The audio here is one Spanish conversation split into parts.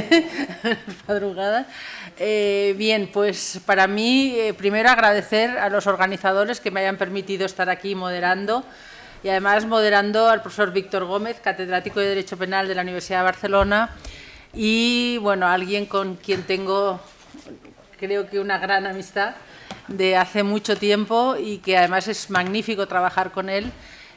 madrugada. Eh, bien, pues para mí, eh, primero agradecer a los organizadores que me hayan permitido estar aquí moderando y además moderando al profesor Víctor Gómez, catedrático de Derecho Penal de la Universidad de Barcelona y, bueno, alguien con quien tengo, creo que una gran amistad de hace mucho tiempo y que además es magnífico trabajar con él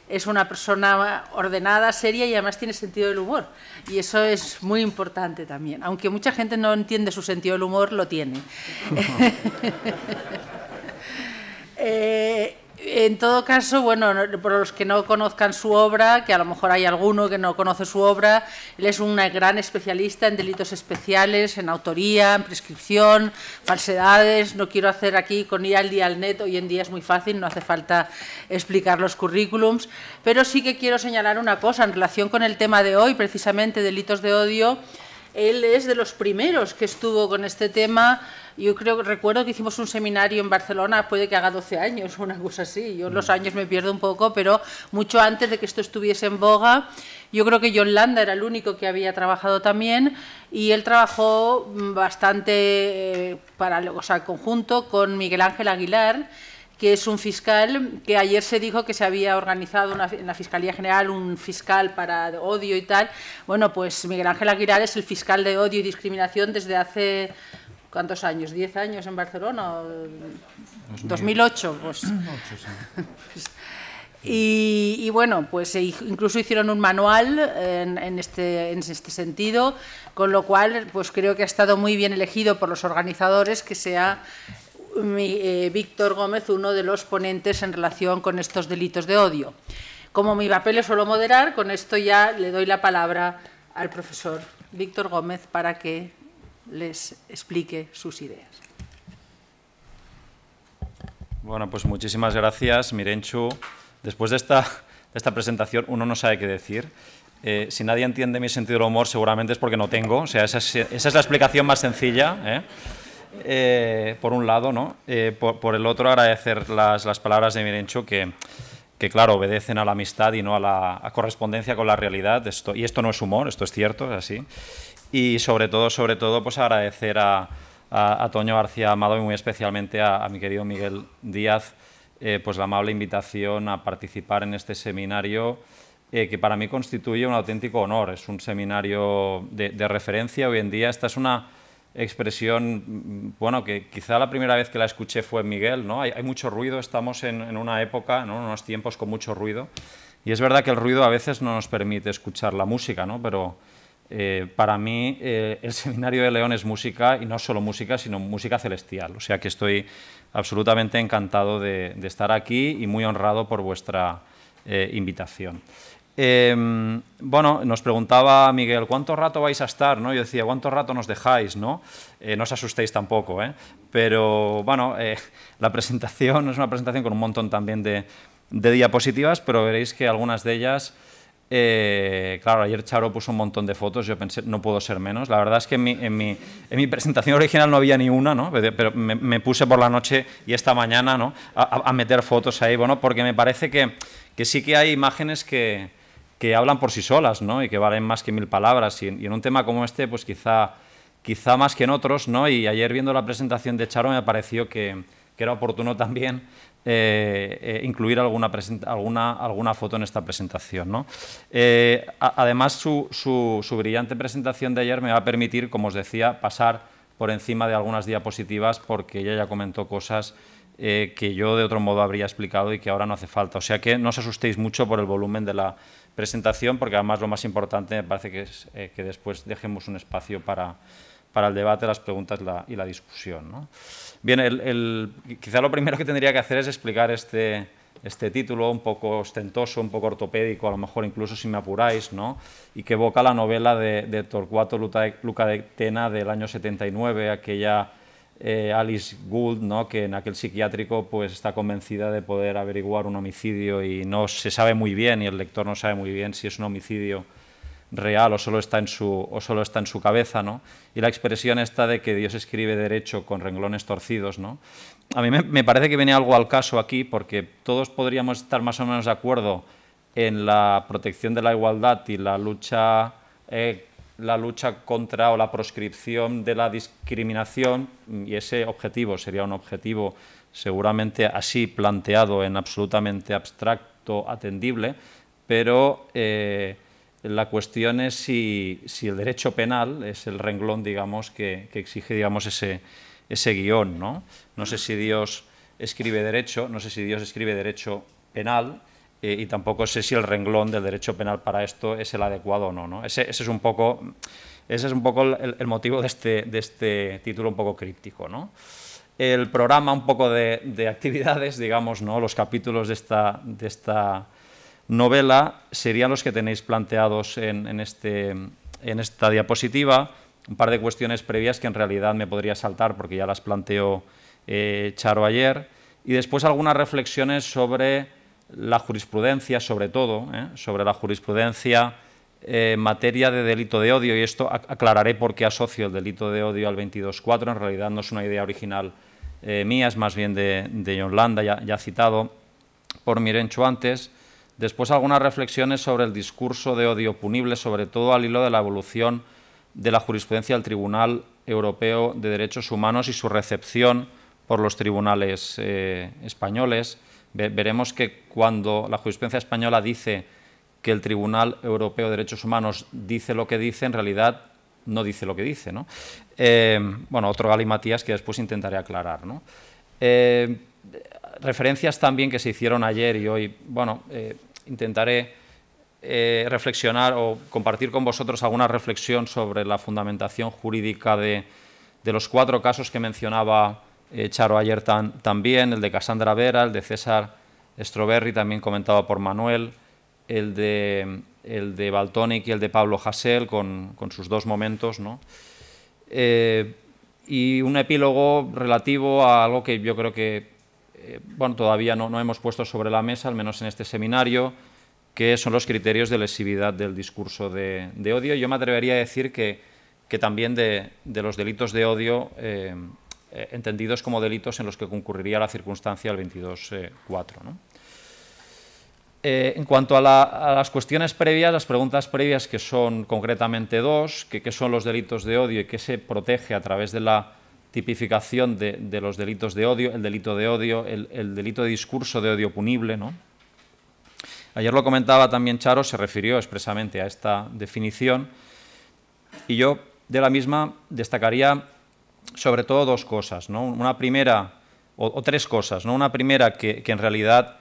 es una persona ordenada, seria y además tiene sentido del humor. Y eso es muy importante también. Aunque mucha gente no entiende su sentido del humor, lo tiene. Eh, en todo caso, bueno, por los que no conozcan su obra, que a lo mejor hay alguno que no conoce su obra, él es un gran especialista en delitos especiales, en autoría, en prescripción, falsedades. No quiero hacer aquí con ir al día al net, hoy en día es muy fácil, no hace falta explicar los currículums, pero sí que quiero señalar una cosa en relación con el tema de hoy, precisamente delitos de odio. Él es de los primeros que estuvo con este tema yo creo, recuerdo que hicimos un seminario en Barcelona, puede que haga 12 años, una cosa así. Yo los mm. años me pierdo un poco, pero mucho antes de que esto estuviese en boga, yo creo que John Landa era el único que había trabajado también y él trabajó bastante eh, para o sea, conjunto con Miguel Ángel Aguilar que es un fiscal que ayer se dijo que se había organizado en la Fiscalía General un fiscal para odio y tal. Bueno, pues Miguel Ángel Aguilar es el fiscal de odio y discriminación desde hace ¿Cuántos años? ¿Diez años en Barcelona? ¿2008? Pues pues, y, bueno, pues e incluso hicieron un manual este, en, este, sentido, con lo cual pues creo que ha estado muy bien elegido por los organizadores que sea eh, Víctor Gómez uno de los ponentes en relación con estos delitos de odio. Como mi papel es solo moderar, con esto ya le doy la palabra al profesor Víctor Gómez para que les explique sus ideas. Bueno, pues muchísimas gracias, Mirenchu. Después de esta, de esta presentación uno no sabe qué decir. Eh, si nadie entiende mi sentido del humor, seguramente es porque no tengo. O sea, esa es, la explicación más sencilla. ¿eh? Eh, por un lado, ¿no? Por, el otro, agradecer las, las palabras de Mirenchu que, que, claro, obedecen a la amistad y no a la correspondencia con la realidad. Esto, y esto no es humor, esto es cierto, es así. Y sobre todo, sobre todo, pues agradecer a, a, Toño García Amado y muy especialmente a, mi querido Miguel Díaz, eh, pues la amable invitación a participar en este seminario eh, que para mí constituye un auténtico honor. Es un seminario de, referencia hoy en día. Esta es una expresión, mm, bueno, que quizá la primera vez que la escuché fue Miguel, ¿no? Hay, mucho ruido, estamos en, una época, ¿no? en unos tiempos con mucho ruido, y es verdad que el ruido a veces no nos permite escuchar la música, ¿no? Pero eh, para mí eh, el Seminario de León es música, y no solo música, sino música celestial. O sea que estoy absolutamente encantado de, estar aquí y muy honrado por vuestra eh, invitación. Em, bueno, nos preguntaba Miguel, ¿cuánto rato vais a estar? ¿No? Yo decía, ¿cuánto rato nos dejáis? No, no os asustéis tampoco, pero bueno, la presentación es una presentación con un montón también de diapositivas, pero veréis que algunas de ellas... Eh, claro, ayer Charo puso un montón de fotos, yo pensé, no puedo ser menos. La verdad es que en mi, presentación original no había ni una, ¿no? pero me, puse por la noche y esta mañana ¿no? a, meter fotos ahí, bueno, porque me parece que, sí que hay imágenes que, hablan por sí solas ¿no? y que valen más que mil palabras. Y, en un tema como este, pues quizá, más que en otros, y ayer viendo la presentación de Charo me pareció que era oportuno también eh, eh, incluir alguna, alguna, alguna foto en esta presentación. ¿no? Eh, además, su, brillante presentación de ayer me va a permitir, como os decía, pasar por encima de algunas diapositivas porque ella ya comentó cosas que yo de otro modo habría explicado y que ahora no hace falta. O sea que no os asustéis mucho por el volumen de la presentación porque además lo más importante me parece que es que después dejemos un espacio para, para el debate, las preguntas y la discusión. Bien, el, quizá lo primero que tendría que hacer es explicar este, este título un poco ostentoso, un poco ortopédico, a lo mejor incluso si me apuráis, ¿no? y que evoca la novela de, de Torcuato Luca de Tena del año 79, aquella eh, Alice Gould, ¿no? que en aquel psiquiátrico pues, está convencida de poder averiguar un homicidio y no se sabe muy bien, y el lector no sabe muy bien si es un homicidio real o solo está en su, o solo está en su cabeza, ¿no? Y la expresión esta de que Dios escribe derecho con renglones torcidos, ¿no? A mí me, parece que viene algo al caso aquí porque todos podríamos estar más o menos de acuerdo en la protección de la igualdad y la lucha, eh, la lucha contra o la proscripción de la discriminación, y ese objetivo sería un objetivo seguramente así planteado en absolutamente abstracto, atendible, pero eh, la cuestión es si, el derecho penal es el renglón, digamos, que, exige, digamos, ese, guión, ¿no? sé si Dios escribe derecho, no sé si Dios escribe derecho penal eh, y tampoco sé si el renglón del derecho penal para esto es el adecuado o no, Ese, es un poco, ese es un poco el, motivo este, de este, título un poco críptico, El programa un poco de, actividades, digamos, ¿no? Los capítulos de esta, de esta novela serían los que tenéis planteados este, en, esta diapositiva. Un par de cuestiones previas que en realidad me podría saltar porque ya las planteó eh, Charo ayer. Y después algunas reflexiones sobre la jurisprudencia, sobre todo, ¿eh? sobre la jurisprudencia eh, en materia de delito de odio. Y esto aclararé por qué asocio el delito de odio al 22.4. En realidad no es una idea original mía, es más bien de, de ya, ya citado por Mirencho antes. Después algunas reflexiones sobre el discurso de odio punible, sobre todo al hilo de la evolución de la jurisprudencia del Tribunal Europeo de Derechos Humanos y su recepción por los tribunales eh, españoles. veremos que cuando la jurisprudencia española dice que el Tribunal Europeo de Derechos Humanos dice lo que dice, en realidad no dice lo que dice. ¿no? Eh, bueno, otro galimatías que después intentaré aclarar. Eh, referencias también que se hicieron ayer y hoy. Bueno, intentaré eh, reflexionar o compartir con vosotros alguna reflexión sobre la fundamentación jurídica de, los cuatro casos que mencionaba eh, Charo ayer también, el de Cassandra Vera, el de César Stroberri, también comentado por Manuel, el de, el de Baltonic y el de Pablo Hassel, con, sus dos momentos, ¿no? Eh, y un epílogo relativo a algo que yo creo que eh, bueno, todavía no, no, hemos puesto sobre la mesa, al menos en este seminario, qué son los criterios de lesividad del discurso de, odio. Yo me atrevería a decir que, que también de, los delitos de odio eh, eh, entendidos como delitos en los que concurriría la circunstancia del 22.4. en cuanto a, a, las cuestiones previas, las preguntas previas, que son concretamente dos, que qué son los delitos de odio y qué se protege a través de la tipificación de, los delitos de odio, el delito de odio, el, delito de discurso de odio punible, Ayer lo comentaba también Charo, se refirió expresamente a esta definición y yo de la misma destacaría sobre todo dos cosas, ¿no? Una primera, o, tres cosas, Una primera que, en realidad,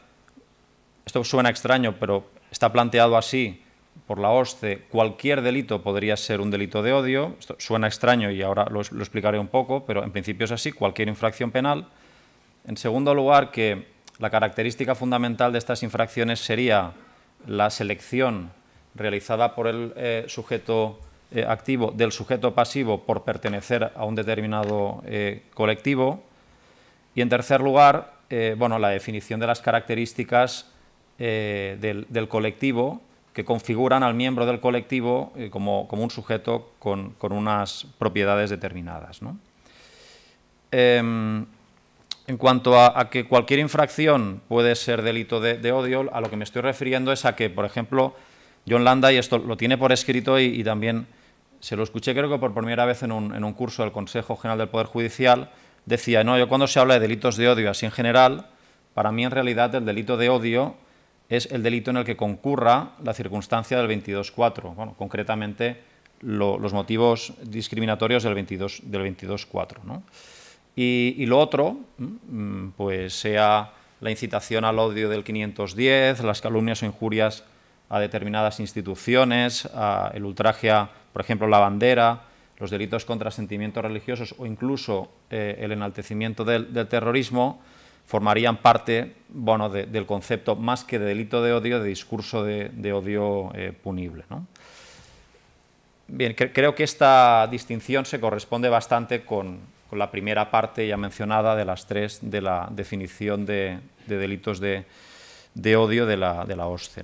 esto suena extraño, pero está planteado así por la OSCE cualquier delito podría ser un delito de odio. Esto suena extraño y ahora lo, explicaré un poco, pero en principio es así, cualquier infracción penal. En segundo lugar, que la característica fundamental de estas infracciones sería la selección realizada por el eh, sujeto eh, activo del sujeto pasivo por pertenecer a un determinado eh, colectivo. Y en tercer lugar, bueno, la definición de las características del colectivo que configuran al miembro del colectivo eh, como, un sujeto con, unas propiedades determinadas. Em, en cuanto a, que cualquier infracción puede ser delito de, odio, a lo que me estoy refiriendo es a que, por ejemplo, John Landa, y esto lo tiene por escrito y, y también se lo escuché creo que por primera vez en un, en un curso del Consejo General del Poder Judicial, decía, no, yo cuando se habla de delitos de odio así en general, para mí en realidad el delito de odio es el delito en el que concurra la circunstancia del 22.4, bueno, concretamente los motivos discriminatorios del 22.4. Del 22 ¿no? y, lo otro, mm, pues sea la incitación al odio del 510, las calumnias o injurias a determinadas instituciones, el ultraje a, por ejemplo, la bandera, los delitos contra sentimientos religiosos o incluso eh, el enaltecimiento del terrorismo, formarían parte bueno, del concepto más que de delito de odio, de discurso de, odio eh, punible. Bien, creo que esta distinción se corresponde bastante con, la primera parte ya mencionada de las tres de la definición de, delitos de, odio de la, la OSCE.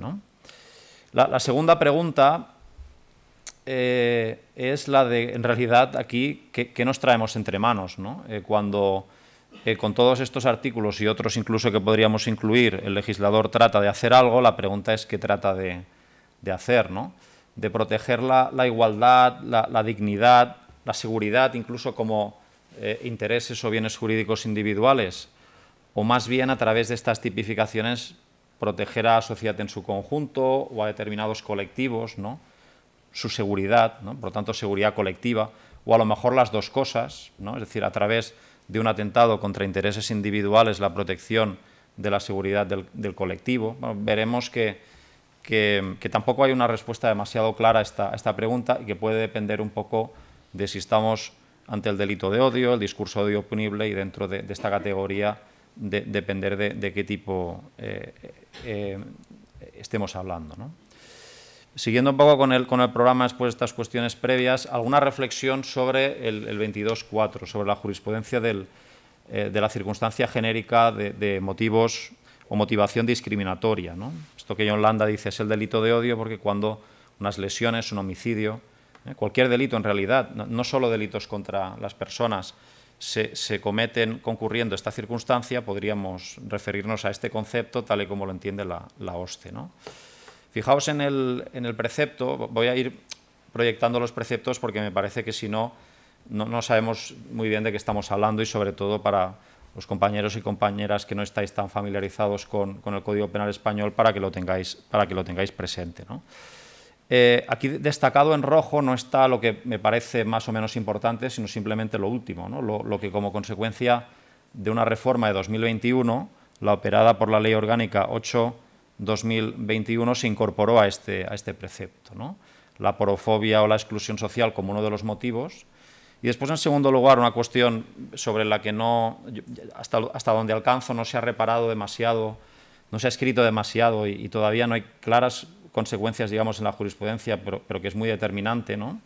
La, segunda pregunta eh, es la de, en realidad, aquí, ¿qué, nos traemos entre manos? Eh, cuando eh, con todos estos artículos y otros incluso que podríamos incluir, el legislador trata de hacer algo, la pregunta es qué trata de, hacer, ¿no? de proteger la, igualdad, la, dignidad, la seguridad, incluso como eh, intereses o bienes jurídicos individuales, o más bien a través de estas tipificaciones proteger a la sociedad en su conjunto o a determinados colectivos, ¿no? su seguridad, ¿no? por lo tanto seguridad colectiva, o a lo mejor las dos cosas, ¿no? es decir, a través de un atentado contra intereses individuales la protección de la seguridad del, colectivo. veremos que, que, tampoco hay una respuesta demasiado clara a esta, pregunta y que puede depender un poco de si estamos ante el delito de odio, el discurso de odio punible y dentro de, esta categoría de, depender de, qué tipo eh, eh, eh, estemos hablando. ¿no? Siguiendo un poco con el, con el programa después de estas cuestiones previas, alguna reflexión sobre el, 22.4, sobre la jurisprudencia eh, de la circunstancia genérica de, motivos o motivación discriminatoria. ¿no? Esto que John Landa dice es el delito de odio porque cuando unas lesiones, un homicidio, ¿eh? cualquier delito en realidad, no, solo delitos contra las personas, se, cometen concurriendo esta circunstancia, podríamos referirnos a este concepto tal y como lo entiende la, la OSCE. ¿no? Fijaos en el, precepto, voy a ir proyectando los preceptos porque me parece que si no, no, sabemos muy bien de qué estamos hablando y sobre todo para los compañeros y compañeras que no estáis tan familiarizados con, el Código Penal Español para que lo tengáis, para que lo tengáis presente. Eh, aquí destacado en rojo no está lo que me parece más o menos importante, sino simplemente lo último, lo, lo que como consecuencia de una reforma de 2021, la operada por la Ley Orgánica 8 2021 se incorporó a este, a este precepto, ¿no? la porofobia o la exclusión social como uno de los motivos. Y después, en segundo lugar, una cuestión sobre la que no, hasta, hasta donde alcanzo, no se ha reparado demasiado, no se ha escrito demasiado y, todavía no hay claras consecuencias, digamos, en la jurisprudencia, pero, pero que es muy determinante, ¿no?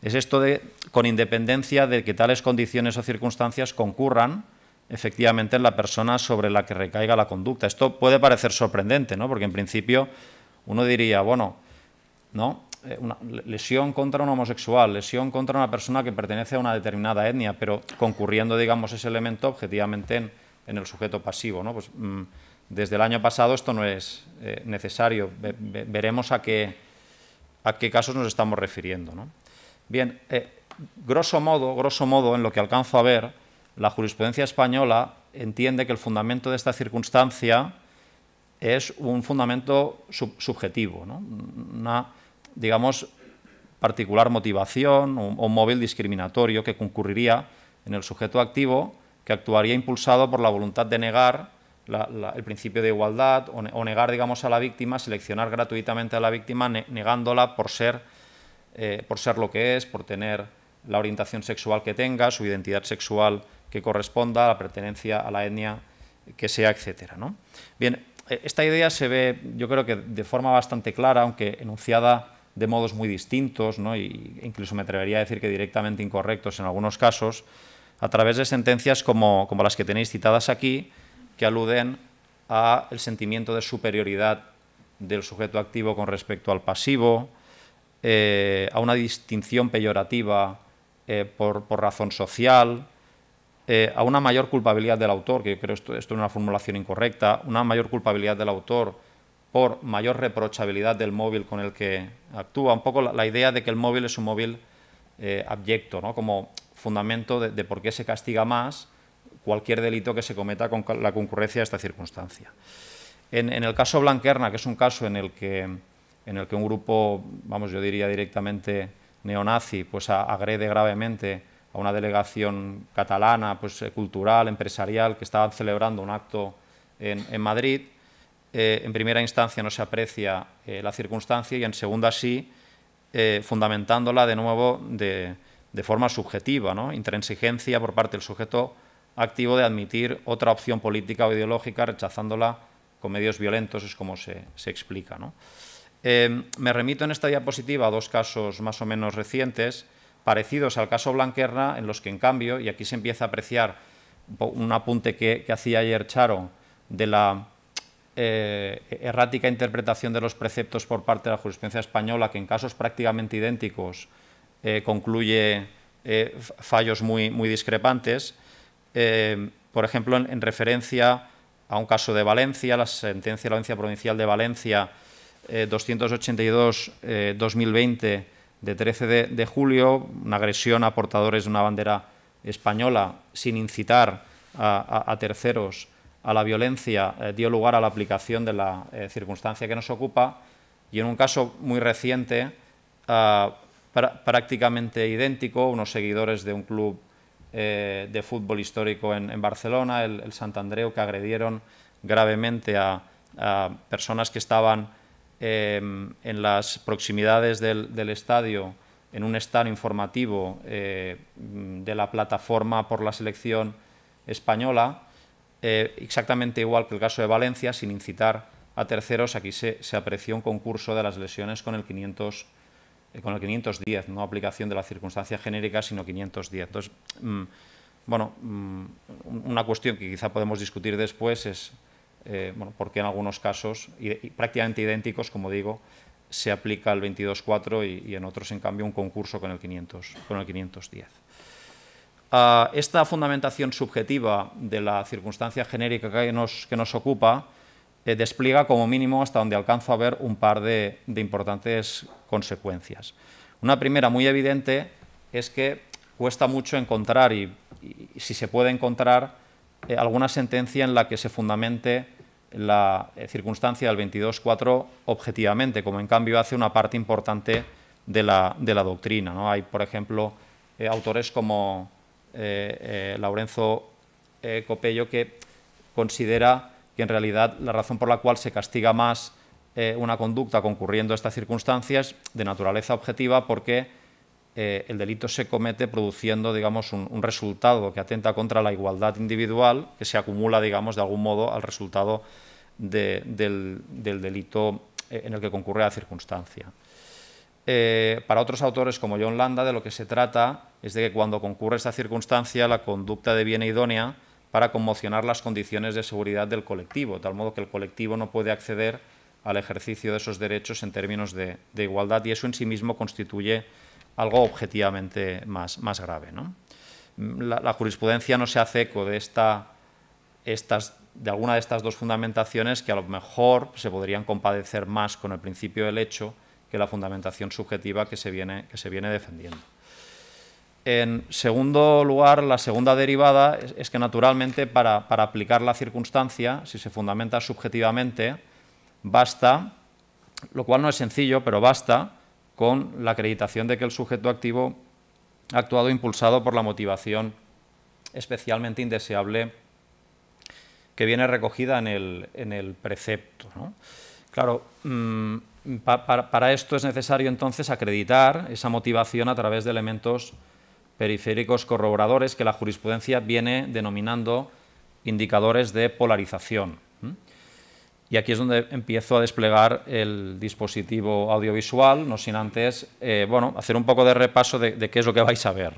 Es esto de, con independencia de que tales condiciones o circunstancias concurran efectivamente en la persona sobre la que recaiga la conducta. Esto puede parecer sorprendente, ¿no? Porque en principio uno diría, bueno, ¿no? Eh, lesión contra un homosexual, lesión contra una persona que pertenece a una determinada etnia, pero concurriendo, digamos, ese elemento objetivamente en, el sujeto pasivo, ¿no? Pues, mm, desde el año pasado esto no es eh, necesario. veremos a qué, a qué casos nos estamos refiriendo. ¿no? Bien, eh, grosso modo, grosso modo, en lo que alcanzo a ver, la jurisprudencia española entiende que el fundamento de esta circunstancia es un fundamento subjetivo, una, digamos, particular motivación o un, móvil discriminatorio que concurriría en el sujeto activo que actuaría impulsado por la voluntad de negar el principio de igualdad o, negar, digamos, a la víctima, seleccionar gratuitamente a la víctima negándola por ser, eh, por ser lo que es, por tener la orientación sexual que tenga, su identidad sexual que corresponda, a la pertenencia a la etnia que sea, etc. Bien, e, esta idea se ve, yo creo que de forma bastante clara, aunque enunciada de modos muy distintos, e incluso me atrevería a decir que directamente incorrectos en algunos casos, a través de sentencias como, las que tenéis citadas aquí, que aluden a el sentimiento de superioridad del sujeto activo con respecto al pasivo, eh, a una distinción peyorativa eh, por, por razón social, eh, a una mayor culpabilidad del autor, que yo creo esto, esto es una formulación incorrecta, una mayor culpabilidad del autor por mayor reprochabilidad del móvil con el que actúa, un poco la, idea de que el móvil es un móvil eh, abyecto, ¿no? como fundamento de, por qué se castiga más cualquier delito que se cometa con la concurrencia de esta circunstancia. En, el caso Blanquerna, que es un caso en el que, en el que un grupo, vamos, yo diría directamente neonazi, pues agrede gravemente una delegación catalana, pues, eh, cultural, empresarial, que estaban celebrando un acto en, Madrid. Eh, en primera instancia no se aprecia eh, la circunstancia y en segunda sí, fundamentándola de nuevo de, forma subjetiva, ¿no? intransigencia por parte del sujeto activo de admitir otra opción política o ideológica, rechazándola con medios violentos, es como se, explica. me remito en esta diapositiva a dos casos más o menos recientes parecidos al caso Blanquerna, en los que en cambio, y aquí se empieza a apreciar un apunte que, hacía ayer Charo de la eh, errática interpretación de los preceptos por parte de la jurisprudencia española, que en casos prácticamente idénticos eh, concluye eh, fallos muy, muy discrepantes. por ejemplo, en, en, referencia a un caso de Valencia, la sentencia de la Audiencia Provincial de Valencia 282-2020, de 13 de, julio, una agresión a portadores de una bandera española sin incitar a, terceros a la violencia, eh, dio lugar a la aplicación de la eh, circunstancia que nos ocupa y en un caso muy reciente, ah, prácticamente idéntico, unos seguidores de un club eh, de fútbol histórico en, Barcelona, el, Sant Andreu, que agredieron gravemente a personas que estaban Em, en las proximidades del, estadio, en un stand informativo eh, de la plataforma por la selección española, eh, exactamente igual que el caso de Valencia, sin incitar a terceros, aquí se, apreció un concurso de las lesiones con el 500 eh, con el 510, no aplicación de la circunstancia genérica, sino 510. Entonces, mm, bueno, mm, una cuestión que quizá podemos discutir después es eh, porque en algunos casos, y, prácticamente idénticos, como digo, se aplica el 22.4 y, en otros, en cambio, un concurso con el, 500, con el 510. Ah, esta fundamentación subjetiva de la circunstancia genérica que nos, ocupa eh, despliega como mínimo hasta donde alcanzo a ver un par de, importantes consecuencias. Una primera muy evidente es que cuesta mucho encontrar y si se puede encontrar eh, alguna sentencia en la que se fundamente la eh, circunstancia del 22.4 objetivamente, como en cambio hace una parte importante de la, doctrina. Hay, por ejemplo, eh, autores como Lorenzo Copello que considera que en realidad la razón por la cual se castiga más una conducta concurriendo a estas circunstancias de naturaleza objetiva porque eh, el delito se comete produciendo, digamos, un, resultado que atenta contra la igualdad individual, que se acumula, digamos, de algún modo al resultado del, delito eh, en el que concurre la circunstancia. Eh, para otros autores como John Landa, de lo que se trata es de que cuando concurre esta circunstancia, la conducta deviene idónea para conmocionar las condiciones de seguridad del colectivo, de tal modo que el colectivo no puede acceder al ejercicio de esos derechos en términos de igualdad y eso en sí mismo constituye algo objetivamente más, grave. La, jurisprudencia no se hace eco de, esta, estas, de alguna de estas dos fundamentaciones que a lo mejor se podrían compadecer más con el principio del hecho que la fundamentación subjetiva que se viene, que se viene defendiendo. En segundo lugar, la segunda derivada es, que naturalmente para, aplicar la circunstancia, si se fundamenta subjetivamente, basta, lo cual no es sencillo, pero basta con la acreditación de que el sujeto activo ha actuado impulsado por la motivación especialmente indeseable que viene recogida en el, precepto. Claro, mm, para esto es necesario entonces acreditar esa motivación a través de elementos periféricos corroboradores que la jurisprudencia viene denominando indicadores de polarización. Y aquí es donde empiezo a desplegar el dispositivo audiovisual, no sin antes eh, bueno, hacer un poco de repaso de, qué es lo que vais a ver.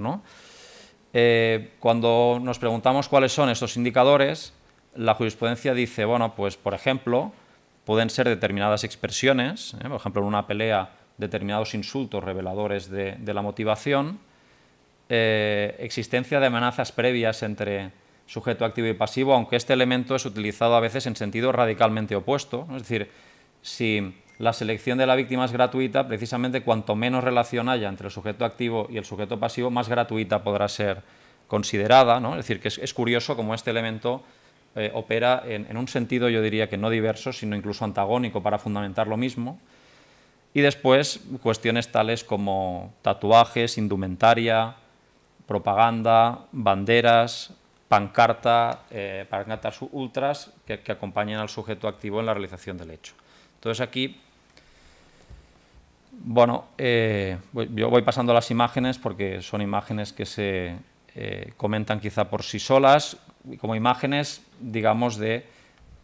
Eh, cuando nos preguntamos cuáles son estos indicadores, la jurisprudencia dice, bueno, pues por ejemplo, pueden ser determinadas expresiones, ¿eh? por ejemplo, en una pelea determinados insultos reveladores de la motivación, existencia de amenazas previas entre sujeto activo y pasivo, aunque este elemento es utilizado a veces en sentido radicalmente opuesto. Es decir, si la selección de la víctima es gratuita, precisamente cuanto menos relación haya entre el sujeto activo y el sujeto pasivo, más gratuita podrá ser considerada. Es decir, que es, curioso cómo este elemento eh, opera en, en, un sentido, yo diría que no diverso, sino incluso antagónico para fundamentar lo mismo. Y después cuestiones tales como tatuajes, indumentaria, propaganda, banderas, pancarta, eh, pancartas ultras que, acompañan al sujeto activo en la realización del hecho. Entonces aquí bueno, eh, yo voy pasando las imágenes porque son imágenes que se eh, comentan quizá por sí solas, como imágenes, digamos, de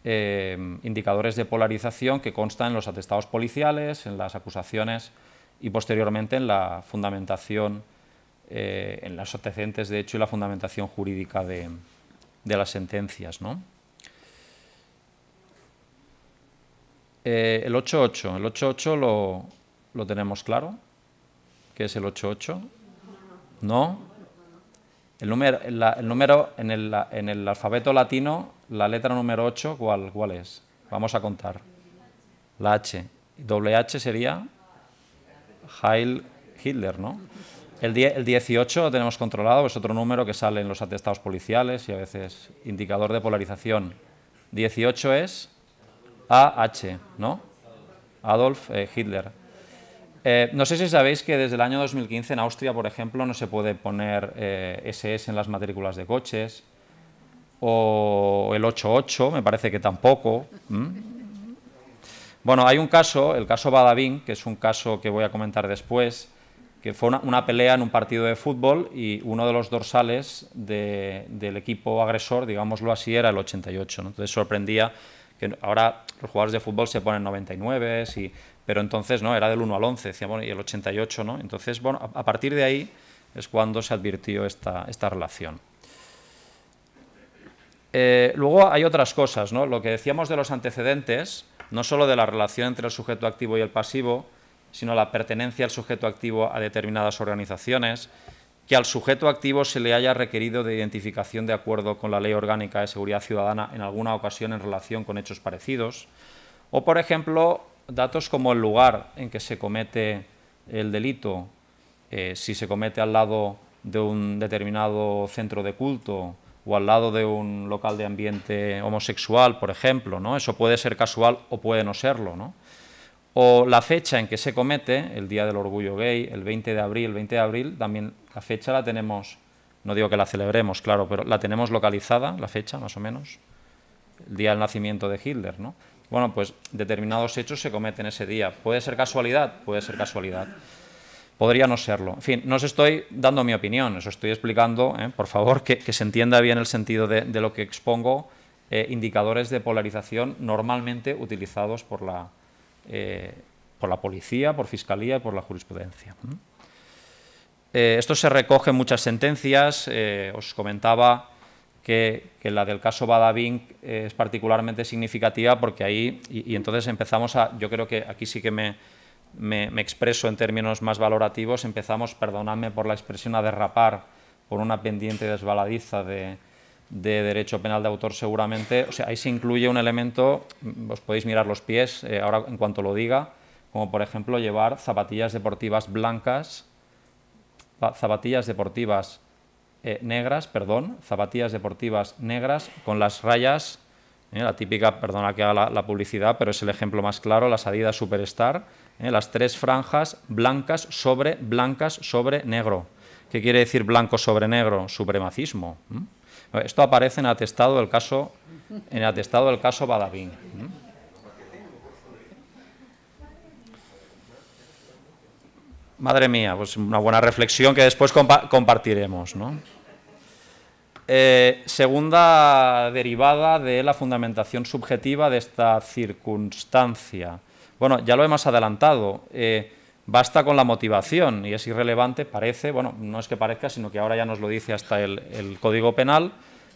eh, indicadores de polarización que constan en los atestados policiales, en las acusaciones y posteriormente en la fundamentación eh, en los antecedentes de hecho y la fundamentación jurídica de, las sentencias. ¿no? Eh, el 8.8, el 8.8 lo, lo tenemos claro, que es el 8.8, ¿no? El número, el número en, el, alfabeto latino, la letra número 8, ¿cuál, ¿cuál es? Vamos a contar. La H. Doble H sería Heil Hitler, ¿no? El, el 18 tenemos controlado, es otro número que sale en los atestados policiales y a veces indicador de polarización. 18 es AH, ¿no? Adolf eh, Hitler. Eh, no sé si sabéis que desde el año 2015 en Austria, por ejemplo, no se puede poner SS eh, en las matrículas de coches, o el 88, me parece que tampoco. Bueno, hay un caso, el caso Badavín, que es un caso que voy a comentar después, que fue una, pelea en un partido de fútbol y uno de los dorsales del equipo agresor, digámoslo así, era el 88. Entonces sorprendía que ahora los jugadores de fútbol se ponen 99, pero entonces no, era del 1 al 11, y el 88, ¿no? Entonces, bueno, a, partir de ahí es cuando se advirtió esta, relación. Eh, luego hay otras cosas, ¿no? Lo que decíamos de los antecedentes, no solo de la relación entre el sujeto activo y el pasivo, sino la pertenencia al sujeto activo a determinadas organizaciones, que al sujeto activo se le haya requerido de identificación de acuerdo con la Ley Orgánica de Seguridad Ciudadana en alguna ocasión en relación con hechos parecidos, o, por ejemplo, datos como el lugar en que se comete el delito, eh, si se comete al lado de un determinado centro de culto o al lado de un local de ambiente homosexual, por ejemplo, ¿no? Eso puede ser casual o puede no serlo, ¿no? o la fecha en que se comete, el Día del Orgullo Gay, el 20 de abril, el 20 de abril, también la fecha la tenemos, no digo que la celebremos, claro, pero la tenemos localizada, la fecha más o menos, el día del nacimiento de Hitler, ¿no? Bueno, pues determinados hechos se cometen ese día. ¿Puede ser casualidad? Puede ser casualidad. Podría no serlo. En fin, no os estoy dando mi opinión, os estoy explicando, ¿eh? por favor, que, se entienda bien el sentido de, lo que expongo, eh, indicadores de polarización normalmente utilizados por la, eh, por la policía, por fiscalía y por la jurisprudencia. Eh, esto se recoge en muchas sentencias. Eh, os comentaba que, la del caso Badabing es particularmente significativa porque ahí, y, entonces empezamos a, yo creo que aquí sí que me, expreso en términos más valorativos, empezamos, perdonadme por la expresión, a derrapar por una pendiente desbaladiza de, de derecho penal de autor seguramente, o sea, ahí se incluye un elemento, mm, os podéis mirar los pies eh, ahora en cuanto lo diga, como por ejemplo llevar zapatillas deportivas blancas, zapatillas deportivas eh, negras, perdón, zapatillas deportivas negras con las rayas, eh, la típica, perdona que haga la, publicidad, pero es el ejemplo más claro, las Adidas Superstar, las tres franjas blancas sobre blancas sobre negro. ¿Qué quiere decir blanco sobre negro? Supremacismo. Esto aparece en atestado del caso, en atestado del caso Badavín. Madre mía, pues una buena reflexión que después compartiremos. Eh, segunda derivada de la fundamentación subjetiva de esta circunstancia. Bueno, ya lo hemos adelantado. Eh, Basta con la motivación y es irrelevante, parece, bueno, no es que parezca, sino que ahora ya nos lo dice hasta el, Código Penal,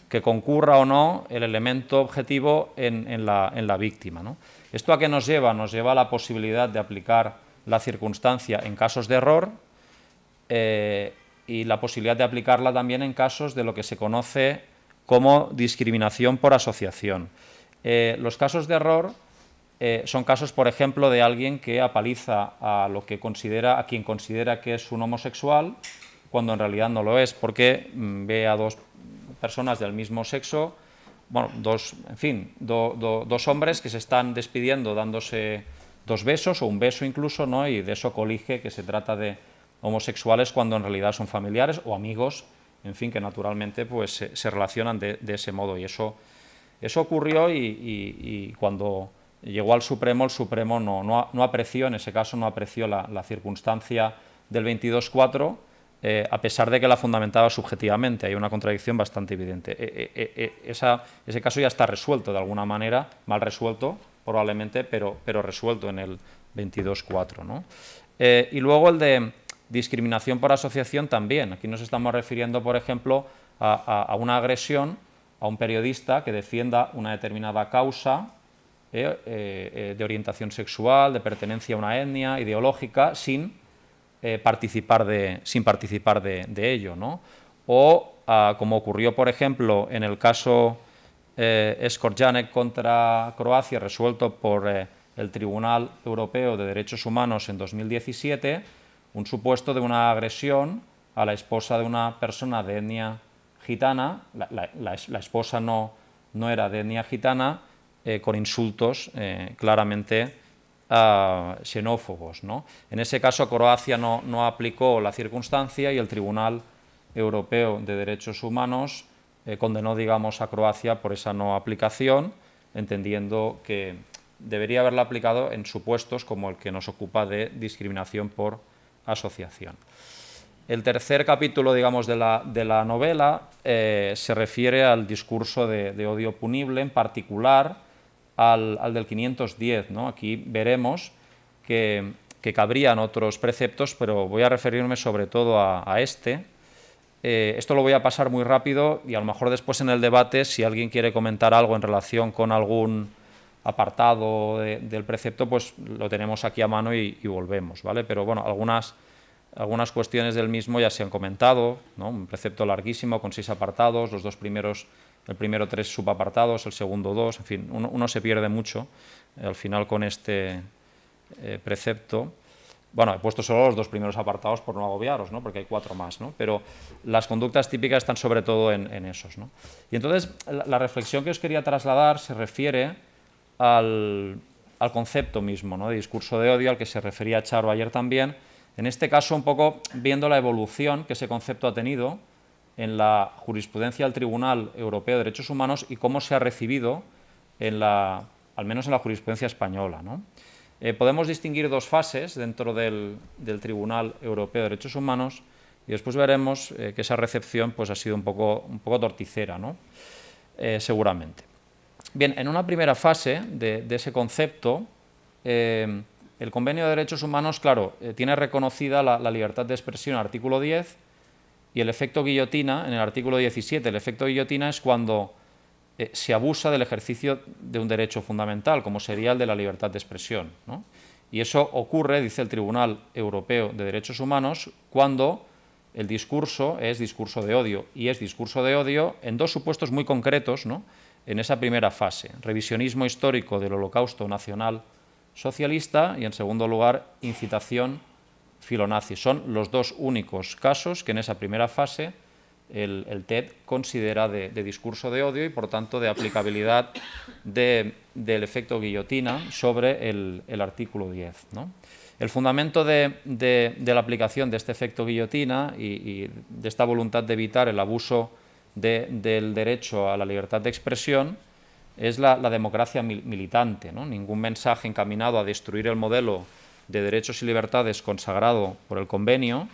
que concurra o no el elemento objetivo en, la, víctima. ¿Esto a qué nos lleva? Nos lleva a la posibilidad de aplicar la circunstancia en casos de error eh, y la posibilidad de aplicarla también en casos de lo que se conoce como discriminación por asociación. Eh, los casos de error eh, son casos, por ejemplo, de alguien que apaliza a lo que considera, a quien considera que es un homosexual, cuando en realidad no lo es, porque mm, ve a dos personas del mismo sexo, bueno, dos, en fin, dos hombres que se están despidiendo dándose dos besos o un beso incluso, ¿no? Y de eso colige que se trata de homosexuales cuando en realidad son familiares o amigos, en fin, que naturalmente pues se, relacionan de, ese modo. Y eso, eso ocurrió y cuando llegó al Supremo, el Supremo no, no, apreció, en ese caso no apreció la, circunstancia del 22.4, eh, a pesar de que la fundamentaba subjetivamente. Hay una contradicción bastante evidente. E, e, e, ese caso ya está resuelto de alguna manera, mal resuelto probablemente, pero, pero resuelto en el 22.4. ¿no? Eh, y luego el de discriminación por asociación también. Aquí nos estamos refiriendo, por ejemplo, a una agresión a un periodista que defienda una determinada causa eh, eh, eh, de orientación sexual, de pertenencia a una etnia, ideológica, sin, participar, de, sin participar de, ello. ¿no? O, ah, como ocurrió, por ejemplo, en el caso Skorjanek contra Croacia, resuelto por el Tribunal Europeo de Derechos Humanos en 2017, un supuesto de una agresión a la esposa de una persona de etnia gitana, la, la esposa no, no era de etnia gitana, eh, con insultos eh, claramente xenófobos. En ese caso, Croacia no, aplicó la circunstancia y el Tribunal Europeo de Derechos Humanos eh, condenó digamos, a Croacia por esa no aplicación, entendiendo que debería haberla aplicado en supuestos como el que nos ocupa de discriminación por asociación. El tercer capítulo, de la, novela se refiere al discurso de, odio punible, en particular al, del 510. Aquí veremos que, cabrían otros preceptos, pero voy a referirme sobre todo a, este. Eh, esto lo voy a pasar muy rápido y a lo mejor después en el debate, si alguien quiere comentar algo en relación con algún apartado del precepto, pues lo tenemos aquí a mano y, volvemos, ¿vale? Pero bueno, algunas, algunas cuestiones del mismo ya se han comentado, Un precepto larguísimo con seis apartados, los dos primeros el primero tres subapartados, el segundo dos, en fin, uno, se pierde mucho eh, al final con este eh, precepto. Bueno, he puesto solo los dos primeros apartados por no agobiaros, ¿no? porque hay cuatro más, ¿no? pero las conductas típicas están sobre todo en, esos. Y entonces la, reflexión que os quería trasladar se refiere al, concepto mismo ¿no? de discurso de odio, al que se refería Charo ayer también, en este caso un poco viendo la evolución que ese concepto ha tenido en la jurisprudencia del Tribunal Europeo de Derechos Humanos y cómo se ha recibido en la, al menos en la jurisprudencia española. ¿no? Eh, podemos distinguir dos fases dentro del, Tribunal Europeo de Derechos Humanos y después veremos eh, que esa recepción pues, ha sido un poco, un poco torticera, ¿no? Eh, seguramente. Bien, en una primera fase de, ese concepto, el Convenio de Derechos Humanos, claro, tiene reconocida la, la libertad de expresión, artículo 10, y el efecto guillotina, en el artículo 17, el efecto guillotina es cuando eh, se abusa del ejercicio de un derecho fundamental, como sería el de la libertad de expresión. Y eso ocurre, dice el Tribunal Europeo de Derechos Humanos, cuando el discurso es discurso de odio. Y es discurso de odio en dos supuestos muy concretos en esa primera fase. Revisionismo histórico del holocausto nacional socialista y, en segundo lugar, incitación filonazi. Son los dos únicos casos que en esa primera fase el, TED considera de, discurso de odio y, por tanto, de aplicabilidad del efecto guillotina sobre el, artículo 10. El fundamento de, la aplicación de este efecto guillotina y, de esta voluntad de evitar el abuso del derecho a la libertad de expresión es la, democracia militante. ¿no? Ningún mensaje encaminado a destruir el modelo de Derechos y Libertades consagrado por el convenio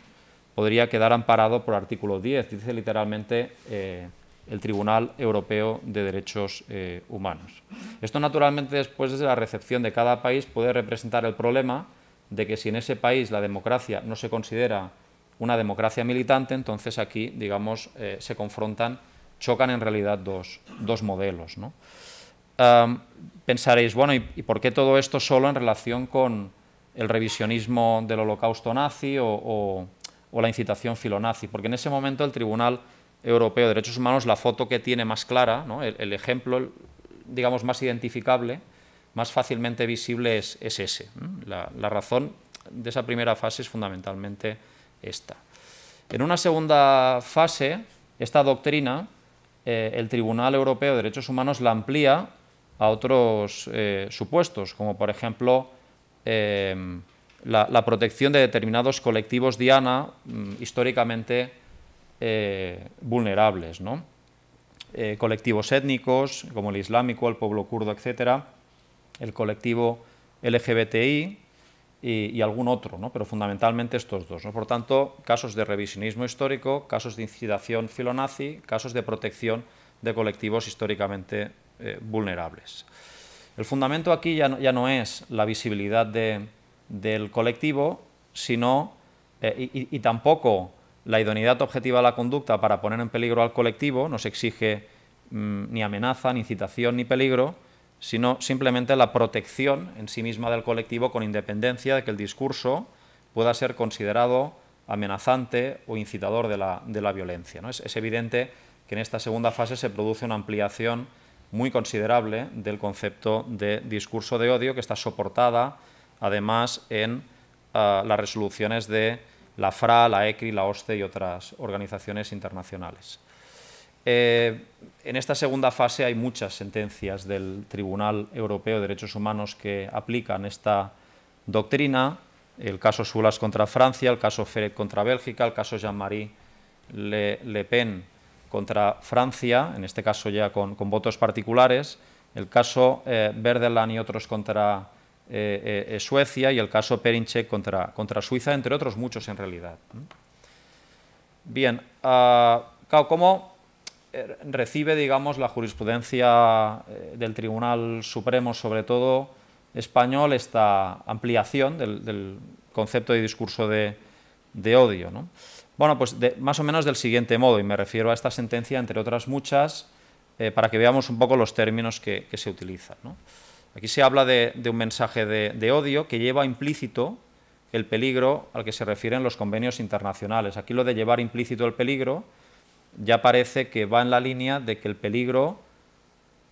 podría quedar amparado por artículo 10, dice literalmente eh, el Tribunal Europeo de Derechos eh, Humanos. Esto naturalmente después de la recepción de cada país puede representar el problema de que si en ese país la democracia no se considera una democracia militante, entonces aquí, digamos, eh, se confrontan, chocan en realidad dos, modelos. ¿no? pensaréis, bueno, ¿y por qué todo esto solo en relación con, el revisionismo del holocausto nazi o, la incitación filonazi, porque en ese momento el Tribunal Europeo de Derechos Humanos, la foto que tiene más clara, el, ejemplo, digamos, más identificable, más fácilmente visible es, ese. La, razón de esa primera fase es fundamentalmente esta. En una segunda fase, esta doctrina, eh, el Tribunal Europeo de Derechos Humanos la amplía a otros eh, supuestos, como por ejemplo Em, la, protección de determinados colectivos diana mm, históricamente eh, vulnerables, ¿no? Eh, colectivos étnicos como el islámico, el pueblo kurdo, etc., el colectivo LGBTI y, algún otro, ¿no? pero fundamentalmente estos dos. ¿no? Por tanto, casos de revisionismo histórico, casos de incitación filonazi, casos de protección de colectivos históricamente eh, vulnerables. El fundamento aquí ya no, es la visibilidad del colectivo, sino, eh, y, tampoco la idoneidad objetiva de la conducta para poner en peligro al colectivo, no se exige mm, ni amenaza, ni incitación, ni peligro, sino simplemente la protección en sí misma del colectivo con independencia de que el discurso pueda ser considerado amenazante o incitador de la, violencia. Es, es, evidente que en esta segunda fase se produce una ampliación muy considerable del concepto de discurso de odio que está soportada además en ah, las resoluciones de la FRA, la ECRI, la OSCE y otras organizaciones internacionales. Eh, en esta segunda fase hay muchas sentencias del Tribunal Europeo de Derechos Humanos que aplican esta doctrina, el caso Sulas contra Francia, el caso Ferret contra Bélgica, el caso Jean-Marie Le, Le Pen contra Francia, en este caso ya con, votos particulares, el caso eh, y otros contra eh, eh, eh, Suecia y el caso Perinchek contra, contra, Suiza, entre otros muchos en realidad. Bien, ah, ¿cómo recibe digamos, la jurisprudencia del Tribunal Supremo, sobre todo español, esta ampliación del, concepto de discurso de, odio? Bueno, pues de, más o menos del siguiente modo, y me refiero a esta sentencia, entre otras muchas, eh, para que veamos un poco los términos que, se utilizan. Aquí se habla de, un mensaje de, odio que lleva implícito el peligro al que se refieren los convenios internacionales. Aquí lo de llevar implícito el peligro ya parece que va en la línea de que el peligro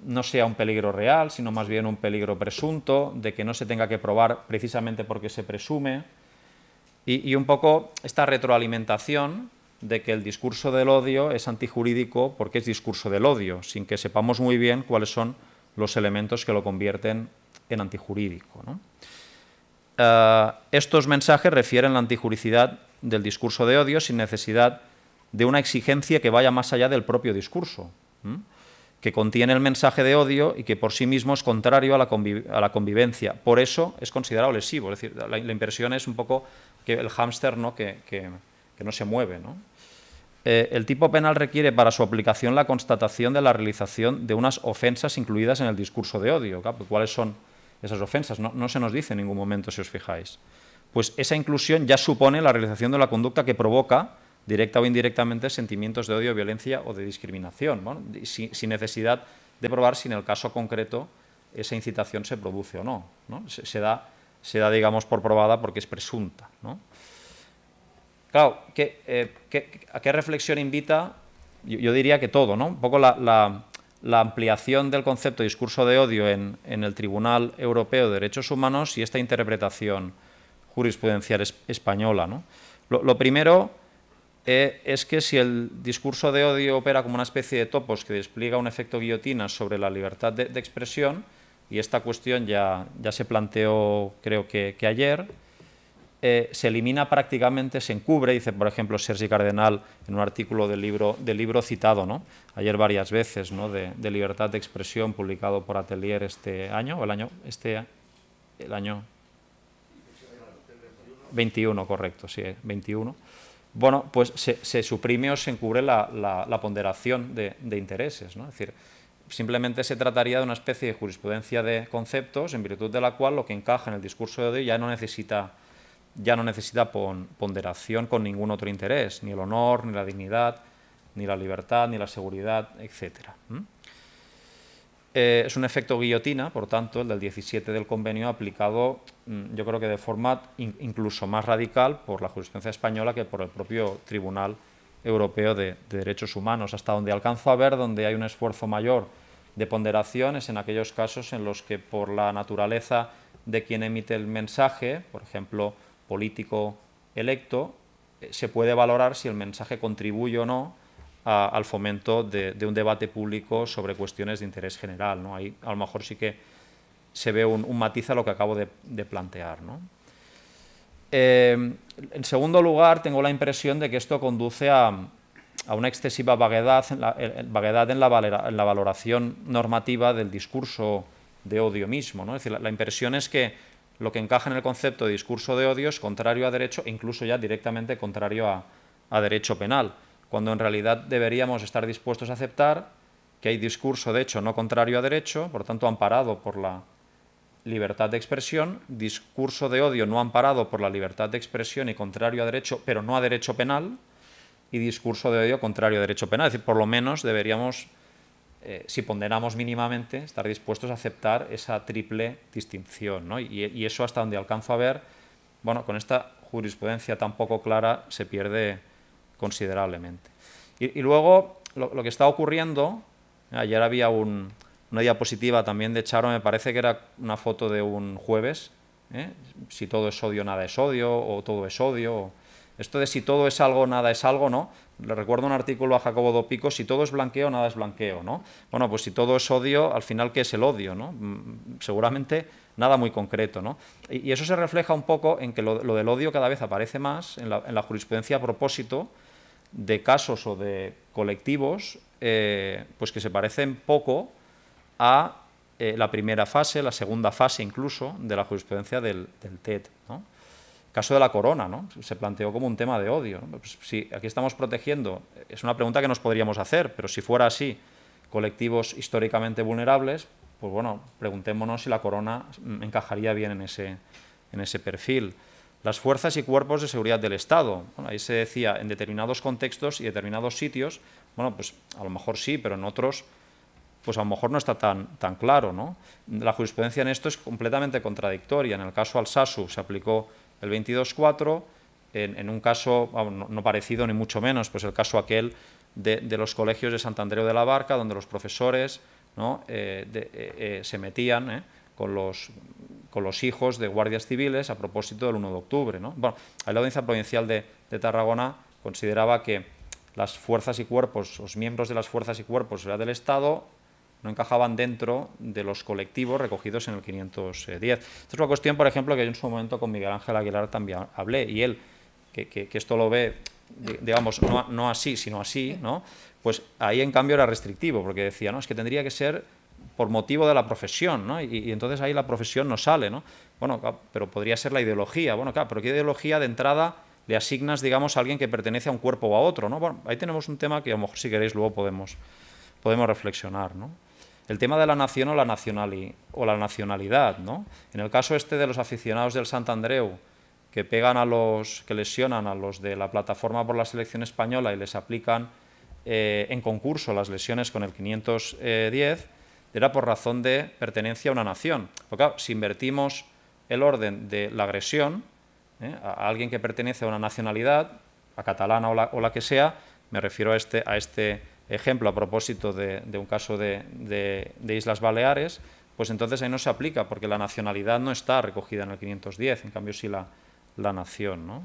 no sea un peligro real, sino más bien un peligro presunto, de que no se tenga que probar precisamente porque se presume, y, un poco esta retroalimentación de que el discurso del odio es antijurídico porque es discurso del odio, sin que sepamos muy bien cuáles son los elementos que lo convierten en antijurídico. Eh, estos mensajes refieren la antijuricidad del discurso de odio sin necesidad de una exigencia que vaya más allá del propio discurso, que contiene el mensaje de odio y que por sí mismo es contrario a la, convivencia. Por eso es considerado lesivo. Es decir, la, impresión es un poco que el hámster ¿no? Que, que, no se mueve. ¿no? Eh, el tipo penal requiere para su aplicación la constatación de la realización de unas ofensas incluidas en el discurso de odio. Pues, ¿Cuáles son esas ofensas? No, no se nos dice en ningún momento, si os fijáis. Pues esa inclusión ya supone la realización de la conducta que provoca directa o indirectamente sentimientos de odio, violencia o de discriminación, sin, necesidad de probar si en el caso concreto esa incitación se produce o no. ¿no? se, da se da, digamos, por probada porque es presunta. ¿no? Claro, eh, ¿a qué reflexión invita? Yo, diría que todo, ¿no? Un poco la, ampliación del concepto de discurso de odio en, el Tribunal Europeo de Derechos Humanos y esta interpretación jurisprudencial española, ¿no? Lo, primero eh, es que si el discurso de odio opera como una especie de topos que despliega un efecto guillotina sobre la libertad de expresión, y esta cuestión ya, ya se planteó creo que, ayer, eh, se elimina prácticamente, se encubre, dice por ejemplo Sergi Cardenal en un artículo del libro, del libro citado ¿no? ayer varias veces, de, Libertad de Expresión, publicado por Atelier este año, o el año, este, el año 21, correcto, sí, 21. Bueno, pues se, suprime o se encubre la, ponderación de, intereses, ¿no? es decir, simplemente se trataría de una especie de jurisprudencia de conceptos en virtud de la cual lo que encaja en el discurso de hoy ya no necesita, ya no necesita ponderación con ningún otro interés, ni el honor, ni la dignidad, ni la libertad, ni la seguridad, etc. Eh, es un efecto guillotina, por tanto, el del 17 del convenio aplicado, mm, yo creo que de forma incluso más radical por la jurisprudencia española que por el propio tribunal Europeo de, Derechos Humanos. Hasta donde alcanzo a ver, donde hay un esfuerzo mayor de ponderación en aquellos casos en los que por la naturaleza de quien emite el mensaje, por ejemplo, político electo, eh, se puede valorar si el mensaje contribuye o no al fomento de, un debate público sobre cuestiones de interés general. ¿no? Ahí a lo mejor sí que se ve un, matiz a lo que acabo de, de plantear. ¿no? Em, en segundo lugar, tengo la impresión de que esto conduce a, una excesiva vaguedad, en la, valoración normativa del discurso de odio mismo. decir, la, impresión es que lo que encaja en el concepto de discurso de odio es contrario a derecho, e incluso ya directamente contrario a, a derecho penal, cuando en realidad deberíamos estar dispuestos a aceptar que hay discurso de hecho no contrario a derecho, por tanto amparado por la libertad de expresión, discurso de odio no amparado por la libertad de expresión y contrario a derecho, pero no a derecho penal, y discurso de odio contrario a derecho penal. Es decir, por lo menos deberíamos, eh, si ponderamos mínimamente, estar dispuestos a aceptar esa triple distinción. ¿no? Y, eso hasta donde alcanzo a ver, bueno, con esta jurisprudencia tan poco clara se pierde considerablemente. Y, luego lo, que está ocurriendo, ayer había un, una diapositiva también de Charo, me parece que era una foto de un jueves, ¿eh? si todo es odio, nada es odio, o todo es odio, Esto de si todo es algo, nada es algo, ¿no? Le recuerdo un artículo a Jacobo Dopico, si todo es blanqueo, nada es blanqueo, ¿no? Bueno, pues si todo es odio, al final, ¿qué es el odio, no? Mm, seguramente nada muy concreto, ¿no? Y, eso se refleja un poco en que lo, del odio cada vez aparece más en la, jurisprudencia a propósito de casos o de colectivos eh, pues que se parecen poco a eh, la primera fase, la segunda fase incluso de la jurisprudencia del, TED, caso de la corona, ¿no? se planteó como un tema de odio. Pues si aquí estamos protegiendo, es una pregunta que nos podríamos hacer, pero si fuera así, colectivos históricamente vulnerables, pues bueno, preguntémonos si la corona mm, encajaría bien en ese, en ese perfil. Las fuerzas y cuerpos de seguridad del Estado. ahí se decía, en determinados contextos y determinados sitios, bueno, pues a lo mejor sí, pero en otros pues a lo mejor no está tan, tan claro. ¿no? La jurisprudencia en esto es completamente contradictoria. En el caso Alsasu se aplicó el 22.4, en, en, un caso no, parecido ni mucho menos, pues el caso aquel de, los colegios de Andreu de la Barca, donde los profesores eh, eh, eh, se metían con los, con los hijos de guardias civiles a propósito del 1 de octubre. ¿no? Bueno, la audiencia provincial de, de, Tarragona consideraba que las fuerzas y cuerpos, los miembros de las fuerzas y cuerpos del Estado no encajaban dentro de los colectivos recogidos en el 510. Esta es una cuestión, por ejemplo, que yo en su momento con Miguel Ángel Aguilar también hablé, y él, que, esto lo ve, digamos, no, así, sino así, ¿no? pues ahí en cambio era restrictivo, porque decía, no, es que tendría que ser por motivo de la profesión, ¿no? Y, entonces ahí la profesión no sale, ¿no? Bueno, pero podría ser la ideología, bueno, claro, pero ¿qué ideología de entrada le asignas, digamos, a alguien que pertenece a un cuerpo o a otro, ¿no? ahí tenemos un tema que a lo mejor si queréis luego podemos, podemos reflexionar, ¿no? el tema de la nación o la, o la nacionalidad. ¿no? En el caso este de los aficionados del Andreu que pegan a los, que lesionan a los de la plataforma por la selección española y les aplican eh, en concurso las lesiones con el 510, era por razón de pertenencia a una nación. Porque claro, si invertimos el orden de la agresión ¿eh? a alguien que pertenece a una nacionalidad, a catalana o la, que sea, me refiero a este, a este ejemplo, a propósito de, un caso de, Islas Baleares, pues entonces ahí no se aplica, porque la nacionalidad no está recogida en el 510, en cambio sí la, nación. ¿no?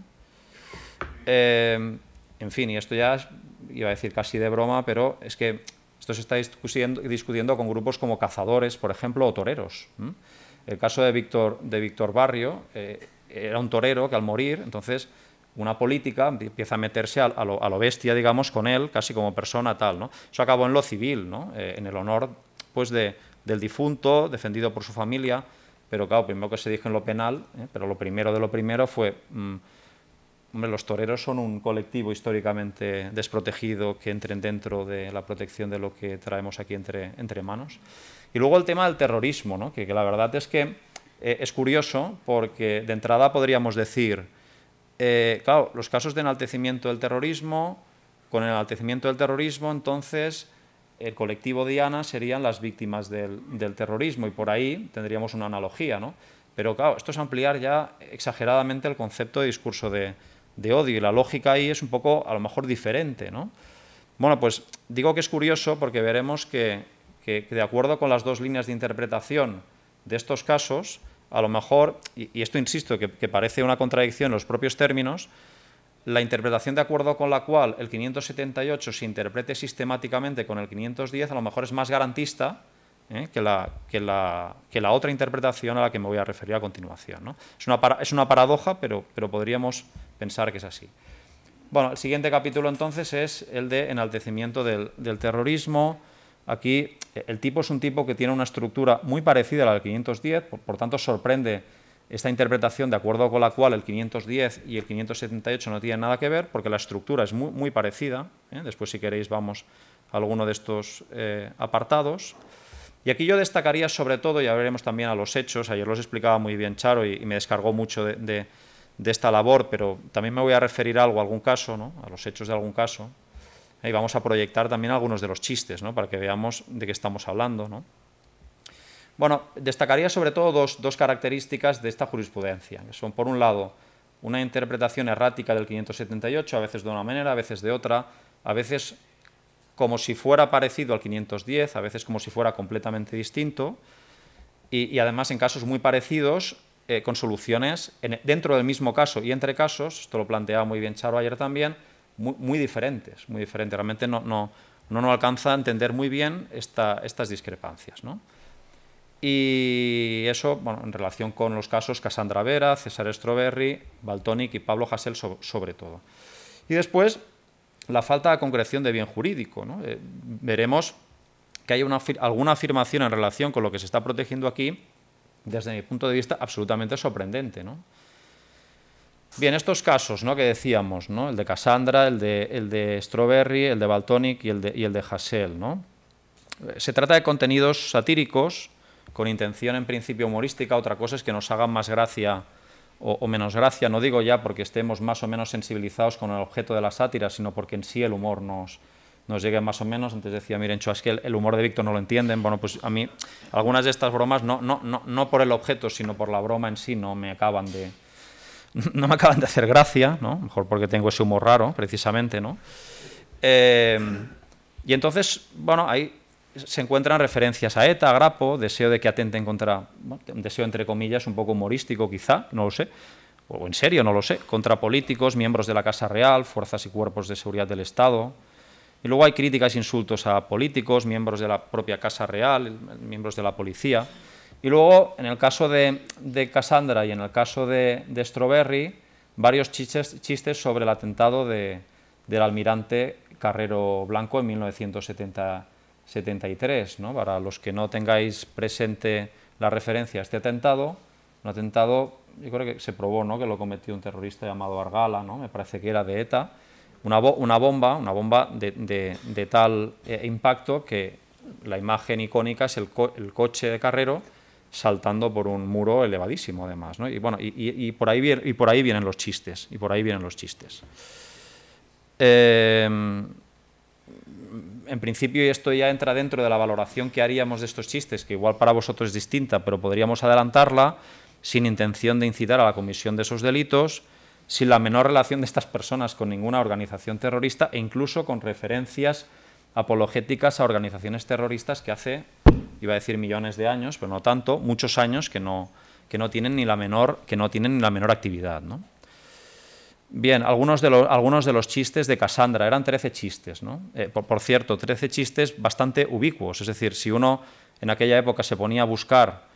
Em, en fin, y esto ya iba a decir casi de broma, pero es que esto se está discutiendo, discutiendo con grupos como cazadores, por ejemplo, o toreros. El caso de Víctor, de Víctor Barrio eh, era un torero que al morir, entonces una política, empieza a meterse a, lo, bestia, digamos, con él, casi como persona tal. ¿no? Eso acabó en lo civil, eh, en el honor pues, del difunto, defendido por su familia, pero claro, primero que se dijo en lo penal, ¿eh? pero lo primero de lo primero fue, mm, los toreros son un colectivo históricamente desprotegido que entren dentro de la protección de lo que traemos aquí entre, manos. Y luego el tema del terrorismo, que, la verdad es que eh, es curioso porque de entrada podríamos decir, eh, claro, los casos de enaltecimiento del terrorismo, con el enaltecimiento del terrorismo, entonces el colectivo Diana serían las víctimas del, terrorismo y por ahí tendríamos una analogía, ¿no? Pero claro, esto es ampliar ya exageradamente el concepto de discurso de, odio y la lógica ahí es un poco, a lo mejor, diferente, ¿no? Bueno, pues digo que es curioso porque veremos que de acuerdo con las dos líneas de interpretación de estos casos, a lo mejor, y, esto insisto, que, parece una contradicción en los propios términos, la interpretación de acuerdo con la cual el 578 se interprete sistemáticamente con el 510 a lo mejor es más garantista ¿eh? que, la, que, la, otra interpretación a la que me voy a referir a continuación. Es, una es, una paradoja, pero, pero podríamos pensar que es así. Bueno, el siguiente capítulo entonces es el de enaltecimiento del terrorismo, Aquí eh, el tipo es un tipo que tiene una estructura muy parecida a la del 510, por, tanto sorprende esta interpretación de acuerdo con la cual el 510 y el 578 no tienen nada que ver, porque la estructura es muy, parecida. ¿eh? Después, si queréis, vamos a alguno de estos eh, apartados. Y aquí yo destacaría sobre todo, ya veremos también a los hechos, ayer los explicaba muy bien Charo y, me descargó mucho de, esta labor, pero también me voy a referir a algo, algún caso, a los hechos de algún caso, y vamos a proyectar también algunos de los chistes, ¿no? Para que veamos de qué estamos hablando, Bueno, destacaría sobre todo dos, características de esta jurisprudencia, que son, por un lado, una interpretación errática del 578, a veces de una manera, a veces de otra, a veces como si fuera parecido al 510, a veces como si fuera completamente distinto, y, además en casos muy parecidos, eh, con soluciones dentro del mismo caso y entre casos, esto lo planteaba muy bien Charo ayer también, muy, diferentes, muy diferentes. Realmente no, no, no nos alcanza a entender muy bien esta, estas discrepancias. ¿no? Y eso, bueno, en relación con los casos Cassandra Vera, César Stroberry, Baltonic y Pablo Hassel sobre todo. Y después, la falta de concreción de bien jurídico. ¿no? Eh, veremos que hay una, alguna afirmación en relación con lo que se está protegiendo aquí, desde mi punto de vista, absolutamente sorprendente. ¿no? Bien, estos casos ¿no? que decíamos, ¿no? el de Cassandra, el de, el de Strawberry, el de Baltonic y el de, y el de Hassel. ¿no? Se trata de contenidos satíricos con intención en principio humorística, otra cosa es que nos hagan más gracia o, menos gracia, no digo ya porque estemos más o menos sensibilizados con el objeto de la sátira, sino porque en sí el humor nos, nos llegue más o menos. Antes decía, miren, es que el, humor de Víctor no lo entienden. Bueno, pues a mí algunas de estas bromas, no, no, no por el objeto, sino por la broma en sí, no me acaban de, no me acaban de hacer gracia, ¿no? Mejor porque tengo ese humor raro, precisamente, ¿no? Eh, y entonces, bueno, ahí se encuentran referencias a ETA, Grapo, deseo de que atenten contra, un deseo entre comillas un poco humorístico quizá, no lo sé, o en serio, no lo sé, contra políticos, miembros de la Casa Real, fuerzas y cuerpos de seguridad del Estado. Y luego hay críticas e insultos a políticos, miembros de la propia Casa Real, miembros de la policía. Y luego, en el caso de, de Cassandra y en el caso de, de Strawberry, varios chistes, sobre el atentado del almirante Carrero Blanco en 1973. ¿no? Para los que no tengáis presente la referencia a este atentado, un atentado, yo creo que se probó ¿no? que lo cometió un terrorista llamado Argala, ¿no? me parece que era de ETA, una, una bomba, una bomba de, tal eh, impacto que la imagen icónica es el, el coche de Carrero, saltando por un muro elevadísimo además. Y bueno, y, por ahí, y por ahí vienen los chistes, y por ahí vienen los chistes. Em, en principio, y esto ya entra dentro de la valoración que haríamos de estos chistes, que igual para vosotros es distinta, pero podríamos adelantarla sin intención de incitar a la comisión de esos delitos, sin la menor relación de estas personas con ninguna organización terrorista e incluso con referencias apologéticas a organizaciones terroristas que hace iba a decir millones de años, pero no tanto, muchos años que no, que no tienen ni la menor, que no tienen la menor actividad. ¿no? Bien, algunos de, los, algunos de los chistes de Cassandra, eran 13 chistes, ¿no? Eh, por, cierto, 13 chistes bastante ubicuos, es decir, si uno en aquella época se ponía a buscar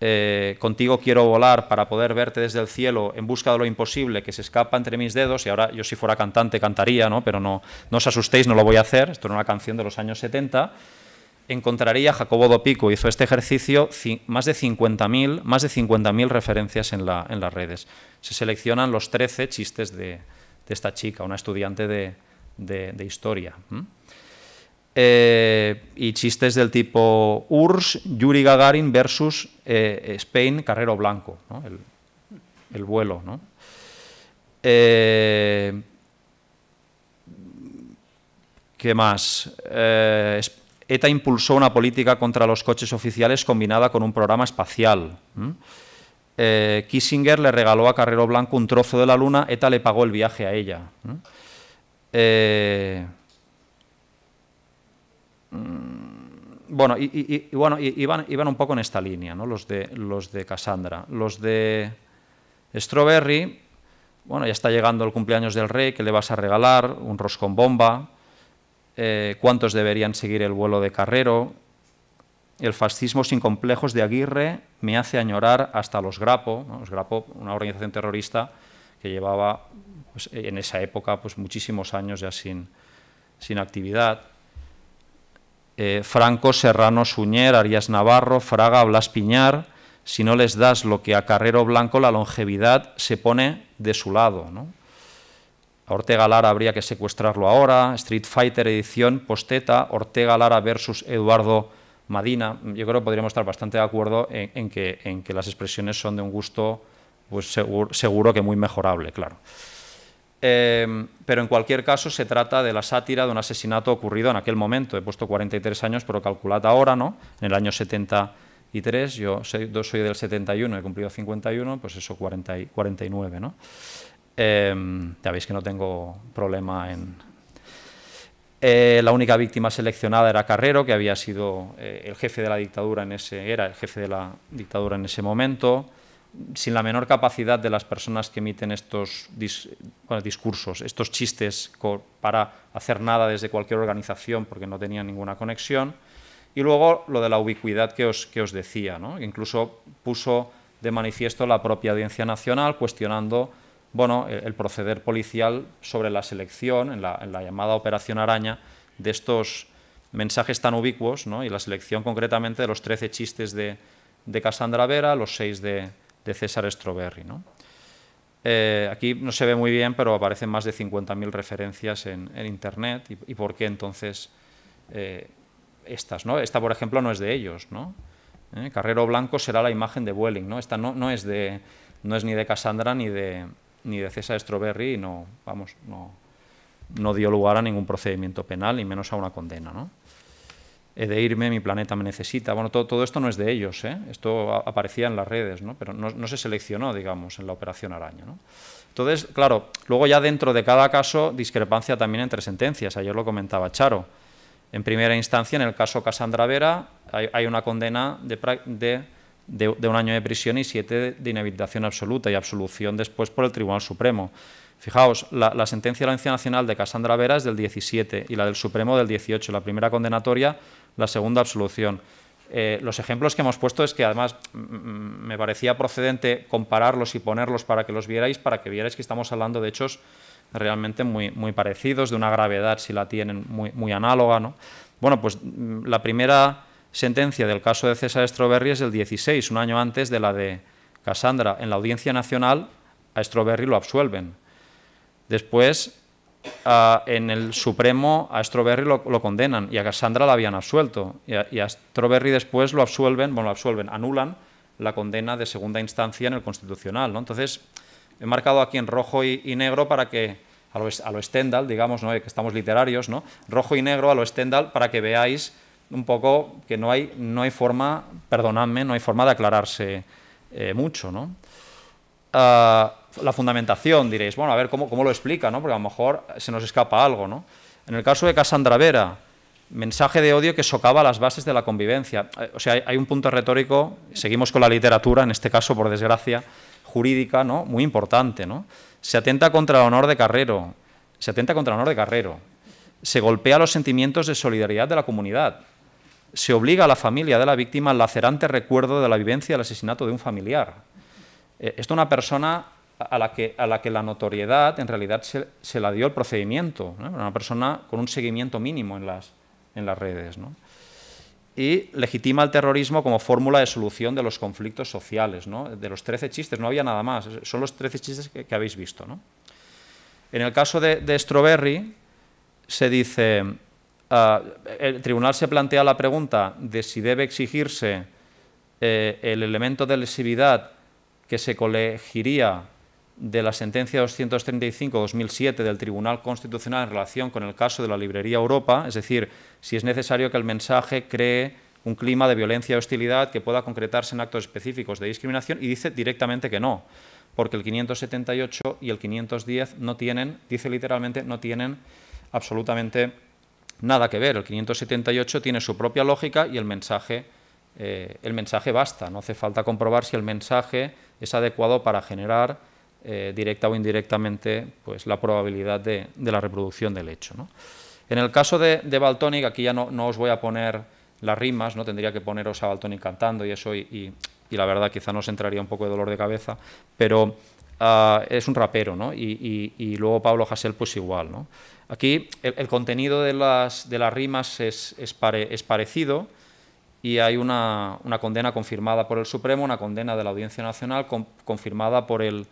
eh, contigo quiero volar para poder verte desde el cielo en busca de lo imposible que se escapa entre mis dedos, y ahora yo si fuera cantante cantaría, ¿no? pero no, no os asustéis, no lo voy a hacer, esto era una canción de los años 70, encontraría, Jacobo Dopico hizo este ejercicio, más de 50.000 más de 50.000 referencias en, las redes. Se seleccionan los 13 chistes de, esta chica, una estudiante de, historia. Eh, y chistes del tipo Urs Yuri Gagarin versus eh, Spain, Carrero Blanco, el, vuelo. Eh, ¿Qué más? ETA impulsó una política contra los coches oficiales combinada con un programa espacial. Eh, Kissinger le regaló a Carrero Blanco un trozo de la luna, ETA le pagó el viaje a ella. Eh, mm, bueno, y, bueno, iban, un poco en esta línea, ¿no? los, de, los de Cassandra. Los de Strawberry, bueno, ya está llegando el cumpleaños del rey, que le vas a regalar? Un roscón bomba. Eh, cuántos deberían seguir el vuelo de Carrero. El fascismo sin complejos de Aguirre me hace añorar hasta los Grapo, los Grapo, una organización terrorista que llevaba pues, en esa época pues, muchísimos años ya sin, actividad. Eh, Franco, Serrano, Suñer, Arias Navarro, Fraga, Blas Piñar, si no les das lo que a Carrero Blanco la longevidad se pone de su lado. ¿no? Ortega Lara habría que secuestrarlo ahora, Street Fighter edición posteta, Ortega Lara versus Eduardo Madina. Yo creo que podríamos estar bastante de acuerdo en, que, en que, las expresiones son de un gusto pues, seguro, que muy mejorable, claro. Em, pero en cualquier caso se trata de la sátira de un asesinato ocurrido en aquel momento. He puesto 43 años, pero calculad ahora, ¿no? En el año 73, yo soy, soy del 71, he cumplido 51, pues eso 49, ¿no? Em, ya veis que no tengo problema en... Eh, la única víctima seleccionada era Carrero, que había sido eh, el jefe de la dictadura en ese... era el jefe de la dictadura en ese momento, sin la menor capacidad de las personas que emiten estos discursos, estos chistes para hacer nada desde cualquier organización, porque no tenía ninguna conexión. Y luego lo de la ubicuidad que os, que os decía, ¿no? incluso puso de manifiesto la propia Audiencia Nacional cuestionando bueno, el, proceder policial sobre la selección, en la, llamada Operación Araña, de estos mensajes tan ubicuos, ¿no? y la selección concretamente de los 13 chistes de, de Cassandra Vera, los 6 de, César Stroberry. ¿no? Eh, aquí no se ve muy bien, pero aparecen más de 50.000 referencias en, Internet, y, por qué entonces eh, estas. ¿no? Esta, por ejemplo, no es de ellos. ¿no? Eh, Carrero Blanco será la imagen de Welling, ¿no? esta no, no es de, no es ni de Cassandra ni de, ni de César Stroberry no, vamos, no, dio lugar a ningún procedimiento penal y menos a una condena. He de irme, mi planeta me necesita. Bueno, todo, esto no es de ellos, ¿eh? esto aparecía en las redes, ¿no? pero no, se seleccionó, digamos, en la operación Araña. ¿no? Entonces, claro, luego ya dentro de cada caso, discrepancia también entre sentencias. Ayer lo comentaba Charo. En primera instancia, en el caso Casandra Vera, hay, hay una condena de de, un año de prisión y siete de inhabilitación absoluta y absolución después por el Tribunal Supremo. Fijaos, la, sentencia de la Audiencia Nacional de Casandra Vera es del 17 y la del Supremo del 18, la primera condenatoria, la segunda absolución. Eh, los ejemplos que hemos puesto es que además me parecía procedente compararlos y ponerlos para que los vierais, para que vierais que estamos hablando de hechos realmente muy, muy parecidos, de una gravedad, si la tienen, muy, muy análoga. ¿no? Bueno, pues la primera sentencia del caso de César estroberry es del 16, un año antes de la de Cassandra. En la Audiencia Nacional a Estroberri lo absuelven. Después, en el Supremo, a Estroberri lo, condenan y a Cassandra la habían absuelto. Y a, y después lo absuelven, bueno, lo absuelven, anulan la condena de segunda instancia en el Constitucional. Entonces, he marcado aquí en rojo y, negro para que, a lo, Stendhal, digamos, eh, que estamos literarios, ¿no? rojo y negro a lo Stendhal para que veáis un poco que no hay, no hay forma, perdonadme, no hay forma de aclararse eh, mucho, ¿no? Ah, la fundamentación, diréis, bueno, a ver cómo, lo explica, ¿no? Porque a lo mejor se nos escapa algo, ¿no? En el caso de Casandra Vera, mensaje de odio que socava las bases de la convivencia. Eh, o sea, hay un punto retórico, seguimos con la literatura, en este caso, por desgracia, jurídica, ¿no? Muy importante, ¿no? Se atenta contra el honor de Carrero, se atenta contra el honor de Carrero, se golpea los sentimientos de solidaridad de la comunidad se obliga a la familia de la víctima al lacerante recuerdo de la vivencia del asesinato de un familiar. Eh, esto es una persona a la, que, a la que la notoriedad en realidad se, la dio el procedimiento, una persona con un seguimiento mínimo en las, en las redes. Y legitima el terrorismo como fórmula de solución de los conflictos sociales, de los 13 chistes, no había nada más, son los 13 chistes que, habéis visto. En el caso de, de se dice, eh, el tribunal se plantea la pregunta de si debe exigirse eh, el elemento de lesividad que se colegiría de la sentencia 235-2007 del Tribunal Constitucional en relación con el caso de la Librería Europa, es decir, si es necesario que el mensaje cree un clima de violencia y hostilidad que pueda concretarse en actos específicos de discriminación, y dice directamente que no, porque el 578 y el 510 no tienen, dice literalmente, no tienen absolutamente Nada que ver, el 578 tiene su propia lógica y el mensaje, eh, el mensaje basta, no hace falta comprobar si el mensaje es adecuado para generar eh, directa o indirectamente pues, la probabilidad de, la reproducción del hecho. En el caso de, de Baltonic, aquí ya no, os voy a poner las rimas, no tendría que poneros a Baltonic cantando y eso, y, la verdad quizá nos entraría un poco de dolor de cabeza, pero ah, es un rapero, y, luego Pablo Hasél pues igual. ¿no? Aquí el, contenido de las, rimas es, parecido y hay una, condena confirmada por el Supremo, una condena de la Audiencia Nacional confirmada por el,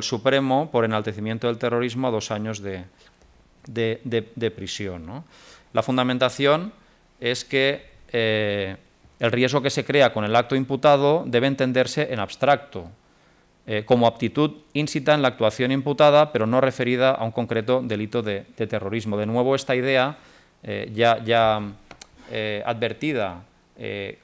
Supremo por enaltecimiento del terrorismo a dos años de, prisión. La fundamentación es que eh, el riesgo que se crea con el acto imputado debe entenderse en abstracto, eh, como aptitud en la actuación imputada, pero no referida a un concreto delito de, terrorismo. De nuevo, esta idea eh, ya, eh, advertida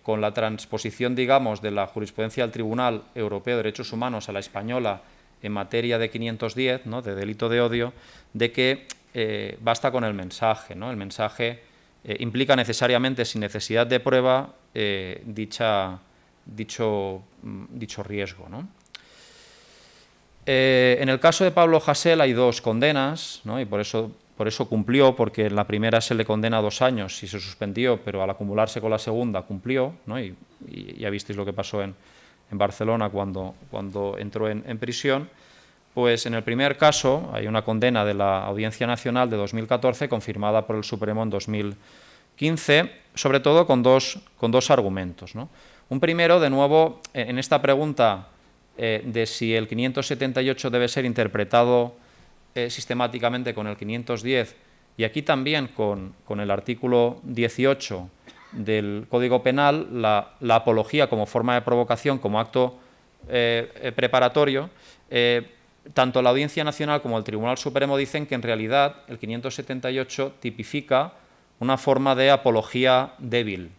con la transposición, digamos, de la jurisprudencia del Tribunal Europeo de Derechos Humanos a la española en materia de 510, de delito de odio, de que basta con el mensaje. ¿no? El mensaje implica necesariamente, sin necesidad de prueba, dicha, dicho, mm, dicho riesgo. ¿no? Eh, en el caso de Pablo Jasel hay dos condenas, y por eso, cumplió, porque en la primera se le condena dos años y se suspendió, pero al acumularse con la segunda cumplió, y, ya visteis lo que pasó en, Barcelona cuando, entró en, prisión. Pues en el primer caso hay una condena de la Audiencia Nacional de 2014 confirmada por el Supremo en 2015, sobre todo con dos, argumentos. Un primero, de nuevo, en esta pregunta eh, de si el 578 debe ser interpretado eh, sistemáticamente con el 510 y aquí también con, el artículo 18 del Código Penal, la, apología como forma de provocación, como acto eh, preparatorio, tanto la Audiencia Nacional como el Tribunal Supremo dicen que en realidad el 578 tipifica una forma de apología débil.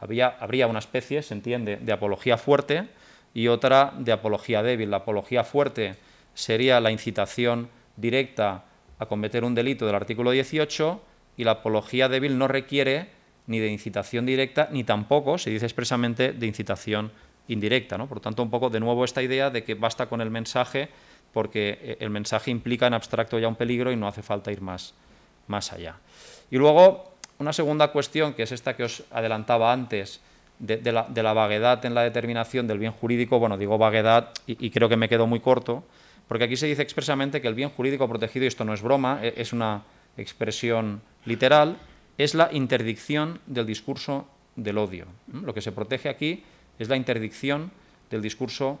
habría una especie, se entiende, de apología fuerte, y otra de apología débil. La apología fuerte sería la incitación directa a cometer un delito del artículo 18 y la apología débil no requiere ni de incitación directa ni tampoco, se dice expresamente, de incitación indirecta. ¿no? Por tanto, un poco de nuevo esta idea de que basta con el mensaje porque eh, el mensaje implica en abstracto ya un peligro y no hace falta ir más, más allá. Y luego, una segunda cuestión, que es esta que os adelantaba antes, de, la, vaguedad en la determinación del bien jurídico, bueno, digo vaguedad y, creo que me quedo muy corto, porque aquí se dice expresamente que el bien jurídico protegido, y esto no es broma, e, es una expresión literal, es la interdicción del discurso del odio. Lo que se protege aquí es la interdicción del discurso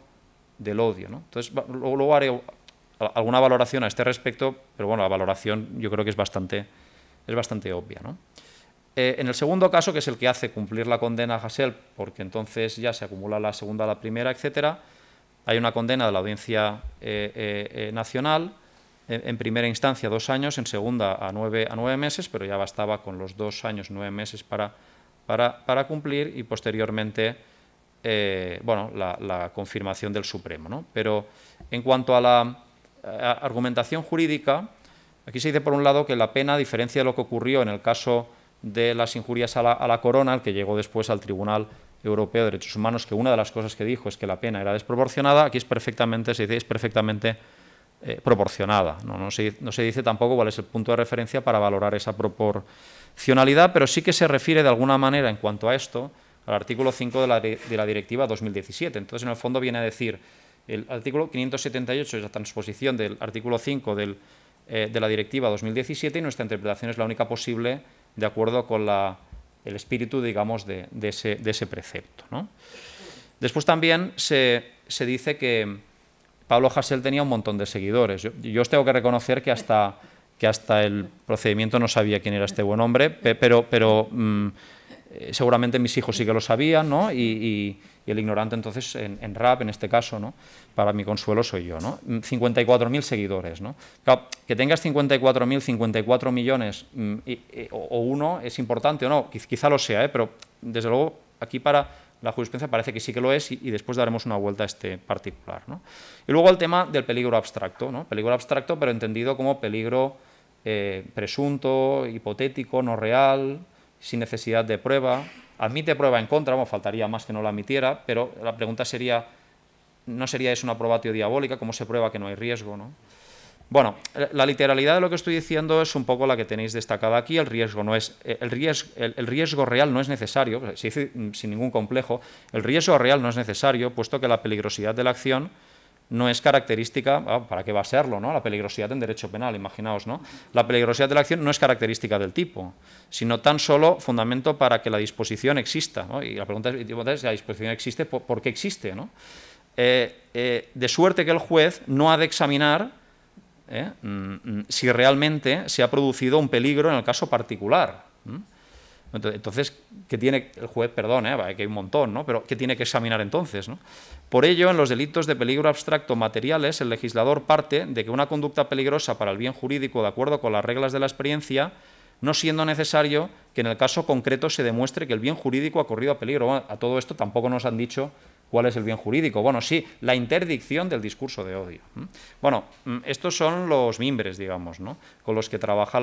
del odio. Entonces, luego, haré alguna valoración a este respecto, pero bueno, la valoración yo creo que es bastante, es bastante obvia. ¿no? Eh, en el segundo caso, que es el que hace cumplir la condena a Hassel, porque entonces ya se acumula la segunda, la primera, etcétera, hay una condena de la Audiencia eh, eh, Nacional, en primera instancia dos años, en segunda a nueve, a nueve meses, pero ya bastaba con los dos años, nueve meses para, para, cumplir y posteriormente bueno, la, confirmación del Supremo. Pero en cuanto a la argumentación jurídica, aquí se dice por un lado que la pena, a diferencia de lo que ocurrió en el caso de las injurias a la, corona, el que llegó después al Tribunal Europeo de Derechos Humanos, que una de las cosas que dijo es que la pena era desproporcionada, aquí es perfectamente, se dice, perfectamente eh, proporcionada. No, se, dice tampoco cuál es el punto de referencia para valorar esa proporcionalidad, pero sí que se refiere de alguna manera en cuanto a esto al artículo 5 de la, Directiva 2017. Entonces, en el fondo viene a decir, el artículo 578 es la transposición del artículo 5 eh, de la Directiva 2017 y nuestra interpretación es la única posible de acuerdo con el espíritu, digamos, de, ese, precepto. ¿no? Después también se, dice que Pablo Hassel tenía un montón de seguidores. Yo, os tengo que reconocer que hasta, que hasta, el procedimiento no sabía quién era este buen hombre, pero, pero mm, eh, seguramente mis hijos sí que lo sabían, y, el ignorante entonces en, en rap, en este caso, ¿no? para mi consuelo soy yo, ¿no? 54.000 mm, seguidores, ¿no? Claro, que tengas 54.000, 54 millones mm, eh, o, uno es importante o no, quizá lo sea, ¿eh? pero desde luego aquí para la jurisprudencia parece que sí que lo es y, después daremos una vuelta a este particular, ¿no? Y luego el tema del peligro abstracto, ¿no? Peligro abstracto pero entendido como peligro eh, presunto, hipotético, no real, sin necesidad de prueba. Admite prueba en contra, bueno, faltaría más que no la admitiera, pero la pregunta sería no sería eso una probatio diabólica, cómo se prueba que no hay riesgo, ¿no? Bueno, eh, la literalidad de lo que estoy diciendo es un poco la que tenéis destacada aquí. El riesgo, no es, eh, el riesgo, el, riesgo real no es necesario, pues, se dice mm, sin ningún complejo, el riesgo real no es necesario, puesto que la peligrosidad de la acción no es característica, ah, ¿para qué va a serlo? No? La peligrosidad en derecho penal, imaginaos, ¿no? La peligrosidad de la acción no es característica del tipo, sino tan solo fundamento para que la disposición exista. Y la pregunta es, ¿la disposición existe? por qué existe? ¿no? Eh, eh, de suerte que el juez no ha de examinar eh, mm, mm, si realmente se ha producido un peligro en el caso particular. Entonces, ¿qué tiene el juez? Perdón, que un montón, ¿no? Pero ¿qué tiene que examinar entonces? Por ello, en los delitos de peligro abstracto materiales, el legislador parte de que una conducta peligrosa para el bien jurídico, de acuerdo con las reglas de la experiencia, no siendo necesario que en el caso concreto se demuestre que el bien jurídico ha corrido a peligro. a todo esto tampoco nos han dicho ¿Cuál es el bien jurídico? Bueno, sí, la interdicción del discurso de odio. Bueno, mm, estos son los mimbres, digamos, ¿no? con los que trabaja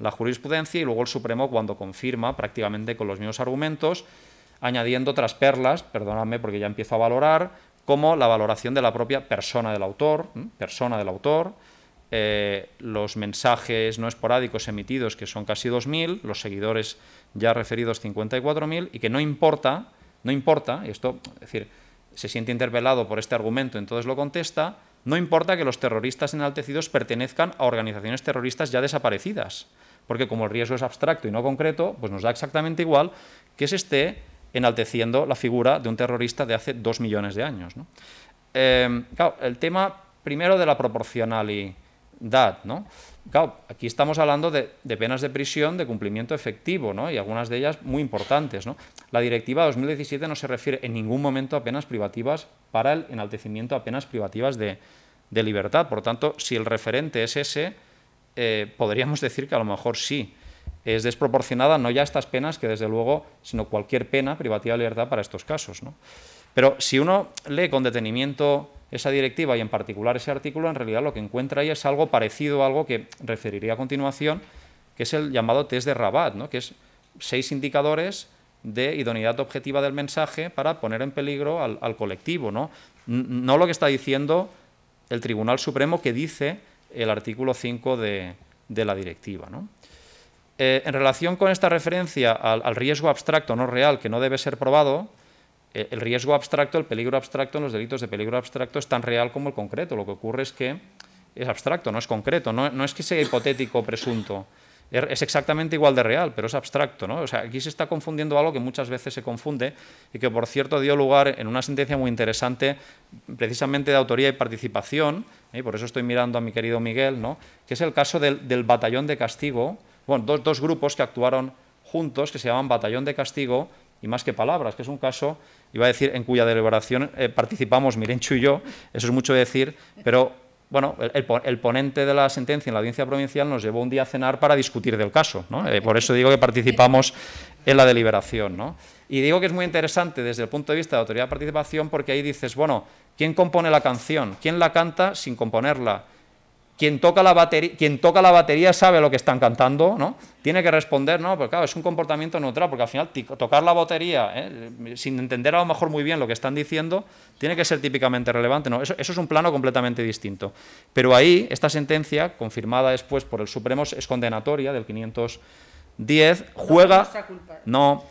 la, jurisprudencia y luego el Supremo cuando confirma prácticamente con los mismos argumentos, añadiendo otras perlas, perdonadme porque ya empiezo a valorar, como la valoración de la propia persona del autor, persona del autor, eh, los mensajes no esporádicos emitidos, que son casi 2.000, los seguidores ya referidos 54.000, y que no importa no importa, y esto, es decir, se siente interpelado por este argumento, entonces lo contesta, no importa que los terroristas enaltecidos pertenezcan a organizaciones terroristas ya desaparecidas, porque como el riesgo es abstracto y no concreto, pues nos da exactamente igual que se esté enalteciendo la figura de un terrorista de hace dos millones de años. Eh, el tema primero de la proporcionalidad ¿no? Claro, aquí estamos hablando de, penas de prisión de cumplimiento efectivo, ¿no? Y algunas de ellas muy importantes, La directiva 2017 no se refiere en ningún momento a penas privativas para el enaltecimiento a penas privativas de, libertad. Por tanto, si el referente es ese, eh, podríamos decir que a lo mejor sí. Es desproporcionada no ya estas penas, que desde luego, sino cualquier pena privativa de libertad para estos casos, Pero si uno lee con detenimiento esa directiva y en particular ese artículo, en realidad lo que encuentra ahí es algo parecido a algo que referiría a continuación, que es el llamado test de Rabat, ¿no? que es seis indicadores de idoneidad objetiva del mensaje para poner en peligro al, colectivo. ¿no? no lo que está diciendo el Tribunal Supremo que dice el artículo 5 de, la directiva. ¿no? Eh, en relación con esta referencia al riesgo abstracto no real que no debe ser probado, eh, el riesgo abstracto, el peligro abstracto en los delitos de peligro abstracto es tan real como el concreto. Lo que ocurre es que es abstracto, no es concreto, no, es que sea hipotético o presunto. Er, es exactamente igual de real, pero es abstracto. ¿no? O sea, aquí se está confundiendo algo que muchas veces se confunde y que, por cierto, dio lugar en una sentencia muy interesante, precisamente de autoría y participación, y ¿eh? por eso estoy mirando a mi querido Miguel, ¿no? que es el caso del, batallón de castigo, bueno, dos, dos grupos que actuaron juntos, que se llaman batallón de castigo, y más que palabras, que es un caso, iba a decir, en cuya deliberación eh, participamos Mirenchu y yo, eso es mucho decir, pero bueno, el, ponente de la sentencia en la audiencia provincial nos llevó un día a cenar para discutir del caso, ¿no? Eh, por eso digo que participamos en la deliberación, ¿no? Y digo que es muy interesante desde el punto de vista de autoridad de participación porque ahí dices, bueno, ¿quién compone la canción? ¿Quién la canta sin componerla? quien toca, la batería, quien toca la batería sabe lo que están cantando, ¿no? Tiene que responder, ¿no? Porque claro, es un comportamiento neutral, porque al final tocar la batería, ¿eh? sin entender a lo mejor muy bien lo que están diciendo, tiene que ser típicamente relevante, ¿no? Eso, es un plano completamente distinto. Pero ahí, esta sentencia, confirmada después por el Supremo, es condenatoria del 510, juega... No,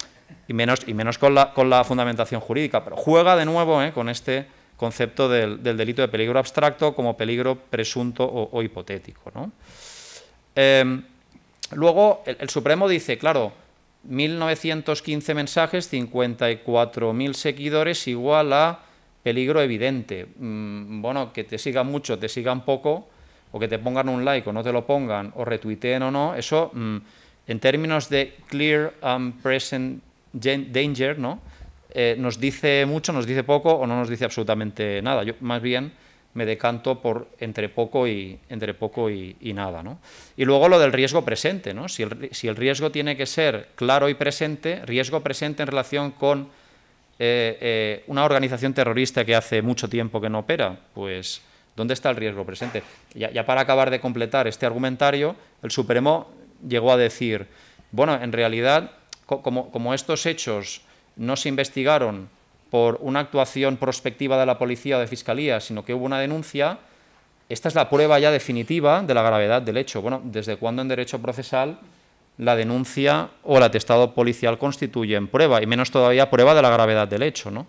y menos, y menos con, la, con la fundamentación jurídica, pero juega de nuevo ¿eh? con este concepto del, delito de peligro abstracto como peligro presunto o, hipotético. ¿no? Em, luego, el, el Supremo dice, claro, 1915 mensajes, 54.000 seguidores, igual a peligro evidente. Mm, bueno, que te sigan mucho, te sigan poco, o que te pongan un like o no te lo pongan, o retuiteen o no, eso mm, en términos de clear and present danger, ¿no? Eh, nos dice mucho, nos dice poco o no nos dice absolutamente nada. Yo más bien me decanto por entre poco y, entre poco y, nada. ¿no? Y luego lo del riesgo presente. ¿no? Si, el, riesgo tiene que ser claro y presente, riesgo presente en relación con eh, eh, una organización terrorista que hace mucho tiempo que no opera, pues ¿dónde está el riesgo presente? Ya, para acabar de completar este argumentario, el Supremo llegó a decir, bueno, en realidad, como estos hechos no se investigaron por una actuación prospectiva de la policía o de fiscalía, sino que hubo una denuncia, esta es la prueba ya definitiva de la gravedad del hecho. Bueno, ¿desde cuándo en derecho procesal la denuncia o el atestado policial constituyen prueba? Y menos todavía prueba de la gravedad del hecho, ¿no?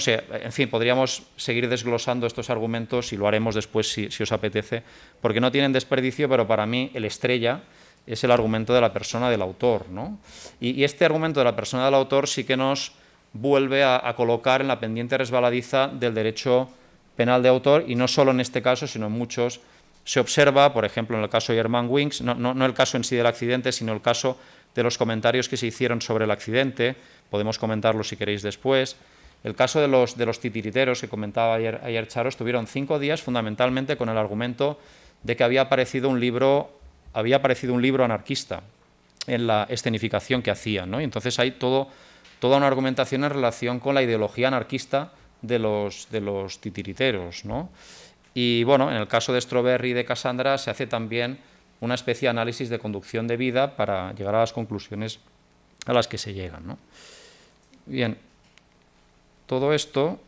sé, en fin, podríamos seguir desglosando estos argumentos y lo haremos después si, si os apetece, porque no tienen desperdicio, pero para mí el estrella es el argumento de la persona del autor. ¿no? Y, este argumento de la persona del autor sí que nos vuelve a, colocar en la pendiente resbaladiza del derecho penal de autor, y no solo en este caso, sino en muchos. Se observa, por ejemplo, en el caso de Herman Winks, no, el caso en sí del accidente, sino el caso de los comentarios que se hicieron sobre el accidente, podemos comentarlo si queréis después. El caso de los, de los titiriteros que comentaba ayer, ayer Charo, estuvieron cinco días fundamentalmente con el argumento de que había aparecido un libro había aparecido un libro anarquista en la escenificación que hacían. ¿no? Y entonces hay todo, toda una argumentación en relación con la ideología anarquista de los, de titiriteros. ¿no? Y bueno, en el caso de Stroberry y de Cassandra se hace también una especie de análisis de conducción de vida para llegar a las conclusiones a las que se llegan. ¿no? Bien, todo esto...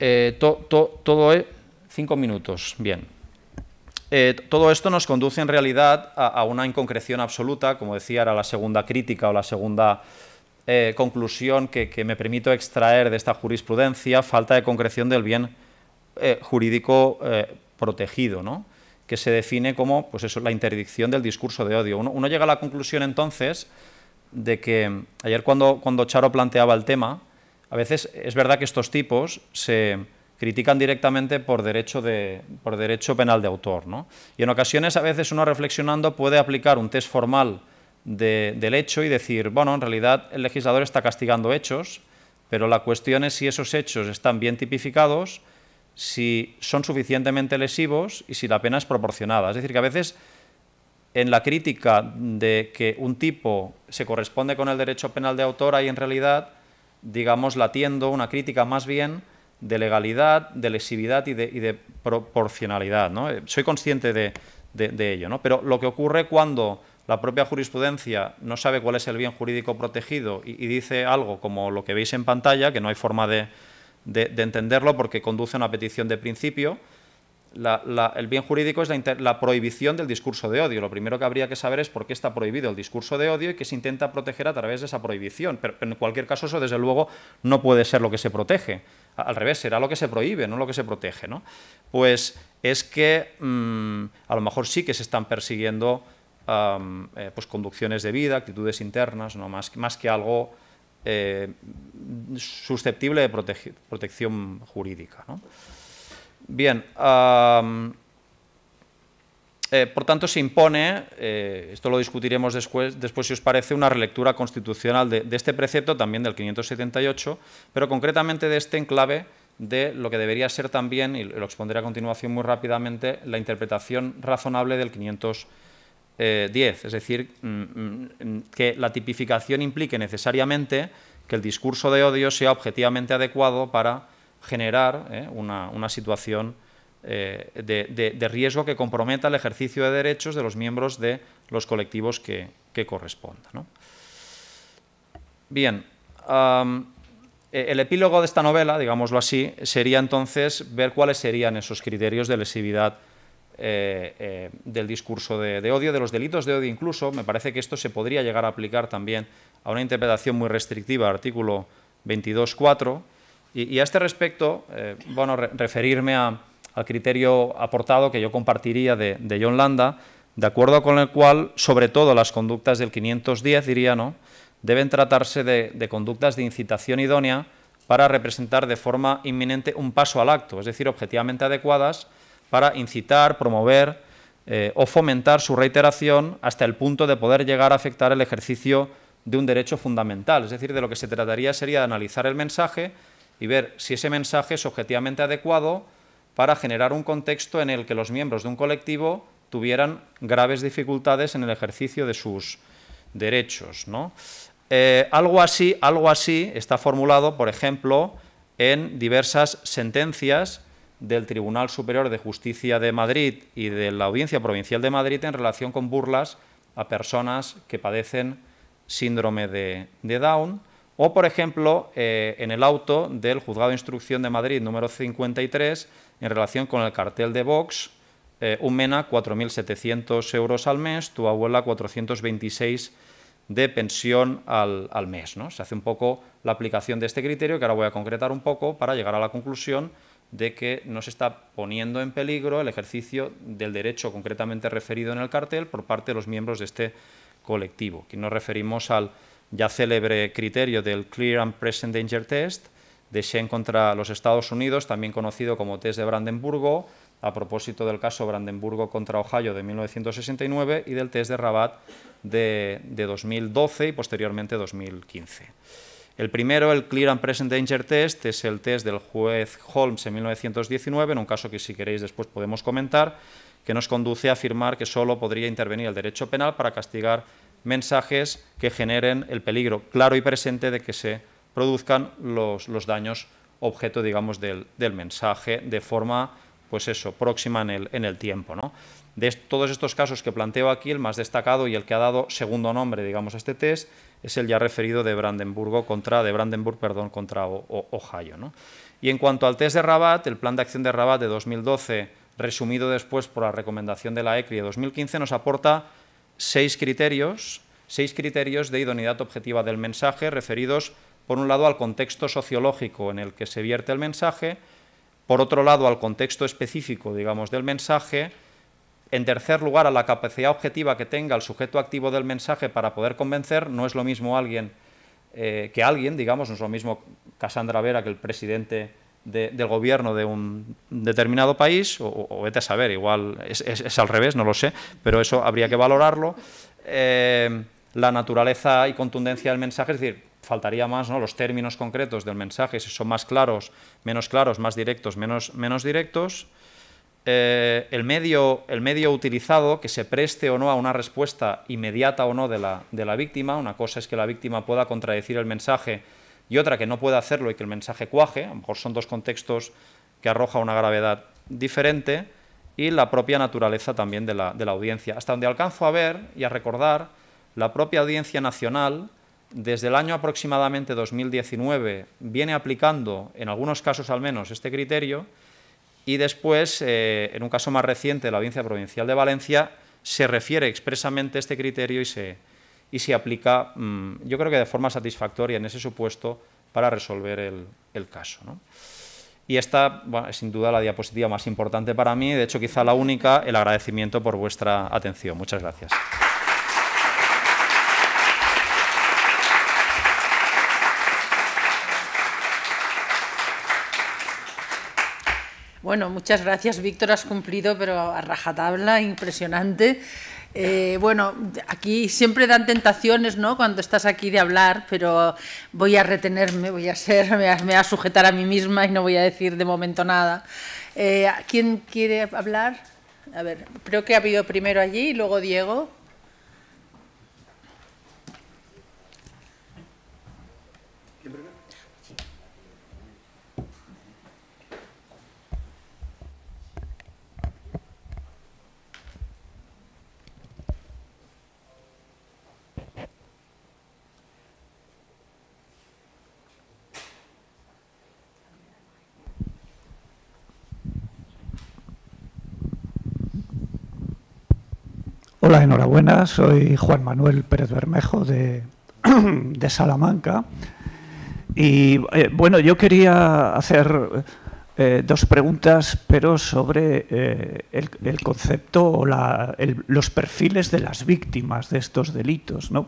eh, todo es cinco minutos, bien. Eh, todo esto nos conduce en realidad a, una inconcreción absoluta, como decía, era la segunda crítica o la segunda eh, conclusión que, me permito extraer de esta jurisprudencia, falta de concreción del bien eh, jurídico protegido, ¿no? que se define como pues eso, la interdicción del discurso de odio. Uno, uno llega a la conclusión entonces de que mm, ayer cuando, cuando Charo planteaba el tema, a veces es verdad que estos tipos se critican directamente por derecho, penal de autor. ¿no? Y en ocasiones, a veces uno reflexionando puede aplicar un test formal del hecho y decir, bueno, en realidad el legislador está castigando hechos, pero la cuestión es si esos hechos están bien tipificados, si son suficientemente lesivos y si la pena es proporcionada. Es decir, que a veces en la crítica de que un tipo se corresponde con el derecho penal de autor hay en realidad digamos, latiendo una crítica más bien de legalidad, de lesividad y de, proporcionalidad. Eh, soy consciente de, ello, pero lo que ocurre cuando la propia jurisprudencia no sabe cuál es el bien jurídico protegido y, y dice algo como lo que veis en pantalla, que no hay forma de, entenderlo porque conduce a una petición de principio, el bien jurídico es la, prohibición del discurso de odio. Lo primero que habría que saber es por qué está prohibido el discurso de odio y qué se intenta proteger a través de esa prohibición. Pero en cualquier caso, eso desde luego no puede ser lo que se protege. Al revés, será lo que se prohíbe, no lo que se protege. Pues es que mm, a lo mejor sí que se están persiguiendo eh, pues conducciones de vida, actitudes internas, ¿no? más, más que algo eh, susceptible de protección jurídica. Bien. Eh, por tanto, se impone, eh, esto lo discutiremos después, después, si os parece, una relectura constitucional de, de, este precepto, también del 578, pero concretamente de este enclave de lo que debería ser también, y lo expondré a continuación muy rápidamente, la interpretación razonable del 510. Es decir, mm, mm, que la tipificación implique necesariamente que el discurso de odio sea objetivamente adecuado para generar eh, una, situación eh, de, riesgo que comprometa el ejercicio de derechos de los miembros de los colectivos que, que correspondan. Bien, e, el epílogo de esta novela, digámoslo así, sería entonces ver cuáles serían esos criterios de lesividad eh, del discurso de, de, odio, de los delitos de odio incluso. Me parece que esto se podría llegar a aplicar también a una interpretación muy restrictiva, artículo 22.4, y, a este respecto, eh, bueno, referirme al criterio aportado que yo compartiría de, John Landa, de acuerdo con el cual, sobre todo las conductas del 510, diría, ¿no?, deben tratarse de, conductas de incitación idónea para representar de forma inminente un paso al acto, es decir, objetivamente adecuadas para incitar, promover, eh, o fomentar su reiteración hasta el punto de poder llegar a afectar el ejercicio de un derecho fundamental. Es decir, de lo que se trataría sería de analizar el mensaje, y ver si ese mensaje es objetivamente adecuado para generar un contexto en el que los miembros de un colectivo tuvieran graves dificultades en el ejercicio de sus derechos. Eh, algo, así, algo así está formulado, por ejemplo, en diversas sentencias del Tribunal Superior de Justicia de Madrid y de la Audiencia Provincial de Madrid en relación con burlas a personas que padecen síndrome de Down o, por ejemplo, eh, en el auto del Juzgado de Instrucción de Madrid número 53, en relación con el cartel de Vox, eh, un MENA 4.700 euros al mes, tu abuela 426 de pensión al, mes. ¿no? Se hace un poco la aplicación de este criterio, que ahora voy a concretar un poco para llegar a la conclusión de que no se está poniendo en peligro el ejercicio del derecho concretamente referido en el cartel por parte de los miembros de este colectivo. Aquí nos referimos al ya célebre criterio del Clear and Present Danger Test de Shen contra los Estados Unidos, también conocido como test de Brandenburgo, a propósito del caso Brandenburgo contra Ohio de 1969 y del test de Rabat de, 2012 y posteriormente 2015. El primero, el Clear and Present Danger Test, es el test del juez Holmes en 1919, en un caso que si queréis después podemos comentar, que nos conduce a afirmar que solo podría intervenir el derecho penal para castigar mensajes que generen el peligro claro y presente de que se produzcan los, daños objeto, digamos, del, mensaje de forma, pues eso, próxima en el, tiempo. De todos estos casos que planteo aquí, el más destacado y el que ha dado segundo nombre, digamos, a este test, es el ya referido de Brandenburgo contra, de Brandenburg, perdón, contra Ohio. ¿no? Y en cuanto al test de Rabat, el plan de acción de Rabat de 2012, resumido después por la recomendación de la ECRI de 2015, nos aporta seis criterios, seis criterios de idoneidad objetiva del mensaje referidos, por un lado, al contexto sociológico en el que se vierte el mensaje, por otro lado, al contexto específico, digamos, del mensaje, en tercer lugar, a la capacidad objetiva que tenga el sujeto activo del mensaje para poder convencer, no es lo mismo alguien eh, que alguien, digamos, no es lo mismo Casandra Vera que el presidente del gobierno de un determinado país, o, vete a saber, igual es, al revés, no lo sé, pero eso habría que valorarlo. Eh, la naturaleza y contundencia del mensaje, es decir, faltaría más, ¿no? Los términos concretos del mensaje, si son más claros, menos claros, más directos, menos, menos directos. Eh, el, medio, el medio utilizado, que se preste o no a una respuesta inmediata o no de la, de la víctima. Una cosa es que la víctima pueda contradecir el mensaje y otra que no puede hacerlo y que el mensaje cuaje, a lo mejor son dos contextos que arroja una gravedad diferente, y la propia naturaleza también de la, audiencia. Hasta donde alcanzo a ver y a recordar, la propia audiencia nacional, desde el año aproximadamente 2019, viene aplicando, en algunos casos al menos, este criterio, y después, eh, en un caso más reciente, la audiencia provincial de Valencia, se refiere expresamente a este criterio y se, y se aplica, mm, yo creo que de forma satisfactoria en ese supuesto para resolver el, caso. Y esta es sin duda la diapositiva más importante para mí, de hecho quizá la única, el agradecimiento por vuestra atención. Muchas gracias. Bueno, muchas gracias, Víctor. Has cumplido, pero a rajatabla, impresionante. Eh, bueno, aquí siempre dan tentaciones, ¿no? Cuando estás aquí de hablar, pero voy a retenerme, voy a ser, me voy a sujetar a mí misma y no voy a decir de momento nada. Eh, ¿Quién quiere hablar? A ver, creo que ha habido primero allí y luego Diego. Hola, enhorabuena. Soy Juan Manuel Pérez Bermejo de, Salamanca. Y eh, bueno, yo quería hacer eh, dos preguntas, pero sobre eh, el, concepto o los perfiles de las víctimas de estos delitos. ¿no?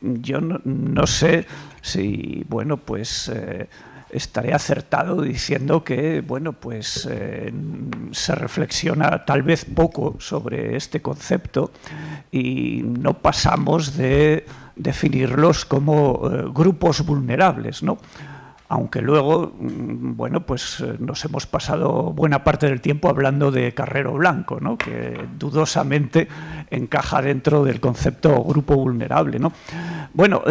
yo no, sé si, bueno, pues estaré acertado diciendo que, bueno, pues eh, se reflexiona tal vez poco sobre este concepto y no pasamos de definirlos como eh, grupos vulnerables, ¿no? Aunque luego, mm, bueno, pues eh, nos hemos pasado buena parte del tiempo hablando de Carrero Blanco, ¿no? Que dudosamente encaja dentro del concepto grupo vulnerable, ¿no? Bueno,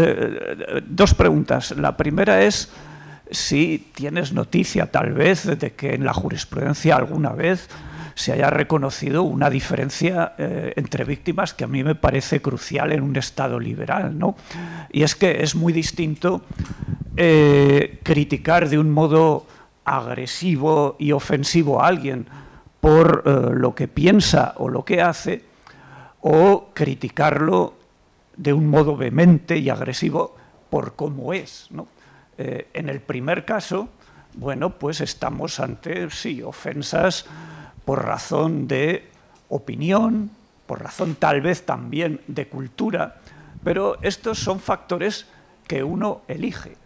dos preguntas. La primera es si tienes noticia tal vez de que en la jurisprudencia alguna vez se haya reconocido una diferencia eh, entre víctimas que a mí me parece crucial en un Estado liberal. ¿no? Y es que es muy distinto eh, criticar de un modo agresivo y ofensivo a alguien por eh, lo que piensa o lo que hace, o criticarlo de un modo vehemente y agresivo por cómo es. ¿no? Eh, en el primer caso, bueno, pues estamos ante, sí, ofensas por razón de opinión, por razón tal vez también de cultura, pero estos son factores que uno elige.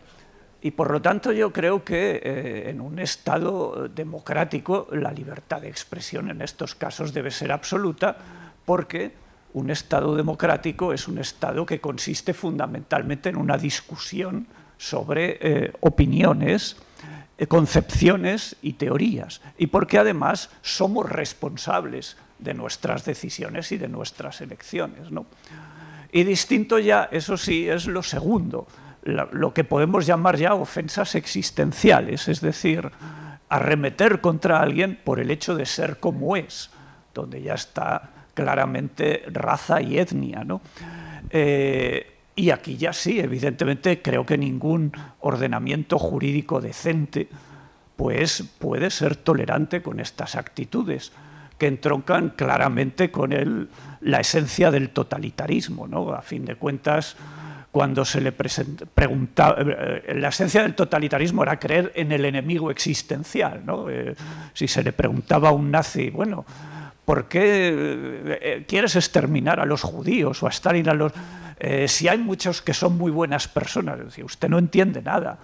Y por lo tanto yo creo que eh, en un Estado democrático la libertad de expresión en estos casos debe ser absoluta porque un Estado democrático es un Estado que consiste fundamentalmente en una discusión sobre eh, opiniones, eh, concepciones y teorías, y porque además somos responsables de nuestras decisiones y de nuestras elecciones. Y distinto ya, eso sí, es lo segundo, lo que podemos llamar ya ofensas existenciales, es decir, arremeter contra alguien por el hecho de ser como es, donde ya está claramente raza y etnia. ¿no? Eh, y aquí ya sí, evidentemente creo que ningún ordenamiento jurídico decente pues, puede ser tolerante con estas actitudes que entroncan claramente con el, la esencia del totalitarismo. ¿no? A fin de cuentas, cuando se le preguntaba, eh, la esencia del totalitarismo era creer en el enemigo existencial. ¿no? Eh, si se le preguntaba a un nazi, bueno, ¿por qué eh, quieres exterminar a los judíos o a Stalin a los... Eh, si hay muchos que son muy buenas personas, es usted no entiende nada.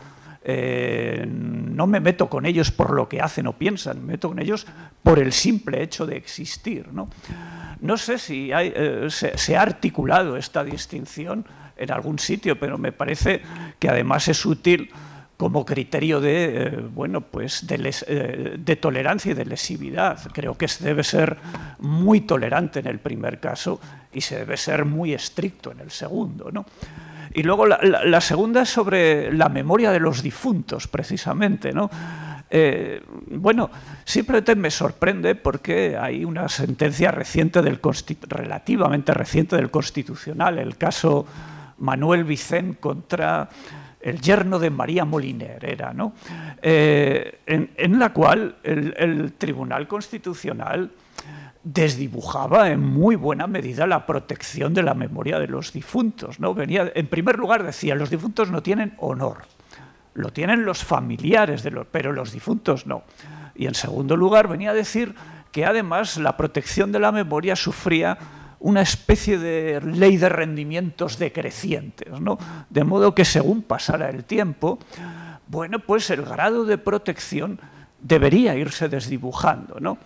Eh, no me meto con ellos por lo que hacen o piensan, me meto con ellos por el simple hecho de existir. No, no sé si eh, se, se, ha articulado esta distinción en algún sitio, pero me parece que además es útil como criterio de, eh, bueno, pues eh, de, tolerancia y de lesividad. Creo que se debe ser muy tolerante en el primer caso y se debe ser muy estricto en el segundo. Y luego la, segunda es sobre la memoria de los difuntos, precisamente. ¿no? Eh, bueno, simplemente me sorprende porque hay una sentencia reciente del relativamente reciente del Constitucional, el caso Manuel Vicente contra el yerno de María Moliner era, ¿no? Eh, en, la cual el, Tribunal Constitucional desdibujaba en muy buena medida la protección de la memoria de los difuntos. ¿no? Venía, en primer lugar decía, los difuntos no tienen honor, lo tienen los familiares, de los, pero los difuntos no. Y en segundo lugar venía a decir que además la protección de la memoria sufría una especie de ley de rendimientos decrecientes, ¿no? De modo que según pasara el tiempo, bueno, pues el grado de protección debería irse desdibujando, ¿no?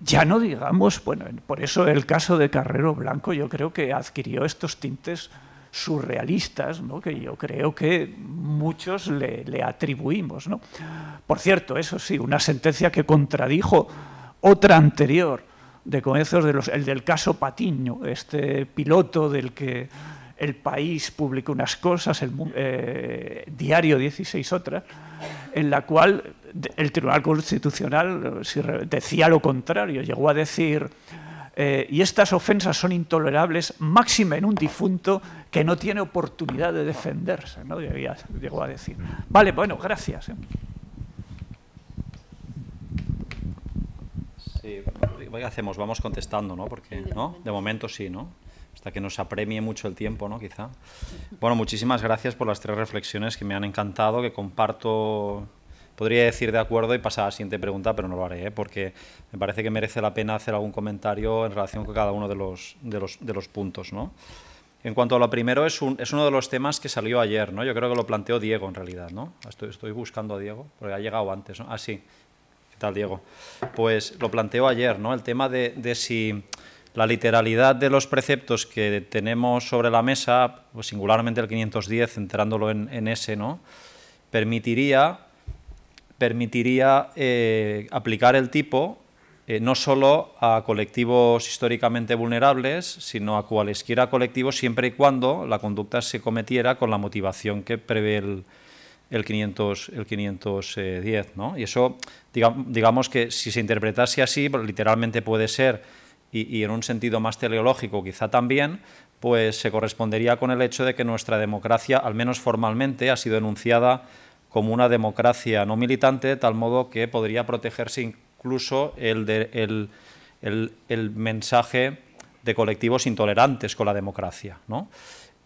Ya no digamos, bueno, por eso el caso de Carrero Blanco yo creo que adquirió estos tintes surrealistas, ¿no? que yo creo que muchos le, atribuimos. ¿no? Por cierto, eso sí, una sentencia que contradijo otra anterior, de comienzos de el del caso Patiño, este piloto del que el país publicó unas cosas, el eh, diario 16 otras, en la cual el Tribunal Constitucional decía lo contrario, llegó a decir, eh, y estas ofensas son intolerables, máxima en un difunto que no tiene oportunidad de defenderse, ¿no? llegó a decir. Vale, bueno, gracias. ¿eh? Sí, ¿qué hacemos? Vamos contestando, ¿no? Porque, ¿no? De momento sí, ¿no? Hasta que nos apremie mucho el tiempo, ¿no? Quizá. Bueno, muchísimas gracias por las tres reflexiones que me han encantado, que comparto podría decir de acuerdo y pasar a la siguiente pregunta, pero no lo haré, ¿eh? porque me parece que merece la pena hacer algún comentario en relación con cada uno de los, de los, puntos. ¿no? En cuanto a lo primero, es, un, es, uno de los temas que salió ayer, ¿no? Yo creo que lo planteó Diego, en realidad, ¿no? Estoy, estoy buscando a Diego, porque ha llegado antes, ¿no? Ah, sí tal, Diego? Pues lo planteo ayer, ¿no? El tema de, si la literalidad de los preceptos que tenemos sobre la mesa, pues singularmente el 510, centrándolo en, ese, ¿no? Permitiría, permitiría eh, aplicar el tipo eh, no solo a colectivos históricamente vulnerables, sino a cualesquiera colectivos siempre y cuando la conducta se cometiera con la motivación que prevé el, el 500, el 510, ¿no? Y eso, digamos, digamos que si se interpretase así, pues literalmente puede ser, y, en un sentido más teleológico quizá también, pues se correspondería con el hecho de que nuestra democracia, al menos formalmente, ha sido enunciada como una democracia no militante, de tal modo que podría protegerse incluso el, el, el, el mensaje de colectivos intolerantes con la democracia. ¿no?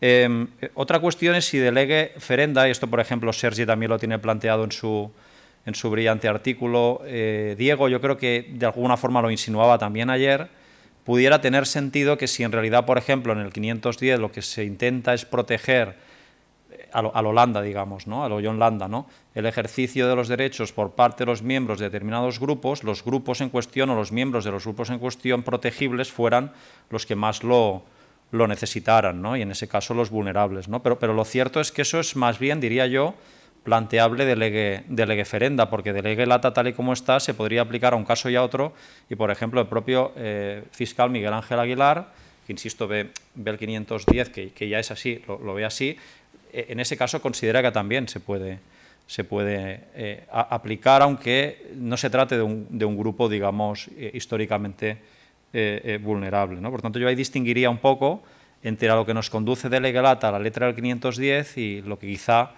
Em, eh, otra cuestión es si delegue Ferenda, y esto por ejemplo Sergi también lo tiene planteado en su, en su brillante artículo, eh, Diego yo creo que de alguna forma lo insinuaba también ayer, pudiera tener sentido que si en realidad por ejemplo en el 510 lo que se intenta es proteger eh, a Holanda, digamos, ¿no? a lo John Landa, ¿no? el ejercicio de los derechos por parte de los miembros de determinados grupos, los grupos en cuestión o los miembros de los grupos en cuestión protegibles fueran los que más lo, lo necesitaran, ¿no? y en ese caso los vulnerables. ¿no? Pero, pero lo cierto es que eso es más bien, diría yo, planteable de legue, porque de legue lata tal y como está se podría aplicar a un caso y a otro, y por ejemplo el propio eh, fiscal Miguel Ángel Aguilar, que insisto ve, el 510, que, que, ya es así, lo, ve así, e, en ese caso considera que también se puede, se puede eh, aplicar, aunque no se trate de un, grupo, digamos, eh, históricamente eh, eh, vulnerable. ¿no? Por tanto, yo ahí distinguiría un poco entre a lo que nos conduce de Legalata a la letra del 510 y lo que quizá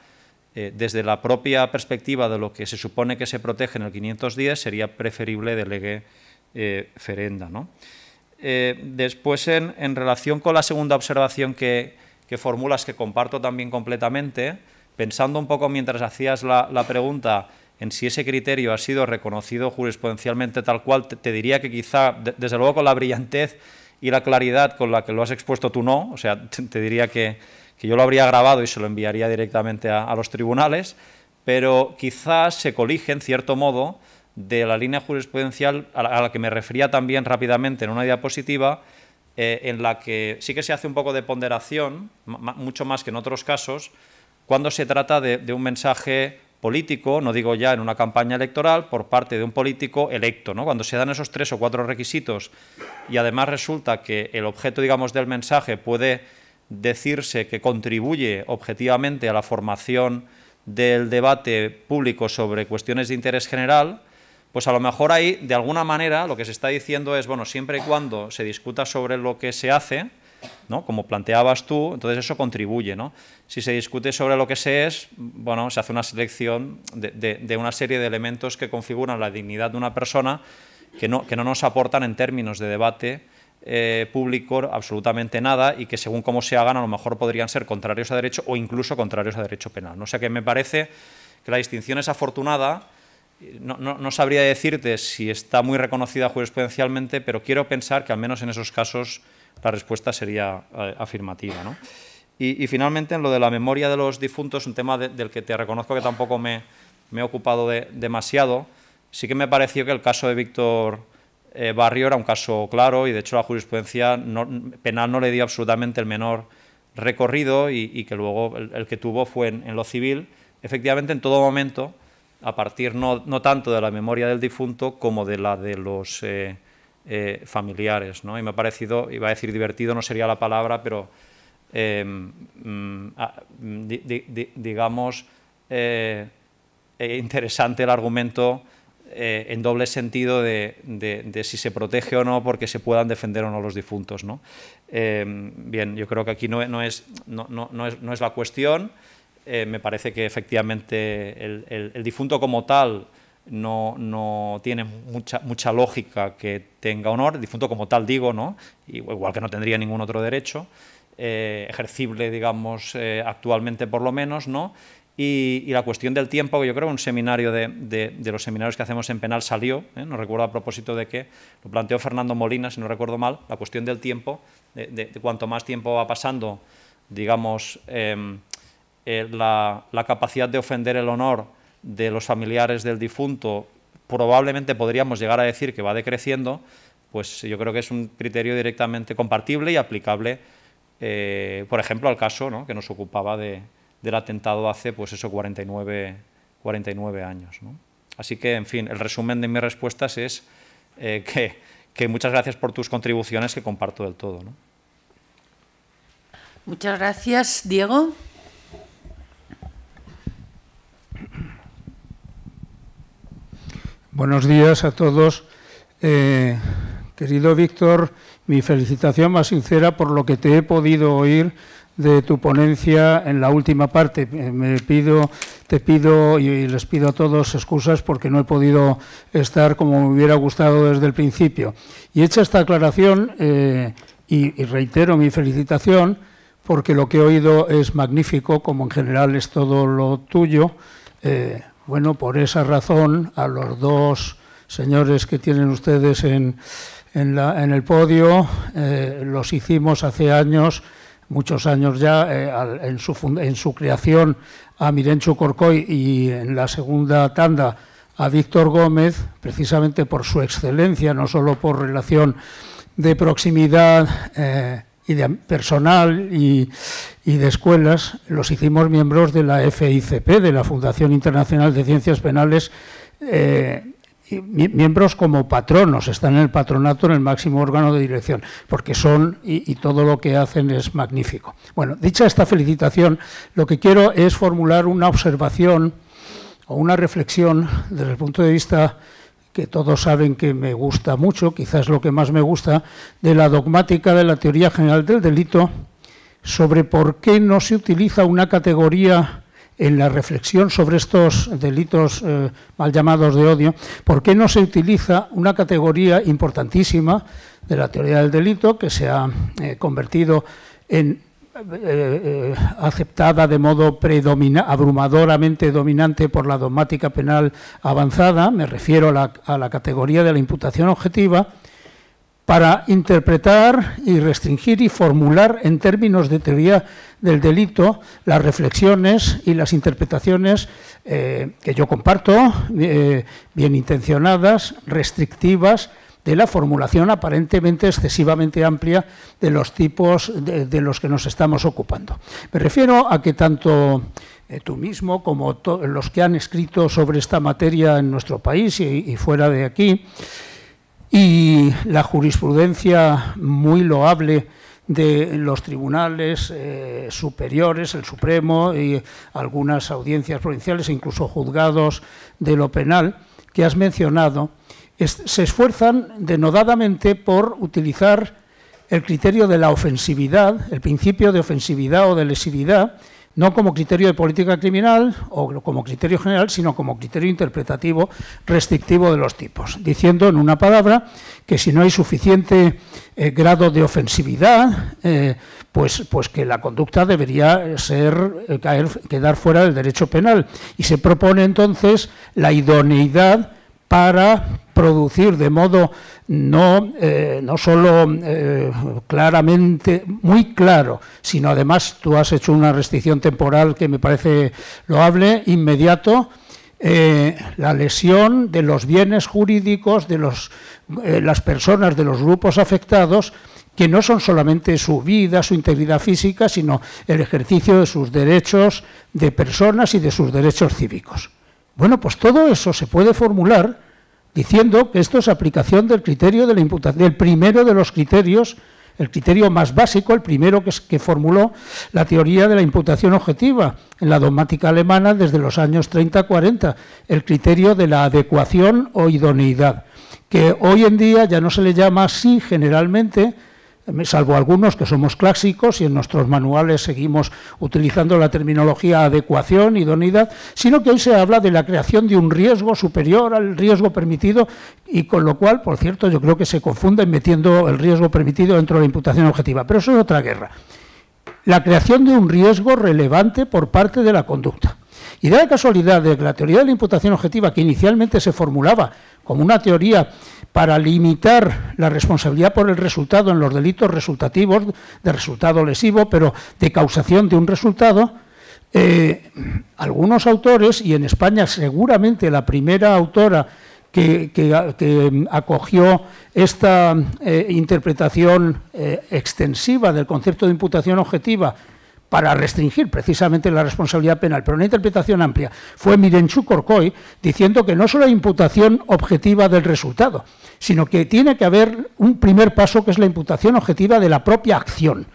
eh, desde la propia perspectiva de lo que se supone que se protege en el 510 sería preferible delegue eh, ferenda. después, en, relación con la segunda observación que, formulas, que comparto también completamente, pensando un poco mientras hacías la pregunta, en si ese criterio ha sido reconocido jurisprudencialmente tal cual, te, diría que quizá, desde luego con la brillantez y la claridad con la que lo has expuesto tú no, o sea, te, diría que, yo lo habría grabado y se lo enviaría directamente a, los tribunales, pero quizás se colige en cierto modo de la línea jurisprudencial a la, que me refería también rápidamente en una diapositiva, eh, en la que sí que se hace un poco de ponderación, mucho más que en otros casos, cuando se trata de, de un mensaje político, no digo ya en una campaña electoral, por parte de un político electo. Cuando se dan esos tres o cuatro requisitos y además resulta que el objeto, digamos, del mensaje puede decirse que contribuye objetivamente a la formación del debate público sobre cuestiones de interés general, pues a lo mejor ahí, de alguna manera, lo que se está diciendo es, bueno, siempre y cuando se discuta sobre lo que se hace, como planteabas tú, entonces eso contribuye, Si se discute sobre lo que se es, bueno, se hace una selección de, una serie de elementos que configuran la dignidad de una persona que no, nos aportan en términos de debate eh, público absolutamente nada y que según cómo se hagan a lo mejor podrían ser contrarios a derecho o incluso contrarios a derecho penal. ¿no? O sea que me parece que la distinción es afortunada, no, sabría decirte si está muy reconocida jurisprudencialmente, pero quiero pensar que al menos en esos casos la respuesta sería eh, afirmativa. Y, finalmente, en lo de la memoria de los difuntos, un tema del que te reconozco que tampoco me, he ocupado demasiado, sí que me pareció que el caso de Víctor eh, Barrio era un caso claro y, de hecho, la jurisprudencia penal no le dio absolutamente el menor recorrido y, que luego el, que tuvo fue en, lo civil. Efectivamente, en todo momento a partir no, tanto de la memoria del difunto como de la de los eh, eh, familiares. ¿no? Y me ha parecido, iba a decir divertido, no sería la palabra, pero em, mm, mm, digamos eh, eh, interesante el argumento en doble sentido de, si se protege o no porque se puedan defender o no los difuntos. Em, bien, yo creo que aquí no, es, no es, la cuestión. me parece que efectivamente el difunto como tal no, tiene mucha, lógica que tenga honor, difunto como tal digo, ¿no? igual que no tendría ningún otro derecho, eh, ejercible, digamos, eh, actualmente por lo menos, ¿no? Y, la cuestión del tiempo, que yo creo un seminario de, los seminarios que hacemos en penal salió, ¿eh? no recuerdo a propósito de que lo planteó Fernando Molina, si no recuerdo mal, la cuestión del tiempo, de, cuanto más tiempo va pasando, digamos, em, la capacidad de ofender el honor de los familiares del difunto probablemente podríamos llegar a decir que va decreciendo, pues yo creo que es un criterio directamente compartible y aplicable, eh, por ejemplo, al caso ¿no? que nos ocupaba de, del atentado hace pues eso 49, 49 años. Así que, en fin, el resumen de mis respuestas es eh, que, muchas gracias por tus contribuciones que comparto del todo. Muchas gracias, Diego. Buenos días a todos. Eh, querido Víctor, mi felicitación más sincera por lo que te he podido oír de tu ponencia en la última parte. Eh, me pido, te pido y les pido a todos excusas porque no he podido estar como me hubiera gustado desde el principio. Y hecha esta aclaración, eh, y, reitero mi felicitación, porque lo que he oído es magnífico, como en general es todo lo tuyo. Bueno, por esa razón, a los dos señores que tienen ustedes en, en, la, en el podio, eh, los hicimos hace años, muchos años ya, eh, en, su, en, su, creación a Mirencho Corcoy y en la segunda tanda a Víctor Gómez, precisamente por su excelencia, no solo por relación de proximidad. Eh, y de personal y, de escuelas, los hicimos miembros de la FICP, de la Fundación Internacional de Ciencias Penales, eh, miembros como patronos, están en el patronato, en el máximo órgano de dirección, porque son y, y todo lo que hacen es magnífico. Bueno, dicha esta felicitación, lo que quiero es formular una observación o una reflexión desde el punto de vista que todos saben que me gusta mucho, quizás lo que más me gusta, de la dogmática de la teoría general del delito, sobre por qué no se utiliza una categoría en la reflexión sobre estos delitos eh, mal llamados de odio, por qué no se utiliza una categoría importantísima de la teoría del delito que se ha eh, convertido en eh, aceptada de modo abrumadoramente dominante por la dogmática penal avanzada, me refiero a la, categoría de la imputación objetiva, para interpretar y restringir y formular en términos de teoría del delito las reflexiones y las interpretaciones eh, que yo comparto, eh, bien intencionadas, restrictivas, de la formulación aparentemente excesivamente amplia de los tipos de, los que nos estamos ocupando. Me refiero a que tanto eh, tú mismo como los que han escrito sobre esta materia en nuestro país y, fuera de aquí, y la jurisprudencia muy loable de los tribunales eh, superiores, el Supremo y algunas audiencias provinciales, incluso juzgados de lo penal, que has mencionado, se esfuerzan denodadamente por utilizar el criterio de la ofensividad, el principio de ofensividad o de lesividad, no como criterio de política criminal o como criterio general, sino como criterio interpretativo restrictivo de los tipos, diciendo en una palabra que si no hay suficiente eh, grado de ofensividad, eh, pues, pues que la conducta debería ser eh, caer, quedar fuera del derecho penal. Y se propone entonces la idoneidad para producir de modo no, eh, no solo eh, claramente, muy claro, sino además tú has hecho una restricción temporal que me parece loable, inmediato, eh, la lesión de los bienes jurídicos de los, las personas, de los grupos afectados, que no son solamente su vida, su integridad física, sino el ejercicio de sus derechos de personas y de sus derechos cívicos. Bueno, pues todo eso se puede formular diciendo que esto es aplicación del criterio de la imputación, del primero de los criterios, el criterio más básico, el primero que, formuló la teoría de la imputación objetiva en la dogmática alemana desde los años 30-40, el criterio de la adecuación o idoneidad, que hoy en día ya no se le llama así generalmente, salvo algunos que somos clásicos y en nuestros manuales seguimos utilizando la terminología adecuación, idoneidad, sino que hoy se habla de la creación de un riesgo superior al riesgo permitido y con lo cual, por cierto, yo creo que se confunde metiendo el riesgo permitido dentro de la imputación objetiva, pero eso es otra guerra. La creación de un riesgo relevante por parte de la conducta. Y da la casualidad de que la teoría de la imputación objetiva, que inicialmente se formulaba como una teoría para limitar la responsabilidad por el resultado en los delitos resultativos de resultado lesivo, pero de causación de un resultado, eh, algunos autores, y en España seguramente la primera autora que, acogió esta eh, interpretación eh, extensiva del concepto de imputación objetiva para restringir precisamente la responsabilidad penal. Pero una interpretación amplia fue Mirenchu Corcoy diciendo que no solo hay imputación objetiva del resultado, sino que tiene que haber un primer paso que es la imputación objetiva de la propia acción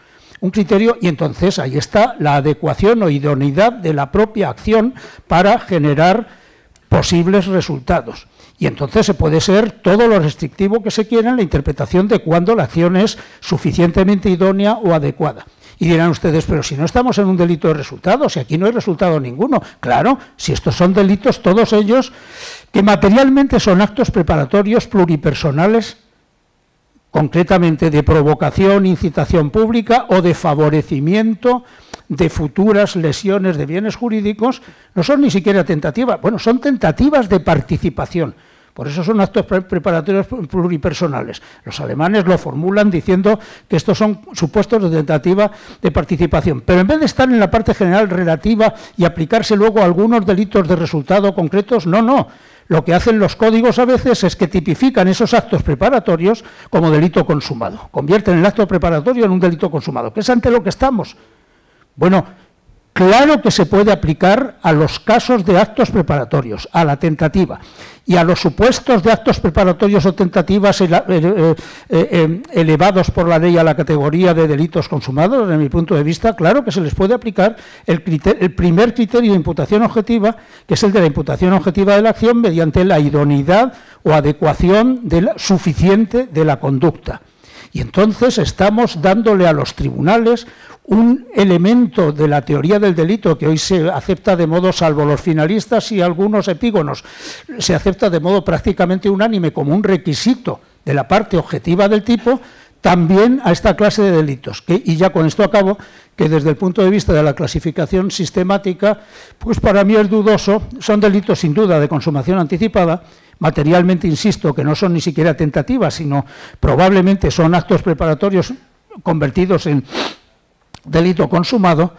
un criterio y entonces ahí está la adecuación o idoneidad de la propia acción para generar posibles resultados. Y entonces se puede ser todo lo restrictivo que se quiera en la interpretación de cuándo la acción es suficientemente idónea o adecuada. Y dirán ustedes, pero si no estamos en un delito de resultados, si aquí no hay resultado ninguno. Claro, si estos son delitos, todos ellos, que materialmente son actos preparatorios pluripersonales, concretamente de provocación, incitación pública o de favorecimiento de futuras lesiones de bienes jurídicos, no son ni siquiera tentativas, bueno, son tentativas de participación por eso son actos preparatorios pluripersonales. Los alemanes lo formulan diciendo que estos son supuestos de tentativa de participación. Pero en vez de estar en la parte general relativa y aplicarse luego a algunos delitos de resultado concretos, no, no. Lo que hacen los códigos a veces es que tipifican esos actos preparatorios como delito consumado. Convierten el acto preparatorio en un delito consumado, que es ante lo que estamos. Bueno, Claro que se puede aplicar a los casos de actos preparatorios, a la tentativa, y a los supuestos de actos preparatorios o tentativas eh, eh, eh, elevados por la ley a la categoría de delitos consumados, desde mi punto de vista, claro que se les puede aplicar el, primer criterio de imputación objetiva, que es el de la imputación objetiva de la acción, mediante la idoneidad o adecuación suficiente de la conducta. Y entonces estamos dándole a los tribunales un elemento de la teoría del delito que hoy se acepta de modo, salvo los finalistas y algunos epígonos, se acepta de modo prácticamente unánime como un requisito de la parte objetiva del tipo, también a esta clase de delitos. y ya con esto acabo, que desde el punto de vista de la clasificación sistemática, pues para mí es dudoso, son delitos sin duda de consumación anticipada, materialmente insisto que no son ni siquiera tentativas, sino probablemente son actos preparatorios convertidos en delito consumado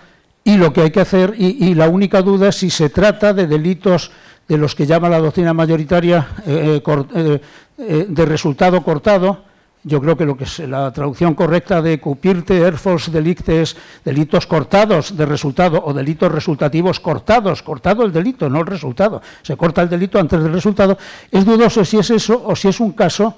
y lo que hay que hacer, y, la única duda es si se trata de delitos de los que llama la doctrina mayoritaria eh, eh, eh, de resultado cortado. Yo creo que, lo que es la traducción correcta de cupirte, erfos, delicte es delitos cortados de resultado o delitos resultativos cortados, cortado el delito, no el resultado. Se corta el delito antes del resultado. Es dudoso si es eso o si es un caso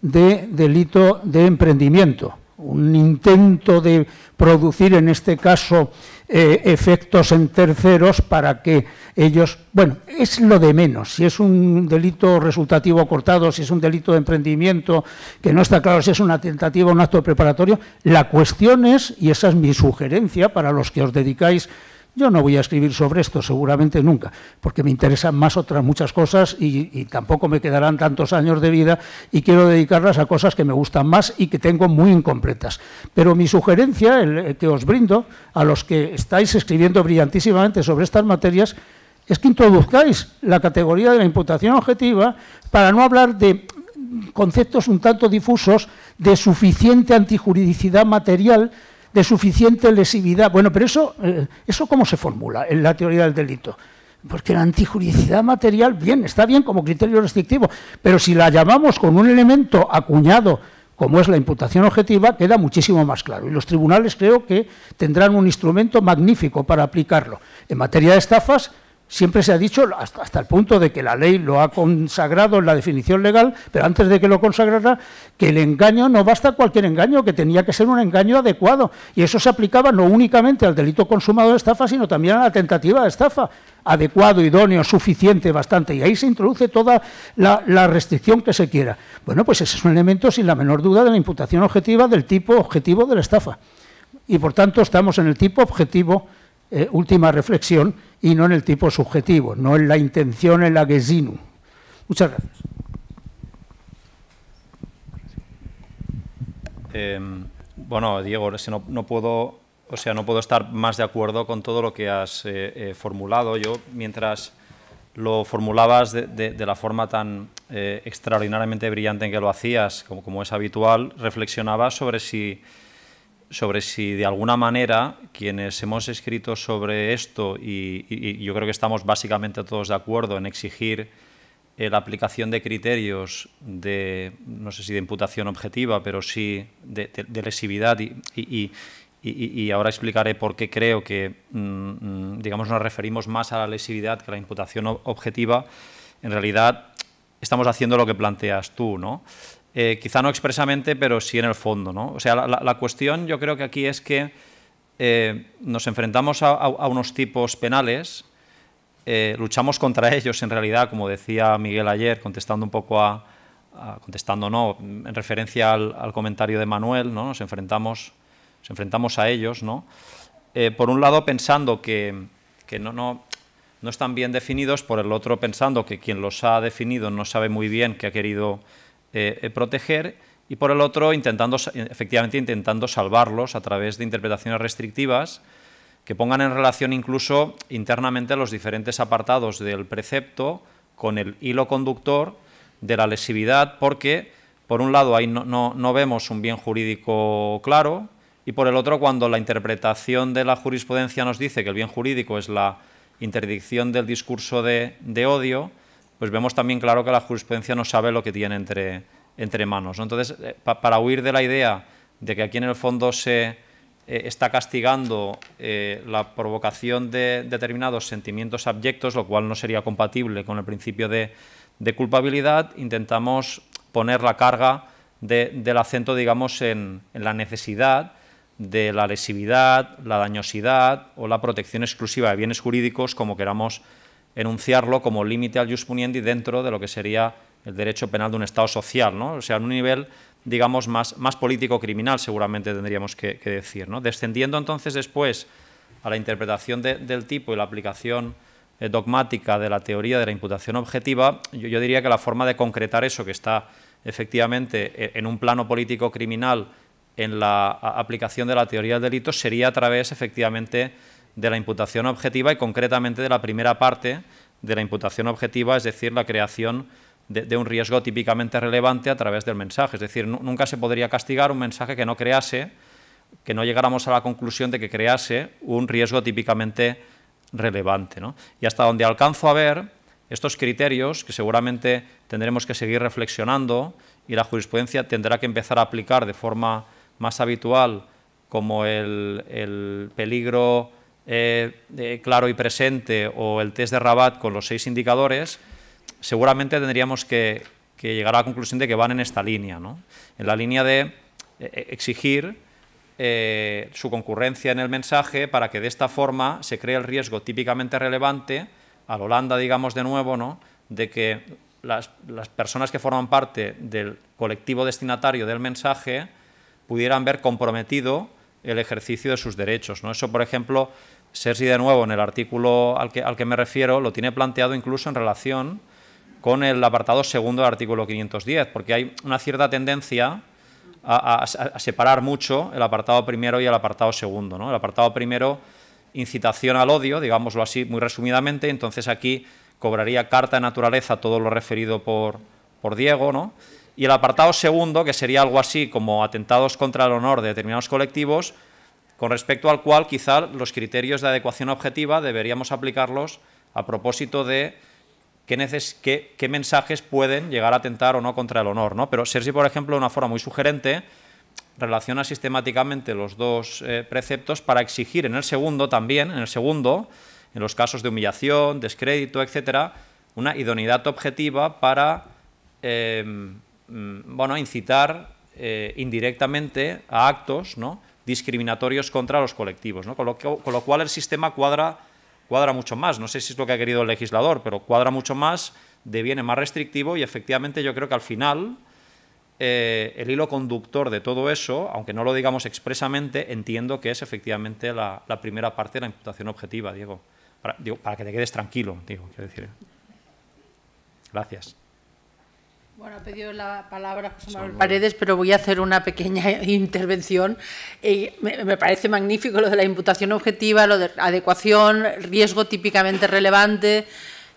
de delito de emprendimiento un intento de producir, en este caso, eh, efectos en terceros para que ellos... Bueno, es lo de menos. Si es un delito resultativo cortado, si es un delito de emprendimiento, que no está claro si es una tentativa o un acto preparatorio, la cuestión es, y esa es mi sugerencia para los que os dedicáis yo no voy a escribir sobre esto seguramente nunca, porque me interesan más otras muchas cosas y, tampoco me quedarán tantos años de vida y quiero dedicarlas a cosas que me gustan más y que tengo muy incompletas. Pero mi sugerencia, el que os brindo a los que estáis escribiendo brillantísimamente sobre estas materias, es que introduzcáis la categoría de la imputación objetiva para no hablar de conceptos un tanto difusos de suficiente antijuridicidad material de suficiente lesividad. Bueno, pero eso, eh, ¿eso cómo se formula en la teoría del delito? Porque la antijuridicidad material, bien, está bien como criterio restrictivo, pero si la llamamos con un elemento acuñado como es la imputación objetiva, queda muchísimo más claro. Y los tribunales creo que tendrán un instrumento magnífico para aplicarlo. En materia de estafas, Siempre se ha dicho, hasta, el punto de que la ley lo ha consagrado en la definición legal, pero antes de que lo consagrara, que el engaño no basta cualquier engaño, que tenía que ser un engaño adecuado. Y eso se aplicaba no únicamente al delito consumado de estafa, sino también a la tentativa de estafa. Adecuado, idóneo, suficiente, bastante. Y ahí se introduce toda la, restricción que se quiera. Bueno, pues ese es un elemento, sin la menor duda, de la imputación objetiva del tipo objetivo de la estafa. Y por tanto, estamos en el tipo objetivo, eh, última reflexión y no en el tipo subjetivo, no en la intención en la que Muchas gracias. Em, bueno, Diego, no, puedo, o sea, no puedo estar más de acuerdo con todo lo que has eh, eh, formulado. Yo, mientras lo formulabas de, la forma tan eh, extraordinariamente brillante en que lo hacías, como, como es habitual, reflexionaba sobre si sobre si de alguna manera quienes hemos escrito sobre esto, y, yo creo que estamos básicamente todos de acuerdo en exigir eh, la aplicación de criterios de, no sé si de imputación objetiva, pero sí de, lesividad y, ahora explicaré por qué creo que, mm, mm, digamos, nos referimos más a la lesividad que a la imputación objetiva, en realidad estamos haciendo lo que planteas tú, ¿no? eh, quizá no expresamente, pero sí en el fondo. ¿no? O sea, la, cuestión yo creo que aquí es que eh, nos enfrentamos a, unos tipos penales, eh, luchamos contra ellos en realidad, como decía Miguel ayer, contestando un poco a, a contestando no, en referencia al, al, comentario de Manuel, ¿no? nos, enfrentamos, nos enfrentamos a ellos, ¿no? Eh, por un lado pensando que, que no, no, no están bien definidos, por el otro pensando que quien los ha definido no sabe muy bien qué ha querido eh, eh, proteger y por el otro intentando, efectivamente intentando salvarlos a través de interpretaciones restrictivas que pongan en relación incluso internamente los diferentes apartados del precepto con el hilo conductor de la lesividad, porque por un lado ahí no, vemos un bien jurídico claro y por el otro cuando la interpretación de la jurisprudencia nos dice que el bien jurídico es la interdicción del discurso de odio, pues vemos también claro que la jurisprudencia no sabe lo que tiene entre, entre manos. Entonces, eh, para huir de la idea de que aquí en el fondo se eh, está castigando eh, la provocación de determinados sentimientos abyectos, lo cual no sería compatible con el principio de, culpabilidad, intentamos poner la carga del acento, digamos, en, en la necesidad de la lesividad, la dañosidad o la protección exclusiva de bienes jurídicos, como queramos enunciarlo como límite al jus puniendi dentro de lo que sería el derecho penal de un Estado social, ¿no? o sea, en un nivel, digamos, más, más político-criminal, seguramente tendríamos que, decir. ¿no? Descendiendo entonces después a la interpretación del tipo y la aplicación eh, dogmática de la teoría de la imputación objetiva, yo, yo, diría que la forma de concretar eso, que está efectivamente eh, en un plano político-criminal en la aplicación de la teoría del delito, sería a través, efectivamente, de la imputación objetiva y concretamente de la primera parte de la imputación objetiva, es decir, la creación de, un riesgo típicamente relevante a través del mensaje. Es decir, nunca se podría castigar un mensaje que no crease, que no llegáramos a la conclusión de que crease un riesgo típicamente relevante. Y hasta donde alcanzo a ver estos criterios, que seguramente tendremos que seguir reflexionando y la jurisprudencia tendrá que empezar a aplicar de forma más habitual como el, el peligro eh, claro y presente o el test de Rabat con los seis indicadores, seguramente tendríamos que, llegar a la conclusión de que van en esta línea, ¿no? en la línea de eh, eh, exigir su concurrencia en el mensaje para que de esta forma se cree el riesgo típicamente relevante, a la Holanda digamos de nuevo, ¿no? de que las personas que forman parte del colectivo destinatario del mensaje pudieran ver comprometido el ejercicio de sus derechos. ¿no? Eso, por ejemplo, Sergi de nuevo en el artículo al que, al que me refiero lo tiene planteado incluso en relación con el apartado segundo del artículo 510, porque hay una cierta tendencia a, separar mucho el apartado primero y el apartado segundo. ¿no? El apartado primero, incitación al odio, digámoslo así muy resumidamente, entonces aquí cobraría carta de naturaleza todo lo referido por, por Diego, ¿no? Y el apartado segundo, que sería algo así como atentados contra el honor de determinados colectivos, con respecto al cual quizá los criterios de adecuación objetiva deberíamos aplicarlos a propósito de qué, mensajes pueden llegar a atentar o no contra el honor. ¿no? Pero Sergi, por ejemplo, de una forma muy sugerente, relaciona sistemáticamente los dos eh, preceptos para exigir en el segundo también, en el segundo, en los casos de humillación, descrédito, etcétera, una idoneidad objetiva para em, Mm, bueno, incitar eh, indirectamente a actos ¿no? discriminatorios contra los colectivos, ¿no? con, lo cual el sistema cuadra, cuadra mucho más. No sé si es lo que ha querido el legislador, pero cuadra mucho más, deviene más restrictivo y efectivamente yo creo que al final eh, el hilo conductor de todo eso, aunque no lo digamos expresamente, entiendo que es efectivamente la, primera parte de la imputación objetiva, Diego. Para, para que te quedes tranquilo, digo, quiero decir. Gracias. Bueno, ha pedido la palabra José Manuel Paredes, pero voy a hacer una pequeña intervención. Eh, me, me, parece magnífico lo de la imputación objetiva, lo de adecuación, riesgo típicamente relevante.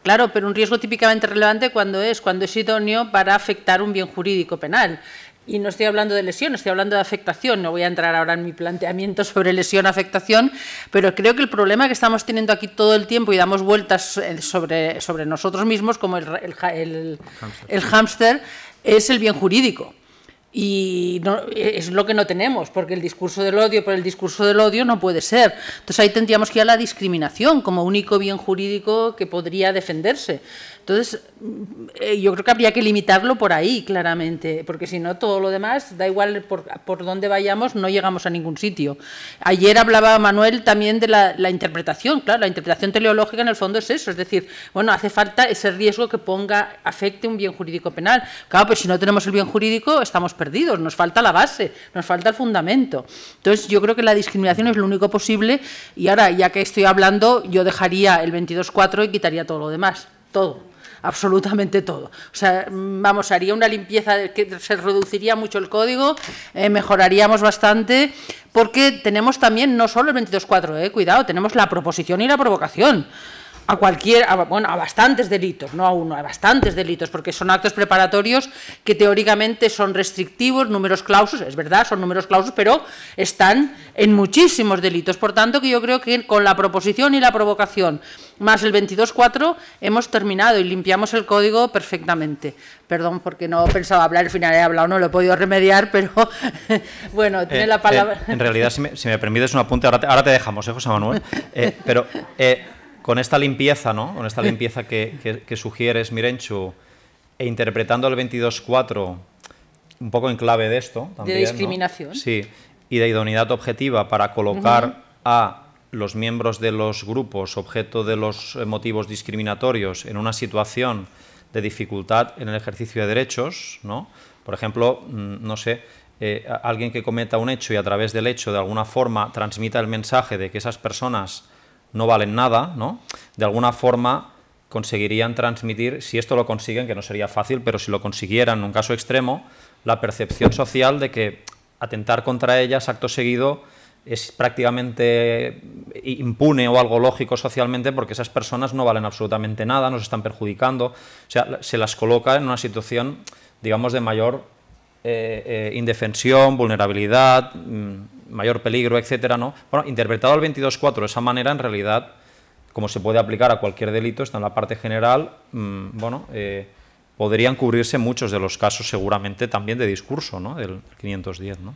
Claro, pero un riesgo típicamente relevante cuando es, cuando es idóneo para afectar un bien jurídico penal y no estoy hablando de lesión, estoy hablando de afectación. No voy a entrar ahora en mi planteamiento sobre lesión-afectación, pero creo que el problema que estamos teniendo aquí todo el tiempo y damos vueltas eh, sobre, sobre nosotros mismos, como el, el, el, el hámster, es el bien jurídico. Y no, es lo que no tenemos, porque el discurso del odio por el discurso del odio no puede ser. Entonces ahí tendríamos que ir a la discriminación como único bien jurídico que podría defenderse. Entonces eh, yo creo que habría que limitarlo por ahí, claramente, porque si no todo lo demás, da igual por, por dónde vayamos, no llegamos a ningún sitio. Ayer hablaba Manuel también de la, la interpretación, claro, la interpretación teleológica en el fondo es eso, es decir, bueno, hace falta ese riesgo que ponga, afecte un bien jurídico penal. Claro, pues si no tenemos el bien jurídico, estamos perdidos nos falta la base, nos falta el fundamento. Entonces, yo creo que la discriminación es lo único posible y ahora, ya que estoy hablando, yo dejaría el 22.4 y quitaría todo lo demás, todo absolutamente todo. O sea, vamos, haría una limpieza, que se reduciría mucho el código, eh, mejoraríamos bastante, porque tenemos también, no solo el 22.4, eh, cuidado, tenemos la proposición y la provocación a cualquier, bueno, a bastantes delitos, no a uno, a bastantes delitos, porque son actos preparatorios que teóricamente son restrictivos, números clausos, es verdad, son números clausos, pero están en muchísimos delitos. Por tanto, que yo creo que con la proposición y la provocación más el 22.4 hemos terminado y limpiamos el código perfectamente. Perdón, porque no pensaba hablar, al final he hablado, no lo he podido remediar, pero bueno, tiene eh, la palabra. Eh, en realidad, si me, si me, permites un apunte, ahora te, dejamos, eh, José Manuel. pero con esta limpieza, ¿no? Con esta limpieza que, que, sugieres, Mirenchu, e interpretando el 22.4 un poco en clave de esto. de discriminación. Sí, y de idoneidad objetiva para colocar a los miembros de los grupos objeto de los eh, motivos discriminatorios en una situación de dificultad en el ejercicio de derechos, ¿no? Por ejemplo, mm, no sé, eh, alguien que cometa un hecho y a través del hecho de alguna forma transmita el mensaje de que esas personas no valen nada, ¿no? De alguna forma conseguirían transmitir, si esto lo consiguen, que no sería fácil, pero si lo consiguieran en un caso extremo, la percepción social de que atentar contra ellas acto seguido es prácticamente impune o algo lógico socialmente porque esas personas no valen absolutamente nada, nos están perjudicando, o sea, se las coloca en una situación, digamos, de mayor eh, eh, indefensión, vulnerabilidad, mm, mayor peligro, etcétera, ¿no? Bueno, interpretado el 22.4 de esa manera, en realidad, como se puede aplicar a cualquier delito, está en la parte general, mm, bueno, eh, podrían cubrirse muchos de los casos seguramente también de discurso, ¿no? Del 510, ¿no?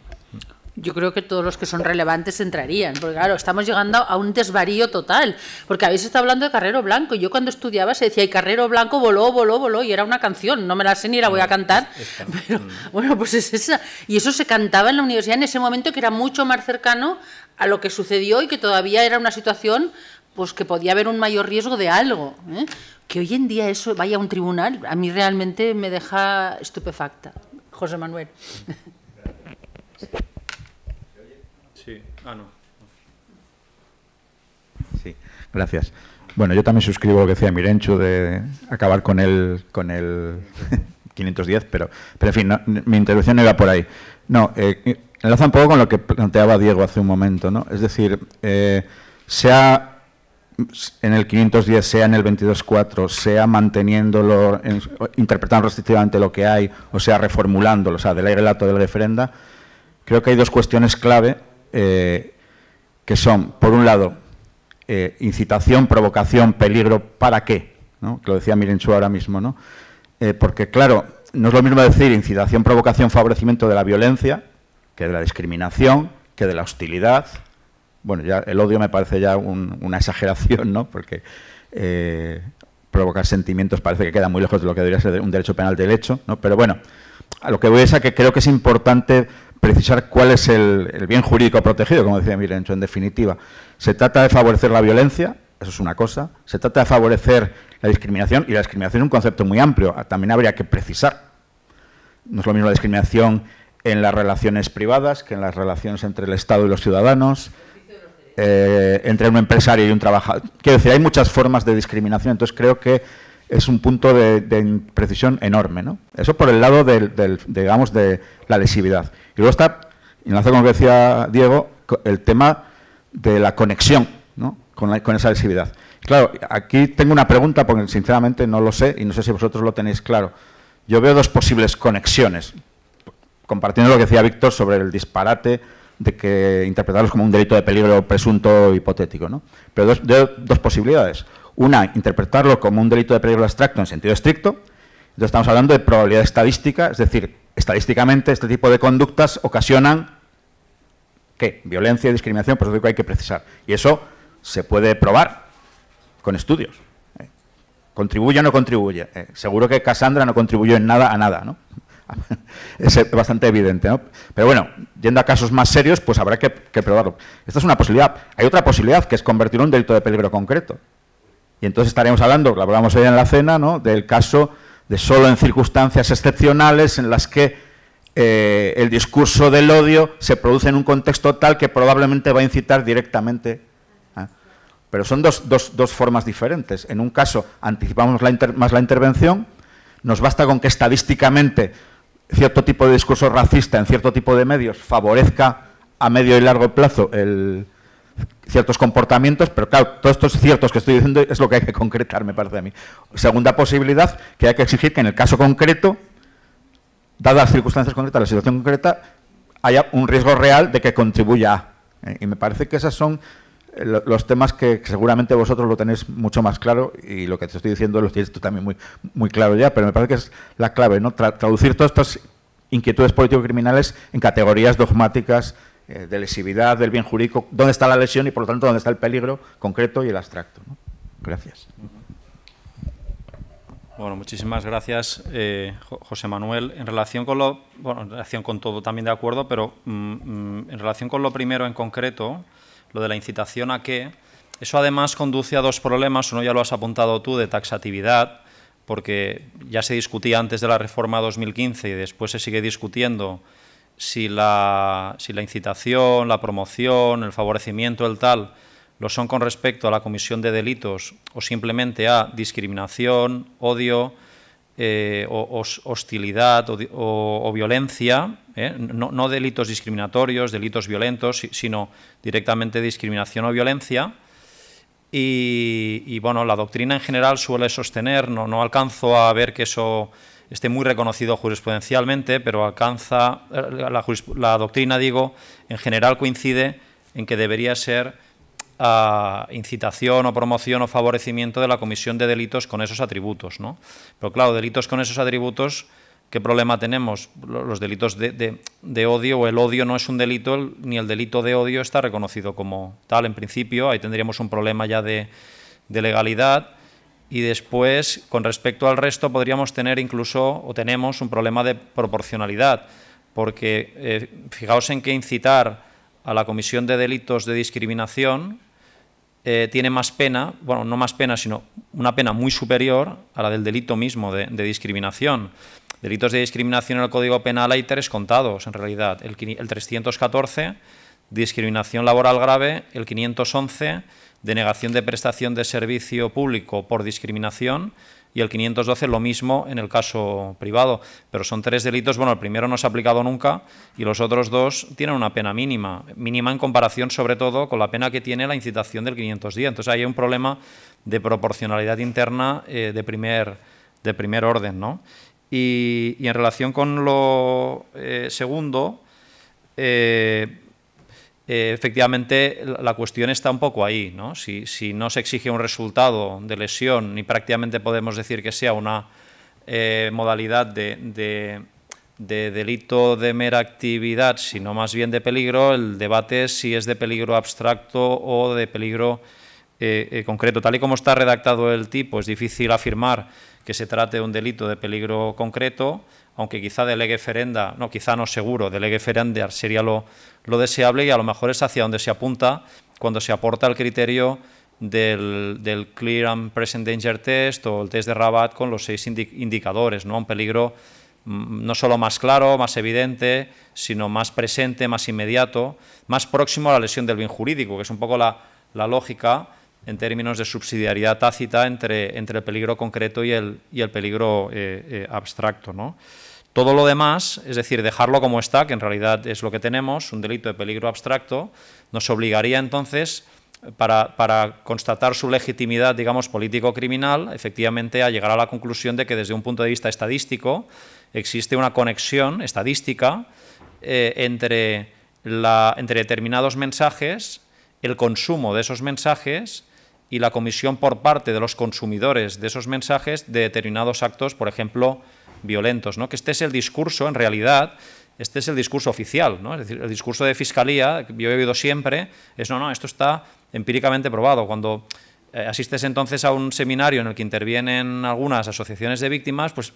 Yo creo que todos los que son relevantes entrarían, porque claro, estamos llegando a un desvarío total, porque habéis estado hablando de Carrero Blanco, yo cuando estudiaba se decía, y Carrero Blanco voló, voló, voló, y era una canción, no me la sé ni la voy a mm, cantar, pero mm. bueno, pues es esa, y eso se cantaba en la universidad en ese momento que era mucho más cercano a lo que sucedió y que todavía era una situación pues que podía haber un mayor riesgo de algo. ¿eh? Que hoy en día eso vaya a un tribunal, a mí realmente me deja estupefacta. José Manuel. Ah, sí, gracias. Bueno, yo también suscribo lo que decía Mirenchu de acabar con el, con el 510, pero, pero en fin, mi intervención era por ahí. No, eh, enlaza un poco con lo que planteaba Diego hace un momento, ¿no? Es decir, eh, sea en el 510, sea en el 22.4, sea manteniéndolo, interpretando restrictivamente lo que hay, o sea reformulándolo, o sea, del aire lato de la referenda, creo que hay dos cuestiones clave eh, que son, por un lado, eh, incitación, provocación, peligro, ¿para qué? Que lo decía Mirenchu ahora mismo, ¿no? Eh, porque, claro, no es lo mismo decir incitación, provocación, favorecimiento de la violencia, que de la discriminación, que de la hostilidad. Bueno, ya el odio me parece ya una exageración, ¿no? Porque provocar sentimientos parece que queda muy lejos de lo que debería ser un derecho penal del hecho, ¿no? Pero bueno, a lo que voy es a que creo que es importante precisar cuál es el, bien jurídico protegido, como decía Mirencho, en definitiva. Se trata de favorecer la violencia, eso es una cosa. Se trata de favorecer la discriminación, y la discriminación es un concepto muy amplio, ah, también habría que precisar. No es lo mismo la discriminación en las relaciones privadas que en las relaciones entre el Estado y los ciudadanos, eh, entre un empresario y un trabajador. Quiero decir, hay muchas formas de discriminación, entonces creo que es un punto de, de precisión enorme. ¿no? Eso por el lado del, digamos, de la lesividad. Y luego está, enlazo con lo que decía Diego, el tema de la conexión con, esa lesividad. Claro, aquí tengo una pregunta porque sinceramente no lo sé y no sé si vosotros lo tenéis claro. Yo veo dos posibles conexiones, compartiendo lo que decía Víctor sobre el disparate de que interpretarlos como un delito de peligro presunto hipotético, ¿no? Pero dos posibilidades. Una, interpretarlo como un delito de peligro abstracto en sentido estricto. Entonces estamos hablando de probabilidad estadística, es decir, estadísticamente este tipo de conductas ocasionan ¿qué? violencia y discriminación, por eso que hay que precisar. Y eso se puede probar con estudios. ¿eh? ¿Contribuye o no contribuye? Eh, seguro que Cassandra no contribuyó en nada a nada, ¿no? es bastante evidente, ¿no? Pero bueno, yendo a casos más serios, pues habrá que, que probarlo. Esta es una posibilidad. Hay otra posibilidad, que es convertirlo en un delito de peligro concreto. Y entonces estaríamos hablando, lo hablamos hoy en la cena, ¿no? del caso de solo en circunstancias excepcionales en las que eh, el discurso del odio se produce en un contexto tal que probablemente va a incitar directamente. ¿eh? Pero son dos, formas diferentes. En un caso anticipamos más la intervención, nos basta con que estadísticamente cierto tipo de discurso racista en cierto tipo de medios favorezca a medio y largo plazo el, ciertos comportamientos, pero claro, todos estos ciertos que estoy diciendo es lo que hay que concretar, me parece a mí. Segunda posibilidad, que hay que exigir que en el caso concreto, dadas las circunstancias concretas, la situación concreta, haya un riesgo real de que contribuya eh, Y me parece que esos son eh, los temas que seguramente vosotros lo tenéis mucho más claro y lo que te estoy diciendo lo tienes tú también muy, muy claro ya, pero me parece que es la clave, ¿no? traducir todas estas inquietudes político-criminales en categorías dogmáticas eh, de lesividad del bien jurídico, dónde está la lesión y por lo tanto dónde está el peligro concreto y el abstracto. Gracias. Bueno, muchísimas gracias, eh, José Manuel. En relación con lo, bueno, relación con todo también de acuerdo, pero mm, mm, en relación con lo primero en concreto, lo de la incitación a qué, eso además conduce a dos problemas. Uno ya lo has apuntado tú de taxatividad, porque ya se discutía antes de la reforma 2015 y después se sigue discutiendo si la, incitación, la promoción, el favorecimiento, el tal, lo son con respecto a la comisión de delitos o simplemente a discriminación, odio, eh, o, hostilidad o, violencia, ¿eh? no, delitos discriminatorios, delitos violentos, sino directamente discriminación o violencia. Y, bueno, la doctrina en general suele sostener, no alcanzo a ver que eso esté muy reconocido jurisprudencialmente, pero alcanza, eh, la, doctrina, digo, en general coincide en que debería ser ah, incitación o promoción o favorecimiento de la comisión de delitos con esos atributos. ¿no? Pero claro, delitos con esos atributos, ¿qué problema tenemos? Los delitos de, odio o el odio no es un delito, ni el delito de odio está reconocido como tal. En principio, ahí tendríamos un problema ya de legalidad y después, con respecto al resto, podríamos tener incluso, o tenemos, un problema de proporcionalidad, porque eh, fijaos en que incitar a la comisión de delitos de discriminación eh, tiene más pena, bueno, no más pena, sino una pena muy superior a la del delito mismo de, discriminación. Delitos de discriminación en el Código Penal hay tres contados, en realidad. El, el 314, discriminación laboral grave, el 511 denegación de prestación de servicio público por discriminación y el 512 lo mismo en el caso privado, pero son tres delitos, bueno, el primero no se ha aplicado nunca y los otros dos tienen una pena mínima, mínima en comparación sobre todo con la pena que tiene la incitación del 510. Entonces hay un problema de proporcionalidad interna eh, de, primer, de primer orden, ¿no? Y, en relación con lo eh, segundo, eh, eh, efectivamente la cuestión está un poco ahí. ¿no? Si, no se exige un resultado de lesión, ni prácticamente podemos decir que sea una eh, modalidad de, delito de mera actividad, sino más bien de peligro, el debate es si es de peligro abstracto o de peligro eh, concreto. Tal y como está redactado el tipo, es difícil afirmar que se trate de un delito de peligro concreto aunque quizá delegue Ferenda, no, quizá no seguro, delegue Ferenda sería lo, deseable y a lo mejor es hacia donde se apunta cuando se aporta el criterio del, Clear and Present Danger Test o el test de Rabat con los seis indicadores, ¿no? un peligro mm, no solo más claro, más evidente, sino más presente, más inmediato, más próximo a la lesión del bien jurídico, que es un poco la, lógica en términos de subsidiariedad tácita entre, entre el peligro concreto y el, y el peligro eh, eh, abstracto. ¿no? Todo lo demás, es decir, dejarlo como está, que en realidad es lo que tenemos, un delito de peligro abstracto, nos obligaría entonces, para, constatar su legitimidad, digamos, político-criminal, efectivamente a llegar a la conclusión de que desde un punto de vista estadístico existe una conexión estadística eh, entre, la, entre determinados mensajes, el consumo de esos mensajes y la comisión por parte de los consumidores de esos mensajes de determinados actos, por ejemplo, violentos, ¿no? que este es el discurso, en realidad, este es el discurso oficial, es decir, el discurso de fiscalía, que yo he oído siempre, es no, no, esto está empíricamente probado. Cuando eh, asistes entonces a un seminario en el que intervienen algunas asociaciones de víctimas, pues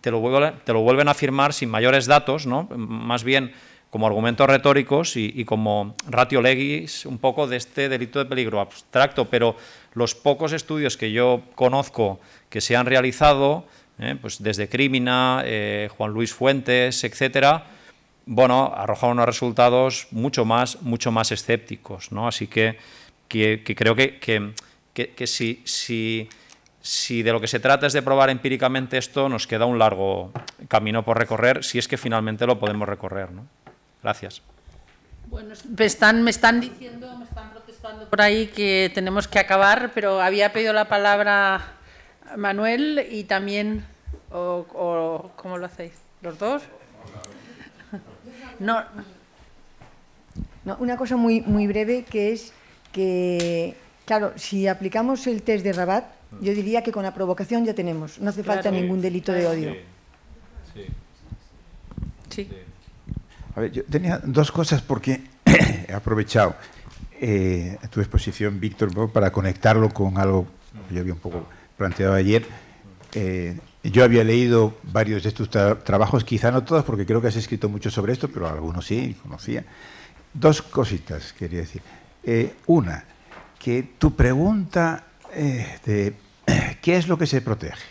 te, lo, vuelven, a afirmar sin mayores datos, ¿no? más bien como argumentos retóricos y, y, como ratio legis un poco de este delito de peligro abstracto, pero los pocos estudios que yo conozco que se han realizado ¿eh? pues desde Crimina, eh, Juan Luis Fuentes, etcétera, bueno, arrojaron unos resultados mucho más, mucho más escépticos, ¿no? Así que, que, creo que, que si, si, si, de lo que se trata es de probar empíricamente esto, nos queda un largo camino por recorrer, si es que finalmente lo podemos recorrer, Gracias. Bueno, están, me están diciendo, me están protestando por ahí que tenemos que acabar, pero había pedido la palabra Manuel y también, o, ¿cómo lo hacéis? ¿Los dos? No. Una cosa muy, muy breve que es que, claro, si aplicamos el test de Rabat, yo diría que con la provocación ya tenemos. No hace falta ningún delito de odio. Sí. A ver, yo tenía dos cosas porque he aprovechado eh, tu exposición, Víctor, para conectarlo con algo yo vi un poco planteado ayer, eh, yo había leído varios de tus trabajos, quizá no todos, porque creo que has escrito mucho sobre esto, pero algunos sí, conocía. Dos cositas quería decir. Eh, una, que tu pregunta eh, de qué es lo que se protege,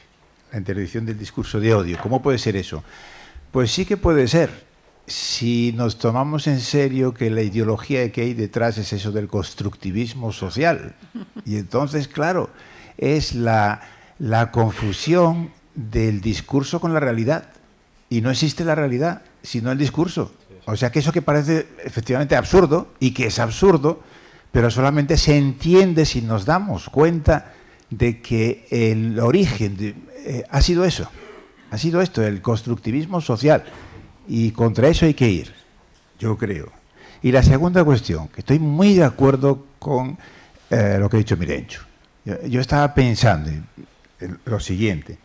la interdicción del discurso de odio, ¿cómo puede ser eso? Pues sí que puede ser. Si nos tomamos en serio que la ideología que hay detrás es eso del constructivismo social. Y entonces, claro, es la, confusión del discurso con la realidad. Y no existe la realidad, sino el discurso. O sea que eso que parece efectivamente absurdo, y que es absurdo, pero solamente se entiende si nos damos cuenta de que el origen eh, ha sido eso, ha sido esto, el constructivismo social. Y contra eso hay que ir, yo creo. Y la segunda cuestión, que estoy muy de acuerdo con eh, lo que ha dicho Mirencho yo estaba pensando lo siguiente,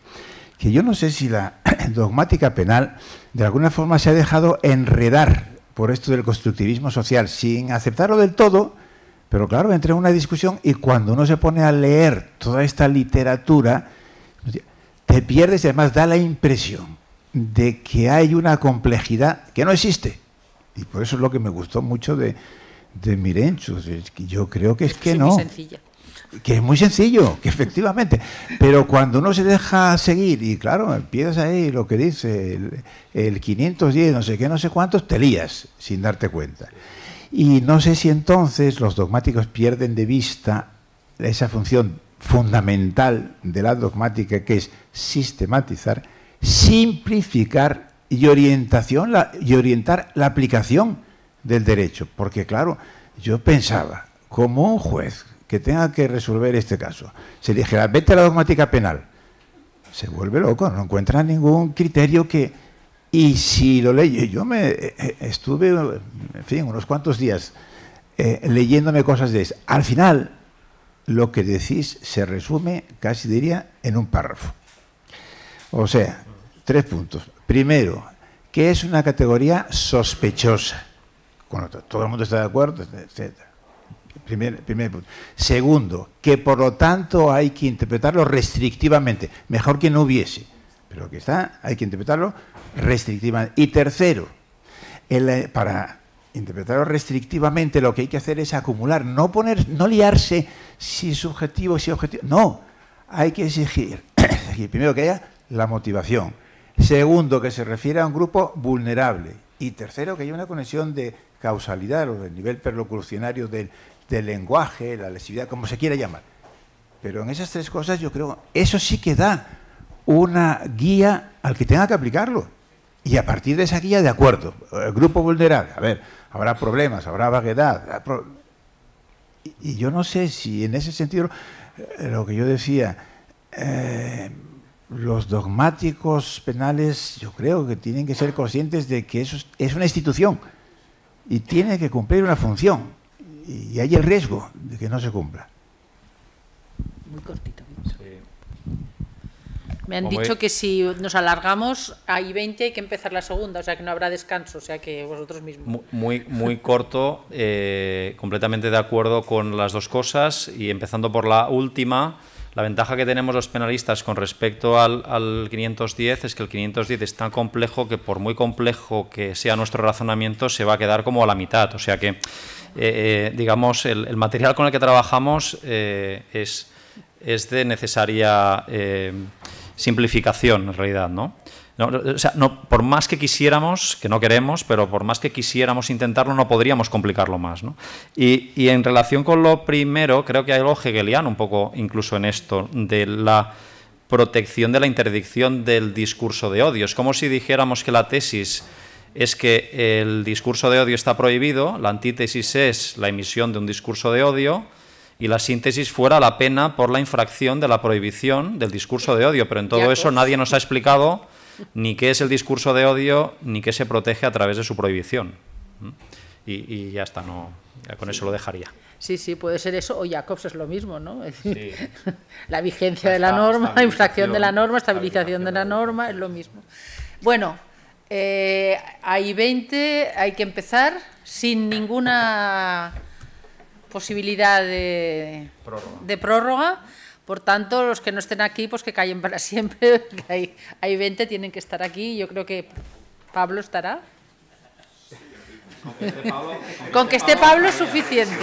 que yo no sé si la dogmática penal de alguna forma se ha dejado enredar por esto del constructivismo social, sin aceptarlo del todo, pero claro, entra en una discusión y cuando uno se pone a leer toda esta literatura, te pierdes y además da la impresión de que hay una complejidad que no existe. Y por eso es lo que me gustó mucho de, de que Yo creo que es que no. sencilla que es muy sencillo, que efectivamente, pero cuando uno se deja seguir y claro, empiezas ahí lo que dice el, 510, no sé qué, no sé cuántos, te lías sin darte cuenta. Y no sé si entonces los dogmáticos pierden de vista esa función fundamental de la dogmática que es sistematizar, simplificar y, orientación, y orientar la aplicación del derecho. Porque claro, yo pensaba, como un juez que tenga que resolver este caso, se dijera, vete a la dogmática penal, se vuelve loco, no encuentra ningún criterio que... Y si lo leyes, yo me eh, eh, estuve, en fin, unos cuantos días eh, leyéndome cosas de eso. Al final, lo que decís se resume, casi diría, en un párrafo. O sea, tres puntos. Primero, que es una categoría sospechosa. Con todo el mundo está de acuerdo, etc. Primer, Segundo, que por lo tanto hay que interpretarlo restrictivamente. Mejor que no hubiese, pero que está, hay que interpretarlo restrictivamente. Y tercero, eh, para interpretarlo restrictivamente lo que hay que hacer es acumular, no poner, no liarse si es o si es objetivo. No, hay que exigir, primero que haya la motivación. Segundo, que se refiere a un grupo vulnerable. Y tercero, que haya una conexión de causalidad o del nivel perlocucionario del, del lenguaje, la lesividad, como se quiera llamar. Pero en esas tres cosas yo creo, eso sí que da una guía al que tenga que aplicarlo. Y a partir de esa guía, de acuerdo, el grupo vulnerable, a ver, habrá problemas, habrá vaguedad. Y yo no sé si en ese sentido, eh, lo que yo decía, eh, los dogmáticos penales yo creo que tienen que ser conscientes de que eso es una institución y tiene que cumplir una función y hay el riesgo de que no se cumpla. Muy cortito. Me han dicho que si nos alargamos hay 20 hay que empezar la segunda, o sea que no habrá descanso, o sea que vosotros mismos. Muy, muy corto, eh, completamente de acuerdo con las dos cosas y empezando por la última. La ventaja que tenemos los penalistas con respecto al, al, 510 es que el 510 es tan complejo que por muy complejo que sea nuestro razonamiento se va a quedar como a la mitad. O sea que eh, eh, digamos, el, material con el que trabajamos eh, es, de necesaria simplificación, en realidad, ¿no? o sea, por más que quisiéramos, que no queremos, pero por más que quisiéramos intentarlo, no podríamos complicarlo más. Y, y, en relación con lo primero, creo que hay algo hegeliano un poco incluso en esto, de la protección de la interdicción del discurso de odio. Es como si dijéramos que la tesis es que el discurso de odio está prohibido, la antítesis es la emisión de un discurso de odio y la síntesis fuera la pena por la infracción de la prohibición del discurso de odio. Pero en todo eso pues. nadie nos ha explicado ni qué es el discurso de odio ni qué se protege a través de su prohibición. ¿Mm? Y, ya está, no, con eso lo dejaría. Sí, sí, puede ser eso, o Jacobs es lo mismo, ¿no? la vigencia de la norma, infracción de la norma, estabilización de la norma, es lo mismo. Bueno, eh, hay 20, hay que empezar sin ninguna posibilidad de prórroga. Por tanto, los que no estén aquí, pues que callen para siempre. Hay, 20, tienen que estar aquí. Yo creo que Pablo estará. Con que esté Pablo, con que esté Pablo es suficiente.